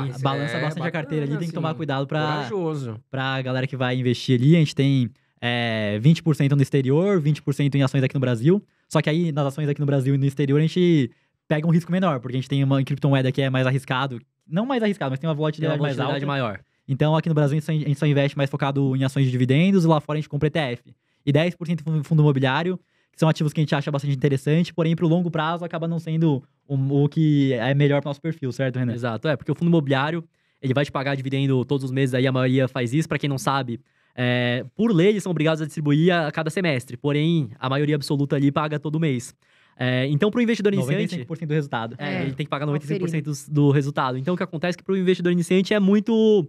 então, é balança é, bastante bacana, a carteira ali. Tem que tomar assim, cuidado para a galera que vai investir ali. A gente tem é, 20% no exterior, 20% em ações aqui no Brasil. Só que aí, nas ações aqui no Brasil e no exterior, a gente pega um risco menor, porque a gente tem uma criptomoeda que é mais arriscado. Não mais arriscado, mas tem uma volatilidade, tem uma volatilidade mais alta. maior. Então, aqui no Brasil, a gente só investe mais focado em ações de dividendos, e lá fora a gente compra ETF. E 10% em fundo imobiliário, que são ativos que a gente acha bastante interessante, porém, para o longo prazo, acaba não sendo o, o que é melhor para o nosso perfil, certo, Renan? Exato, é, porque o fundo imobiliário, ele vai te pagar dividendo todos os meses, aí a maioria faz isso, para quem não sabe, é, por lei, eles são obrigados a distribuir a, cada semestre, porém, a maioria absoluta ali paga todo mês. É, então, para o investidor iniciante... 95% do resultado. É, é, ele tem que pagar 95% do, do resultado. Então, o que acontece é que para o investidor iniciante é muito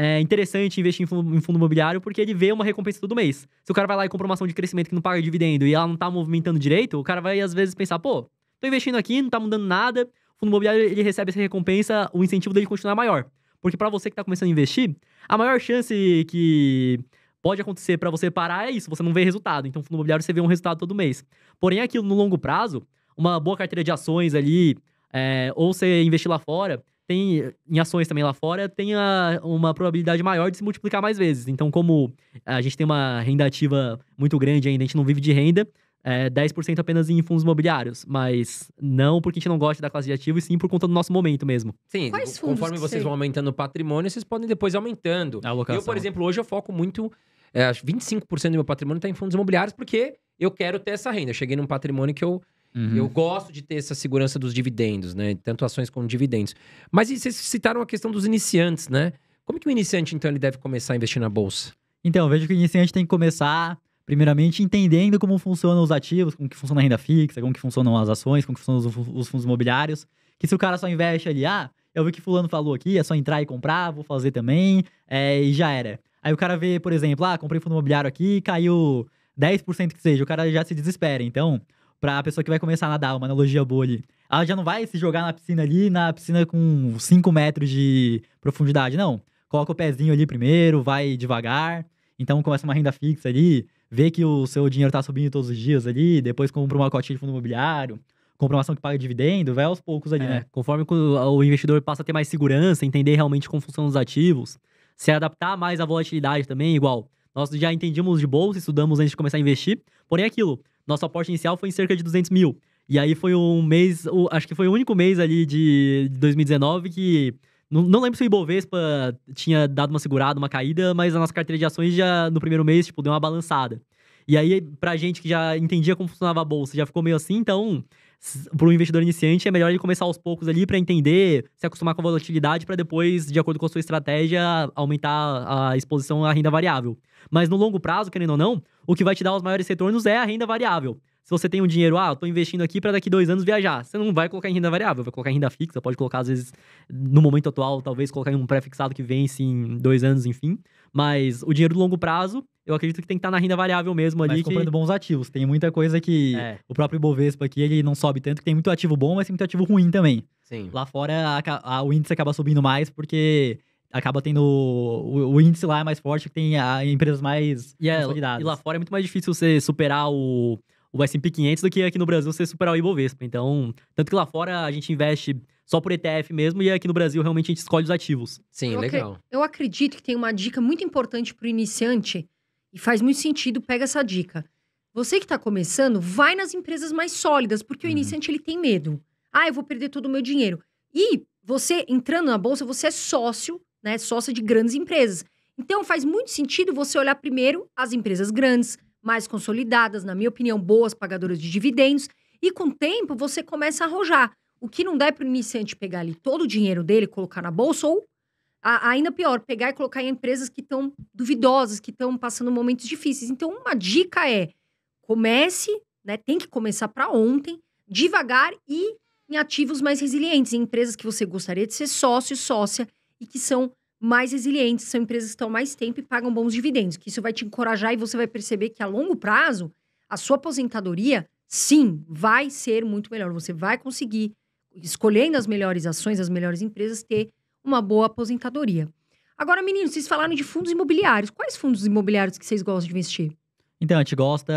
é interessante investir em fundo, em fundo, imobiliário porque ele vê uma recompensa todo mês. Se o cara vai lá e compra uma ação de crescimento que não paga dividendo e ela não tá movimentando direito, o cara vai às vezes pensar, pô, tô investindo aqui, não tá mudando nada. O fundo imobiliário ele recebe essa recompensa, o incentivo dele continuar maior. Porque para você que tá começando a investir, a maior chance que pode acontecer para você parar é isso, você não vê resultado. Então, o fundo imobiliário você vê um resultado todo mês. Porém, aquilo no longo prazo, uma boa carteira de ações ali, é, ou você investir lá fora, tem em ações também lá fora, tem a, uma probabilidade maior de se multiplicar mais vezes. Então, como a gente tem uma renda ativa muito grande ainda, a gente não vive de renda, é 10% apenas em fundos imobiliários. Mas não porque a gente não gosta da classe de ativo, e sim por conta do nosso momento mesmo. Sim, Quais conforme vocês vão aumentando o patrimônio, vocês podem depois aumentando. A Eu, por exemplo, hoje eu foco muito... É, 25% do meu patrimônio está em fundos imobiliários, porque eu quero ter essa renda. Eu cheguei num patrimônio que eu Uhum. Eu gosto de ter essa segurança dos dividendos, né? Tanto ações como dividendos. Mas vocês citaram a questão dos iniciantes, né? Como que o iniciante, então, ele deve começar a investir na bolsa? Então, vejo que o iniciante tem que começar, primeiramente, entendendo como funcionam os ativos, como que funciona a renda fixa, como que funcionam as ações, como que funcionam os, os fundos imobiliários. Que se o cara só investe ali, ah, eu vi que fulano falou aqui, é só entrar e comprar, vou fazer também, é, e já era. Aí o cara vê, por exemplo, ah, comprei fundo imobiliário aqui, caiu 10% que seja, o cara já se desespera. Então, pra pessoa que vai começar a nadar, uma analogia boa ali. Ela já não vai se jogar na piscina ali, na piscina com 5 metros de profundidade, não. Coloca o pezinho ali primeiro, vai devagar. Então começa uma renda fixa ali, vê que o seu dinheiro tá subindo todos os dias ali, depois compra uma cotinha de fundo imobiliário, compra uma ação que paga dividendo, vai aos poucos ali, é, né? Conforme o investidor passa a ter mais segurança, entender realmente como funcionam os ativos, se adaptar mais à volatilidade também, igual. Nós já entendimos de bolsa, estudamos antes de começar a investir, porém é aquilo, nosso aporte inicial foi em cerca de 200 mil. E aí foi um mês, acho que foi o único mês ali de 2019 que. Não, não lembro se o Ibovespa tinha dado uma segurada, uma caída, mas a nossa carteira de ações já no primeiro mês, tipo, deu uma balançada. E aí, pra gente que já entendia como funcionava a bolsa, já ficou meio assim, então para um investidor iniciante, é melhor ele começar aos poucos ali para entender, se acostumar com a volatilidade, para depois, de acordo com a sua estratégia, aumentar a exposição à renda variável. Mas no longo prazo, querendo ou não, o que vai te dar os maiores retornos é a renda variável. Se você tem um dinheiro, ah, estou investindo aqui para daqui dois anos viajar. Você não vai colocar em renda variável, vai colocar em renda fixa, pode colocar, às vezes, no momento atual, talvez colocar em um pré-fixado que vence em dois anos, enfim. Mas o dinheiro do longo prazo, eu acredito que tem que estar tá na renda variável mesmo ali. Mas comprando que... bons ativos. Tem muita coisa que é. o próprio Bovespa aqui, ele não sobe tanto, que tem muito ativo bom, mas tem muito ativo ruim também. Sim. Lá fora, a, a, o índice acaba subindo mais porque acaba tendo o, o, índice lá é mais forte, que tem a, empresas mais e é, consolidadas. E lá fora é muito mais difícil você superar o, o S&P 500 do que aqui no Brasil você superar o Ibovespa. Então, tanto que lá fora a gente investe só por ETF mesmo e aqui no Brasil realmente a gente escolhe os ativos. Sim, eu legal. Ac eu acredito que tem uma dica muito importante para o iniciante, e faz muito sentido, pega essa dica. Você que está começando, vai nas empresas mais sólidas, porque uhum. o iniciante ele tem medo. Ah, eu vou perder todo o meu dinheiro. E você entrando na bolsa, você é sócio, né? Sócio de grandes empresas. Então faz muito sentido você olhar primeiro as empresas grandes, mais consolidadas, na minha opinião, boas pagadoras de dividendos, e com o tempo você começa a arrojar. O que não dá é para o iniciante pegar ali todo o dinheiro dele, colocar na bolsa ou a, ainda pior, pegar e colocar em empresas que estão duvidosas, que estão passando momentos difíceis. Então, uma dica é: comece, né? Tem que começar para ontem, devagar e em ativos mais resilientes, em empresas que você gostaria de ser sócio, sócia e que são mais resilientes, são empresas que estão mais tempo e pagam bons dividendos, que isso vai te encorajar e você vai perceber que a longo prazo a sua aposentadoria sim vai ser muito melhor, você vai conseguir escolhendo as melhores ações, as melhores empresas ter uma boa aposentadoria. Agora, meninos, vocês falaram de fundos imobiliários. Quais fundos imobiliários que vocês gostam de investir? Então, a gente gosta.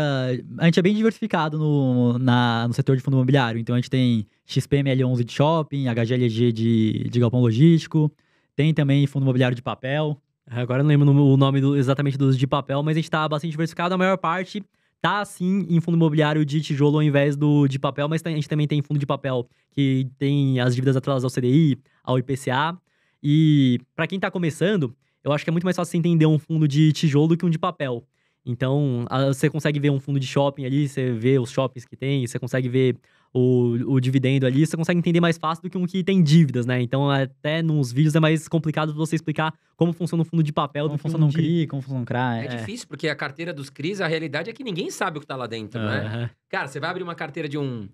A gente é bem diversificado no, na, no setor de fundo imobiliário. Então, a gente tem XPML11 de shopping, HGLG de, de galpão logístico, tem também fundo imobiliário de papel. Agora não lembro o nome do, exatamente dos de papel, mas a gente está bastante diversificado. A maior parte está sim em fundo imobiliário de tijolo ao invés do de papel, mas a gente também tem fundo de papel que tem as dívidas atreladas ao CDI, ao IPCA. E para quem está começando, eu acho que é muito mais fácil você entender um fundo de tijolo do que um de papel. Então, você consegue ver um fundo de shopping ali, você vê os shoppings que tem, você consegue ver o, o dividendo ali, você consegue entender mais fácil do que um que tem dívidas, né? Então, até nos vídeos é mais complicado você explicar como funciona um fundo de papel como do funciona um de... CRI, como funciona um CRA. É, é, difícil, porque a carteira dos CRIs, a realidade é que ninguém sabe o que está lá dentro, uhum. né? Cara, você vai abrir uma carteira de um,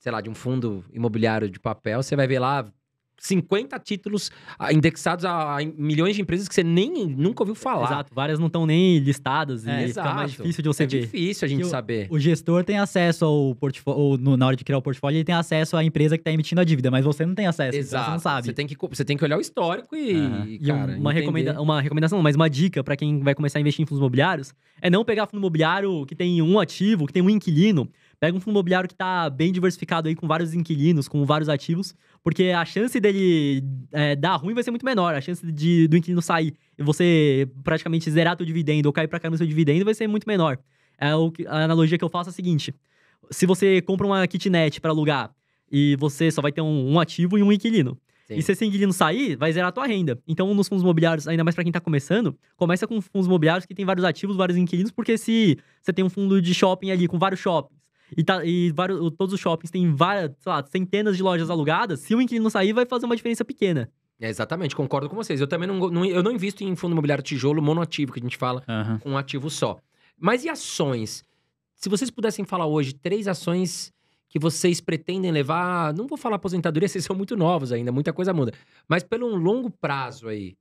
sei lá, de um fundo imobiliário de papel, você vai ver lá 50 títulos ah, indexados a milhões de empresas que você nem nunca ouviu falar. Exato, várias não estão nem listadas é, e exato. fica mais difícil de você é ver. É difícil a gente o, saber. O gestor tem acesso ao portfólio, na hora de criar o portfólio, ele tem acesso à empresa que está emitindo a dívida, mas você não tem acesso, exato. Então você não sabe. Você tem que, você tem que olhar o histórico e, uhum. e, cara, uma, recomenda, uma recomendação, mas uma dica para quem vai começar a investir em fundos imobiliários é não pegar fundo imobiliário que tem um ativo, que tem um inquilino, Pega um fundo imobiliário que está bem diversificado aí, com vários inquilinos, com vários ativos, porque a chance dele é, dar ruim vai ser muito menor. A chance de, do inquilino sair e você praticamente zerar seu dividendo ou cair para caramba seu dividendo vai ser muito menor. É o, a analogia que eu faço é a seguinte: se você compra uma kitnet para alugar e você só vai ter um, um ativo e um inquilino. Sim. E se esse inquilino sair, vai zerar a tua renda. Então, nos fundos imobiliários, ainda mais para quem está começando, começa com fundos imobiliários que tem vários ativos, vários inquilinos, porque se você tem um fundo de shopping ali com vários shoppings, e, tá, e vários, todos os shoppings têm várias, sei lá, centenas de lojas alugadas, se o inquilino sair, vai fazer uma diferença pequena. É, exatamente, concordo com vocês. Eu também não, não, eu não invisto em fundo imobiliário tijolo monoativo, que a gente fala, uhum. com um ativo só. Mas e ações? Se vocês pudessem falar hoje três ações que vocês pretendem levar, não vou falar aposentadoria, vocês são muito novos ainda, muita coisa muda, mas pelo um longo prazo aí,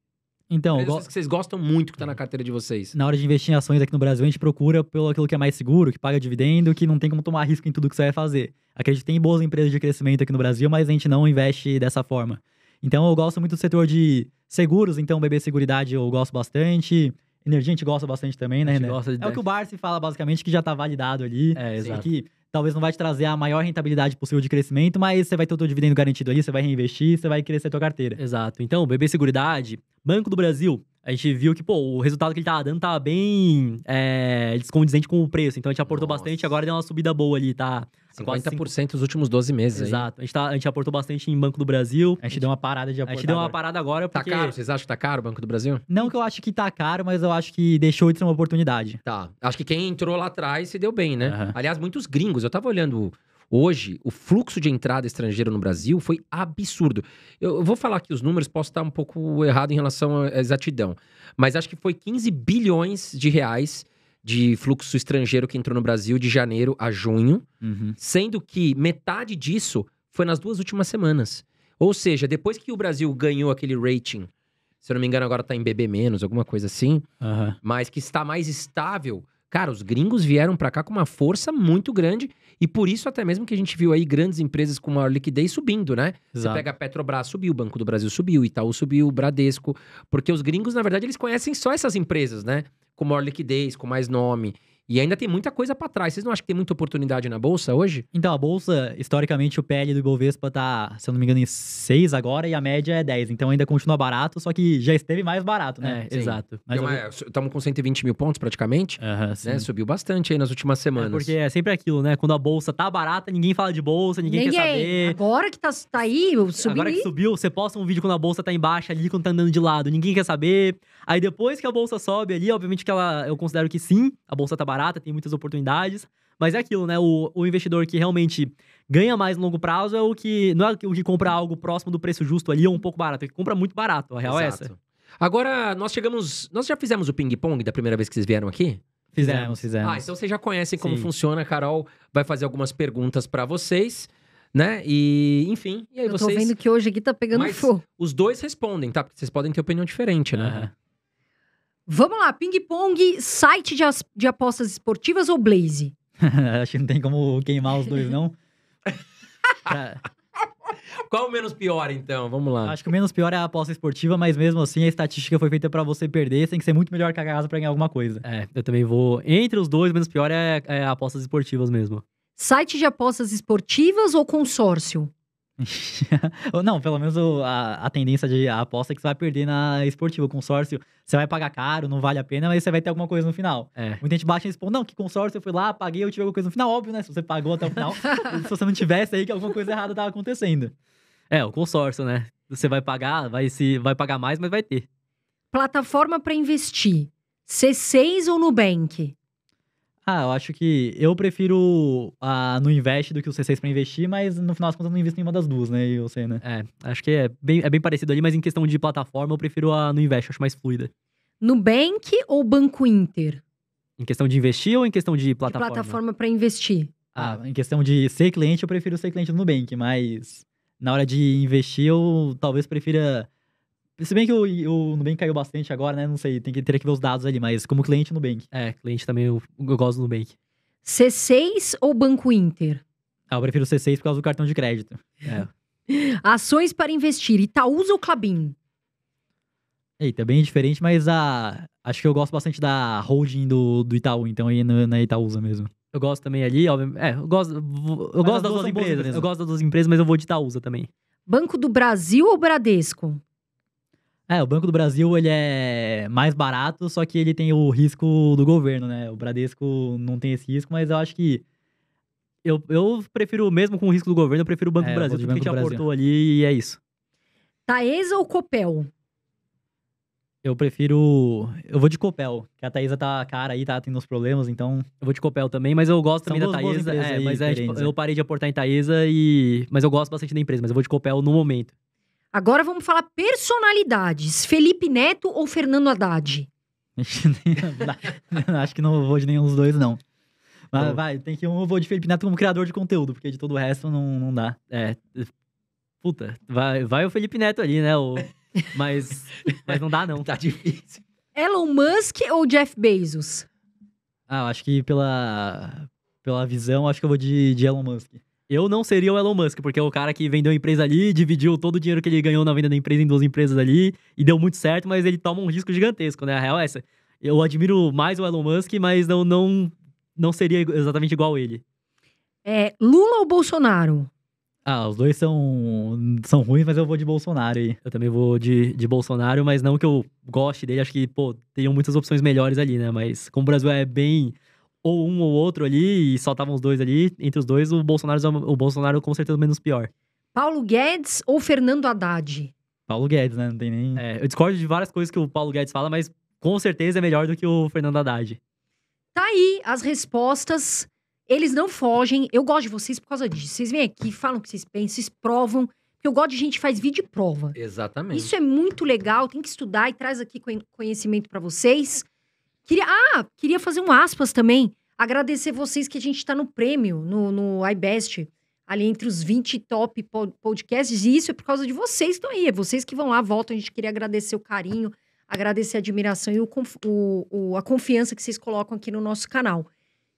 então, go... que vocês gostam muito que está na carteira de vocês. Na hora de investir em ações aqui no Brasil, a gente procura pelo aquilo que é mais seguro, que paga dividendo, que não tem como tomar risco em tudo que você vai fazer. Acredito que tem boas empresas de crescimento aqui no Brasil, mas a gente não investe dessa forma. Então, eu gosto muito do setor de seguros, então BB Seguridade eu gosto bastante. Energia a gente gosta bastante também, né, Renan? Né? é o que o Barsi fala, basicamente, que já está validado ali. É, exato. Que talvez não vai te trazer a maior rentabilidade possível de crescimento, mas você vai ter o seu dividendo garantido ali, você vai reinvestir, você vai crescer a tua carteira. Exato. Então, BB Seguridade, Banco do Brasil, a gente viu que, pô, o resultado que ele tava dando tava bem é, descondizente com o preço. Então a gente aportou Nossa. bastante, agora deu uma subida boa ali, tá? 50% nos últimos 12 meses. Exato. Aí. A gente, tá, a gente aportou bastante em Banco do Brasil. A gente, a gente deu uma parada de aportar. A gente deu uma parada agora tá porque... Tá caro? Vocês acham que tá caro o Banco do Brasil? Não que eu acho que tá caro, mas eu acho que deixou de ser uma oportunidade. Tá. Acho que quem entrou lá atrás se deu bem, né? Uhum. Aliás, muitos gringos. Eu tava olhando Hoje, o fluxo de entrada estrangeira no Brasil foi absurdo. Eu, vou falar aqui os números, posso estar um pouco errado em relação à exatidão, mas acho que foi 15 bilhões de reais de fluxo estrangeiro que entrou no Brasil de janeiro a junho, uhum. sendo que metade disso foi nas duas últimas semanas. Ou seja, depois que o Brasil ganhou aquele rating, se eu não me engano, agora está em BB menos, alguma coisa assim, uhum. mas que está mais estável, Cara, os gringos vieram para cá com uma força muito grande e por isso até mesmo que a gente viu aí grandes empresas com maior liquidez subindo, né? Exato. Você pega a Petrobras, subiu, o Banco do Brasil subiu, Itaú subiu, Bradesco, porque os gringos, na verdade, eles conhecem só essas empresas, né? Com maior liquidez, com mais nome. E ainda tem muita coisa para trás. Vocês não acham que tem muita oportunidade na bolsa hoje? Então, a bolsa, historicamente, o PL do Ibovespa tá, se eu não me engano, em 6 agora e a média é 10. Então ainda continua barato, só que já esteve mais barato, né? É, exato. Estamos eu... com 120 mil pontos praticamente. Uhum, né? Subiu bastante aí nas últimas é, semanas. É porque é sempre aquilo, né? Quando a bolsa tá barata, ninguém fala de bolsa, ninguém, ninguém. quer saber. Agora que tá, tá aí, subiu. Agora que subiu, você posta um vídeo quando a bolsa tá embaixo ali, quando tá andando de lado, ninguém quer saber. Aí depois que a bolsa sobe ali, obviamente que ela, eu considero que sim, a bolsa tá barata barata, tem muitas oportunidades. Mas é aquilo, né? O, o investidor que realmente ganha mais no longo prazo é o que. Não é o que compra algo próximo do preço justo ali ou um pouco barato, é o que compra muito barato. A real Exato. é essa. Agora, nós chegamos. Nós já fizemos o ping-pong da primeira vez que vocês vieram aqui? Fizemos, fizemos. Ah, então vocês já conhecem como Sim. funciona. A Carol vai fazer algumas perguntas para vocês, né? E, enfim. E aí Eu vocês... tô vendo que hoje aqui tá pegando fogo. Os dois respondem, tá? Porque vocês podem ter opinião diferente, né? Uhum. Vamos lá, ping-pong, site de, de, apostas esportivas ou Blaze? Acho que não tem como queimar os dois, não. pra... Qual é o menos pior, então? Vamos lá. Acho que o menos pior é a aposta esportiva, mas mesmo assim a estatística foi feita para você perder, tem que ser muito melhor que a casa pra ganhar alguma coisa. É, eu também vou. Entre os dois, o menos pior é, é apostas esportivas mesmo. Site de apostas esportivas ou consórcio? não, pelo menos a, a, tendência de a aposta é que você vai perder na esportiva. O consórcio, você vai pagar caro, não vale a pena, mas você vai ter alguma coisa no final. É. Muita gente baixa e responde, não, que consórcio, eu fui lá, paguei, eu tive alguma coisa no final. Óbvio, né? Se você pagou até o final, se você não tivesse aí, que alguma coisa errada tava acontecendo. É, o consórcio, né? Você vai pagar, vai, se, vai pagar mais, mas vai ter. Plataforma para investir. C6 ou Nubank? Ah, eu acho que eu prefiro a no Invest do que o C6 para investir, mas no final das contas eu não invisto em uma das duas, né? E você, né? É, acho que é bem, é bem parecido ali, mas em questão de plataforma eu prefiro a no Invest, acho mais fluida. Nubank ou Banco Inter? Em questão de investir ou em questão de plataforma? De plataforma para investir. Ah, ah, em questão de ser cliente, eu prefiro ser cliente do Nubank, mas na hora de investir eu talvez prefira se bem que o, o Nubank caiu bastante agora, né? Não sei, tem que ter que ver os dados ali, mas como cliente Nubank. É, cliente também eu, eu gosto do Nubank. C6 ou Banco Inter? Ah, eu prefiro C6 por causa do cartão de crédito. É. Ações para investir, Itaúsa ou Clabin? Eita, é bem diferente, mas a... acho que eu gosto bastante da holding do, do Itaú, então aí na, na Itaúsa mesmo. Eu gosto também ali, ó, é, eu gosto, eu gosto das duas empresas, eu gosto das duas empresas, mas eu vou de Itaúsa também. Banco do Brasil ou Bradesco? É, o Banco do Brasil, ele é mais barato, só que ele tem o risco do governo, né? O Bradesco não tem esse risco, mas eu acho que... Eu, eu prefiro, mesmo com o risco do governo, eu prefiro o Banco é, do Brasil, porque a gente aportou ali e é isso. Taesa ou Copel? Eu prefiro. Eu vou de Copel, que a Taesa tá cara aí, tá tendo uns problemas, então. Eu vou de Copel também, mas eu gosto também da Taesa. É, mas é, tipo, né? eu parei de aportar em Taesa e. Mas eu gosto bastante da empresa, mas eu vou de Copel no momento. Agora vamos falar personalidades. Felipe Neto ou Fernando Haddad? Acho que não vou de nenhum dos dois, não. Mas vai, tem que um eu vou de Felipe Neto como criador de conteúdo, porque de todo o resto não, não dá. É. Puta, vai, vai o Felipe Neto ali, né? O, mas, mas não dá, não. Tá difícil. Elon Musk ou Jeff Bezos? Ah, eu acho que pela, pela visão, acho que eu vou de, de Elon Musk. Eu não seria o Elon Musk, porque é o cara que vendeu a empresa ali, dividiu todo o dinheiro que ele ganhou na venda da empresa em duas empresas ali, e deu muito certo, mas ele toma um risco gigantesco, né? A real é essa. Eu admiro mais o Elon Musk, mas não, não, não seria exatamente igual ele. É, Lula ou Bolsonaro? Ah, os dois são, são ruins, mas eu vou de Bolsonaro aí. Eu também vou de, de Bolsonaro, mas não que eu goste dele. Acho que, pô, teriam muitas opções melhores ali, né? Mas como o Brasil é bem ou um ou outro ali, e só estavam os dois ali, entre os dois, o Bolsonaro, é o Bolsonaro é com certeza menos pior. Paulo Guedes ou Fernando Haddad? Paulo Guedes, né? Não tem nem. É, eu discordo de várias coisas que o Paulo Guedes fala, mas com certeza é melhor do que o Fernando Haddad. Tá aí as respostas. Eles não fogem. Eu gosto de vocês por causa disso. Vocês vêm aqui, falam o que vocês pensam, vocês provam. Porque eu gosto de gente que faz vídeo e prova. Exatamente. Isso é muito legal. Tem que estudar e traz aqui conhecimento para vocês. Queria, ah, queria fazer um aspas também. Agradecer vocês que a gente está no prêmio, no, no iBest, ali entre os 20 top podcasts. E isso é por causa de vocês que estão aí. É vocês que vão lá, voltam. A gente queria agradecer o carinho, agradecer a admiração e o, o, o, a confiança que vocês colocam aqui no nosso canal.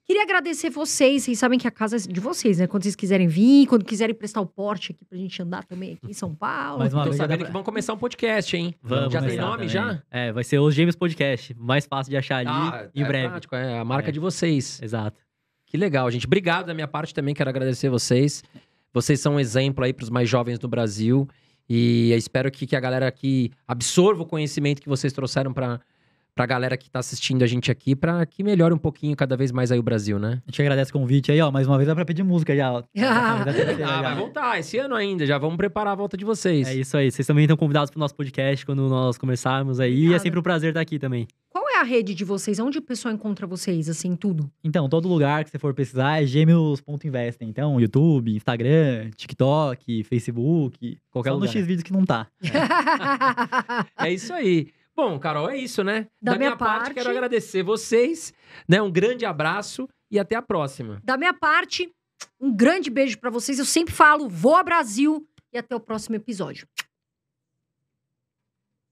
Queria agradecer vocês. Vocês sabem que a casa é de vocês, né? Quando vocês quiserem vir, quando quiserem prestar o porte aqui pra gente andar também aqui em São Paulo. Mas uma Tô sabendo pra... que vão começar um podcast, hein? Vamos. Já tem nome também. já? É, vai ser os Gêmeos Podcast. Mais fácil de achar ali ah, em é breve. Prático, é a marca é. de vocês. Exato. Que legal, gente. Obrigado da minha parte também. Quero agradecer vocês. Vocês são um exemplo aí pros mais jovens do Brasil. E espero que, que a galera aqui absorva o conhecimento que vocês trouxeram para pra galera que tá assistindo a gente aqui, pra que melhore um pouquinho cada vez mais aí o Brasil, né? A gente agradece o convite aí, ó. Mais uma vez dá pra pedir música já. ah, vai voltar, esse ano ainda. Já vamos preparar a volta de vocês. É isso aí. Vocês também estão convidados pro nosso podcast quando nós começarmos aí. é sempre um prazer estar aqui também. Qual é a rede de vocês? Onde o pessoal encontra vocês, assim, tudo? Então, todo lugar que você for pesquisar é gêmeos.investem. Então, YouTube, Instagram, TikTok, Facebook, qualquer Só um dos X vídeos que não tá. é, é isso aí. Bom, Carol, é isso, né? Da, da minha, minha parte, parte, quero agradecer vocês, né? Um grande abraço e até a próxima. Da minha parte, um grande beijo para vocês. Eu sempre falo, vou ao Brasil e até o próximo episódio.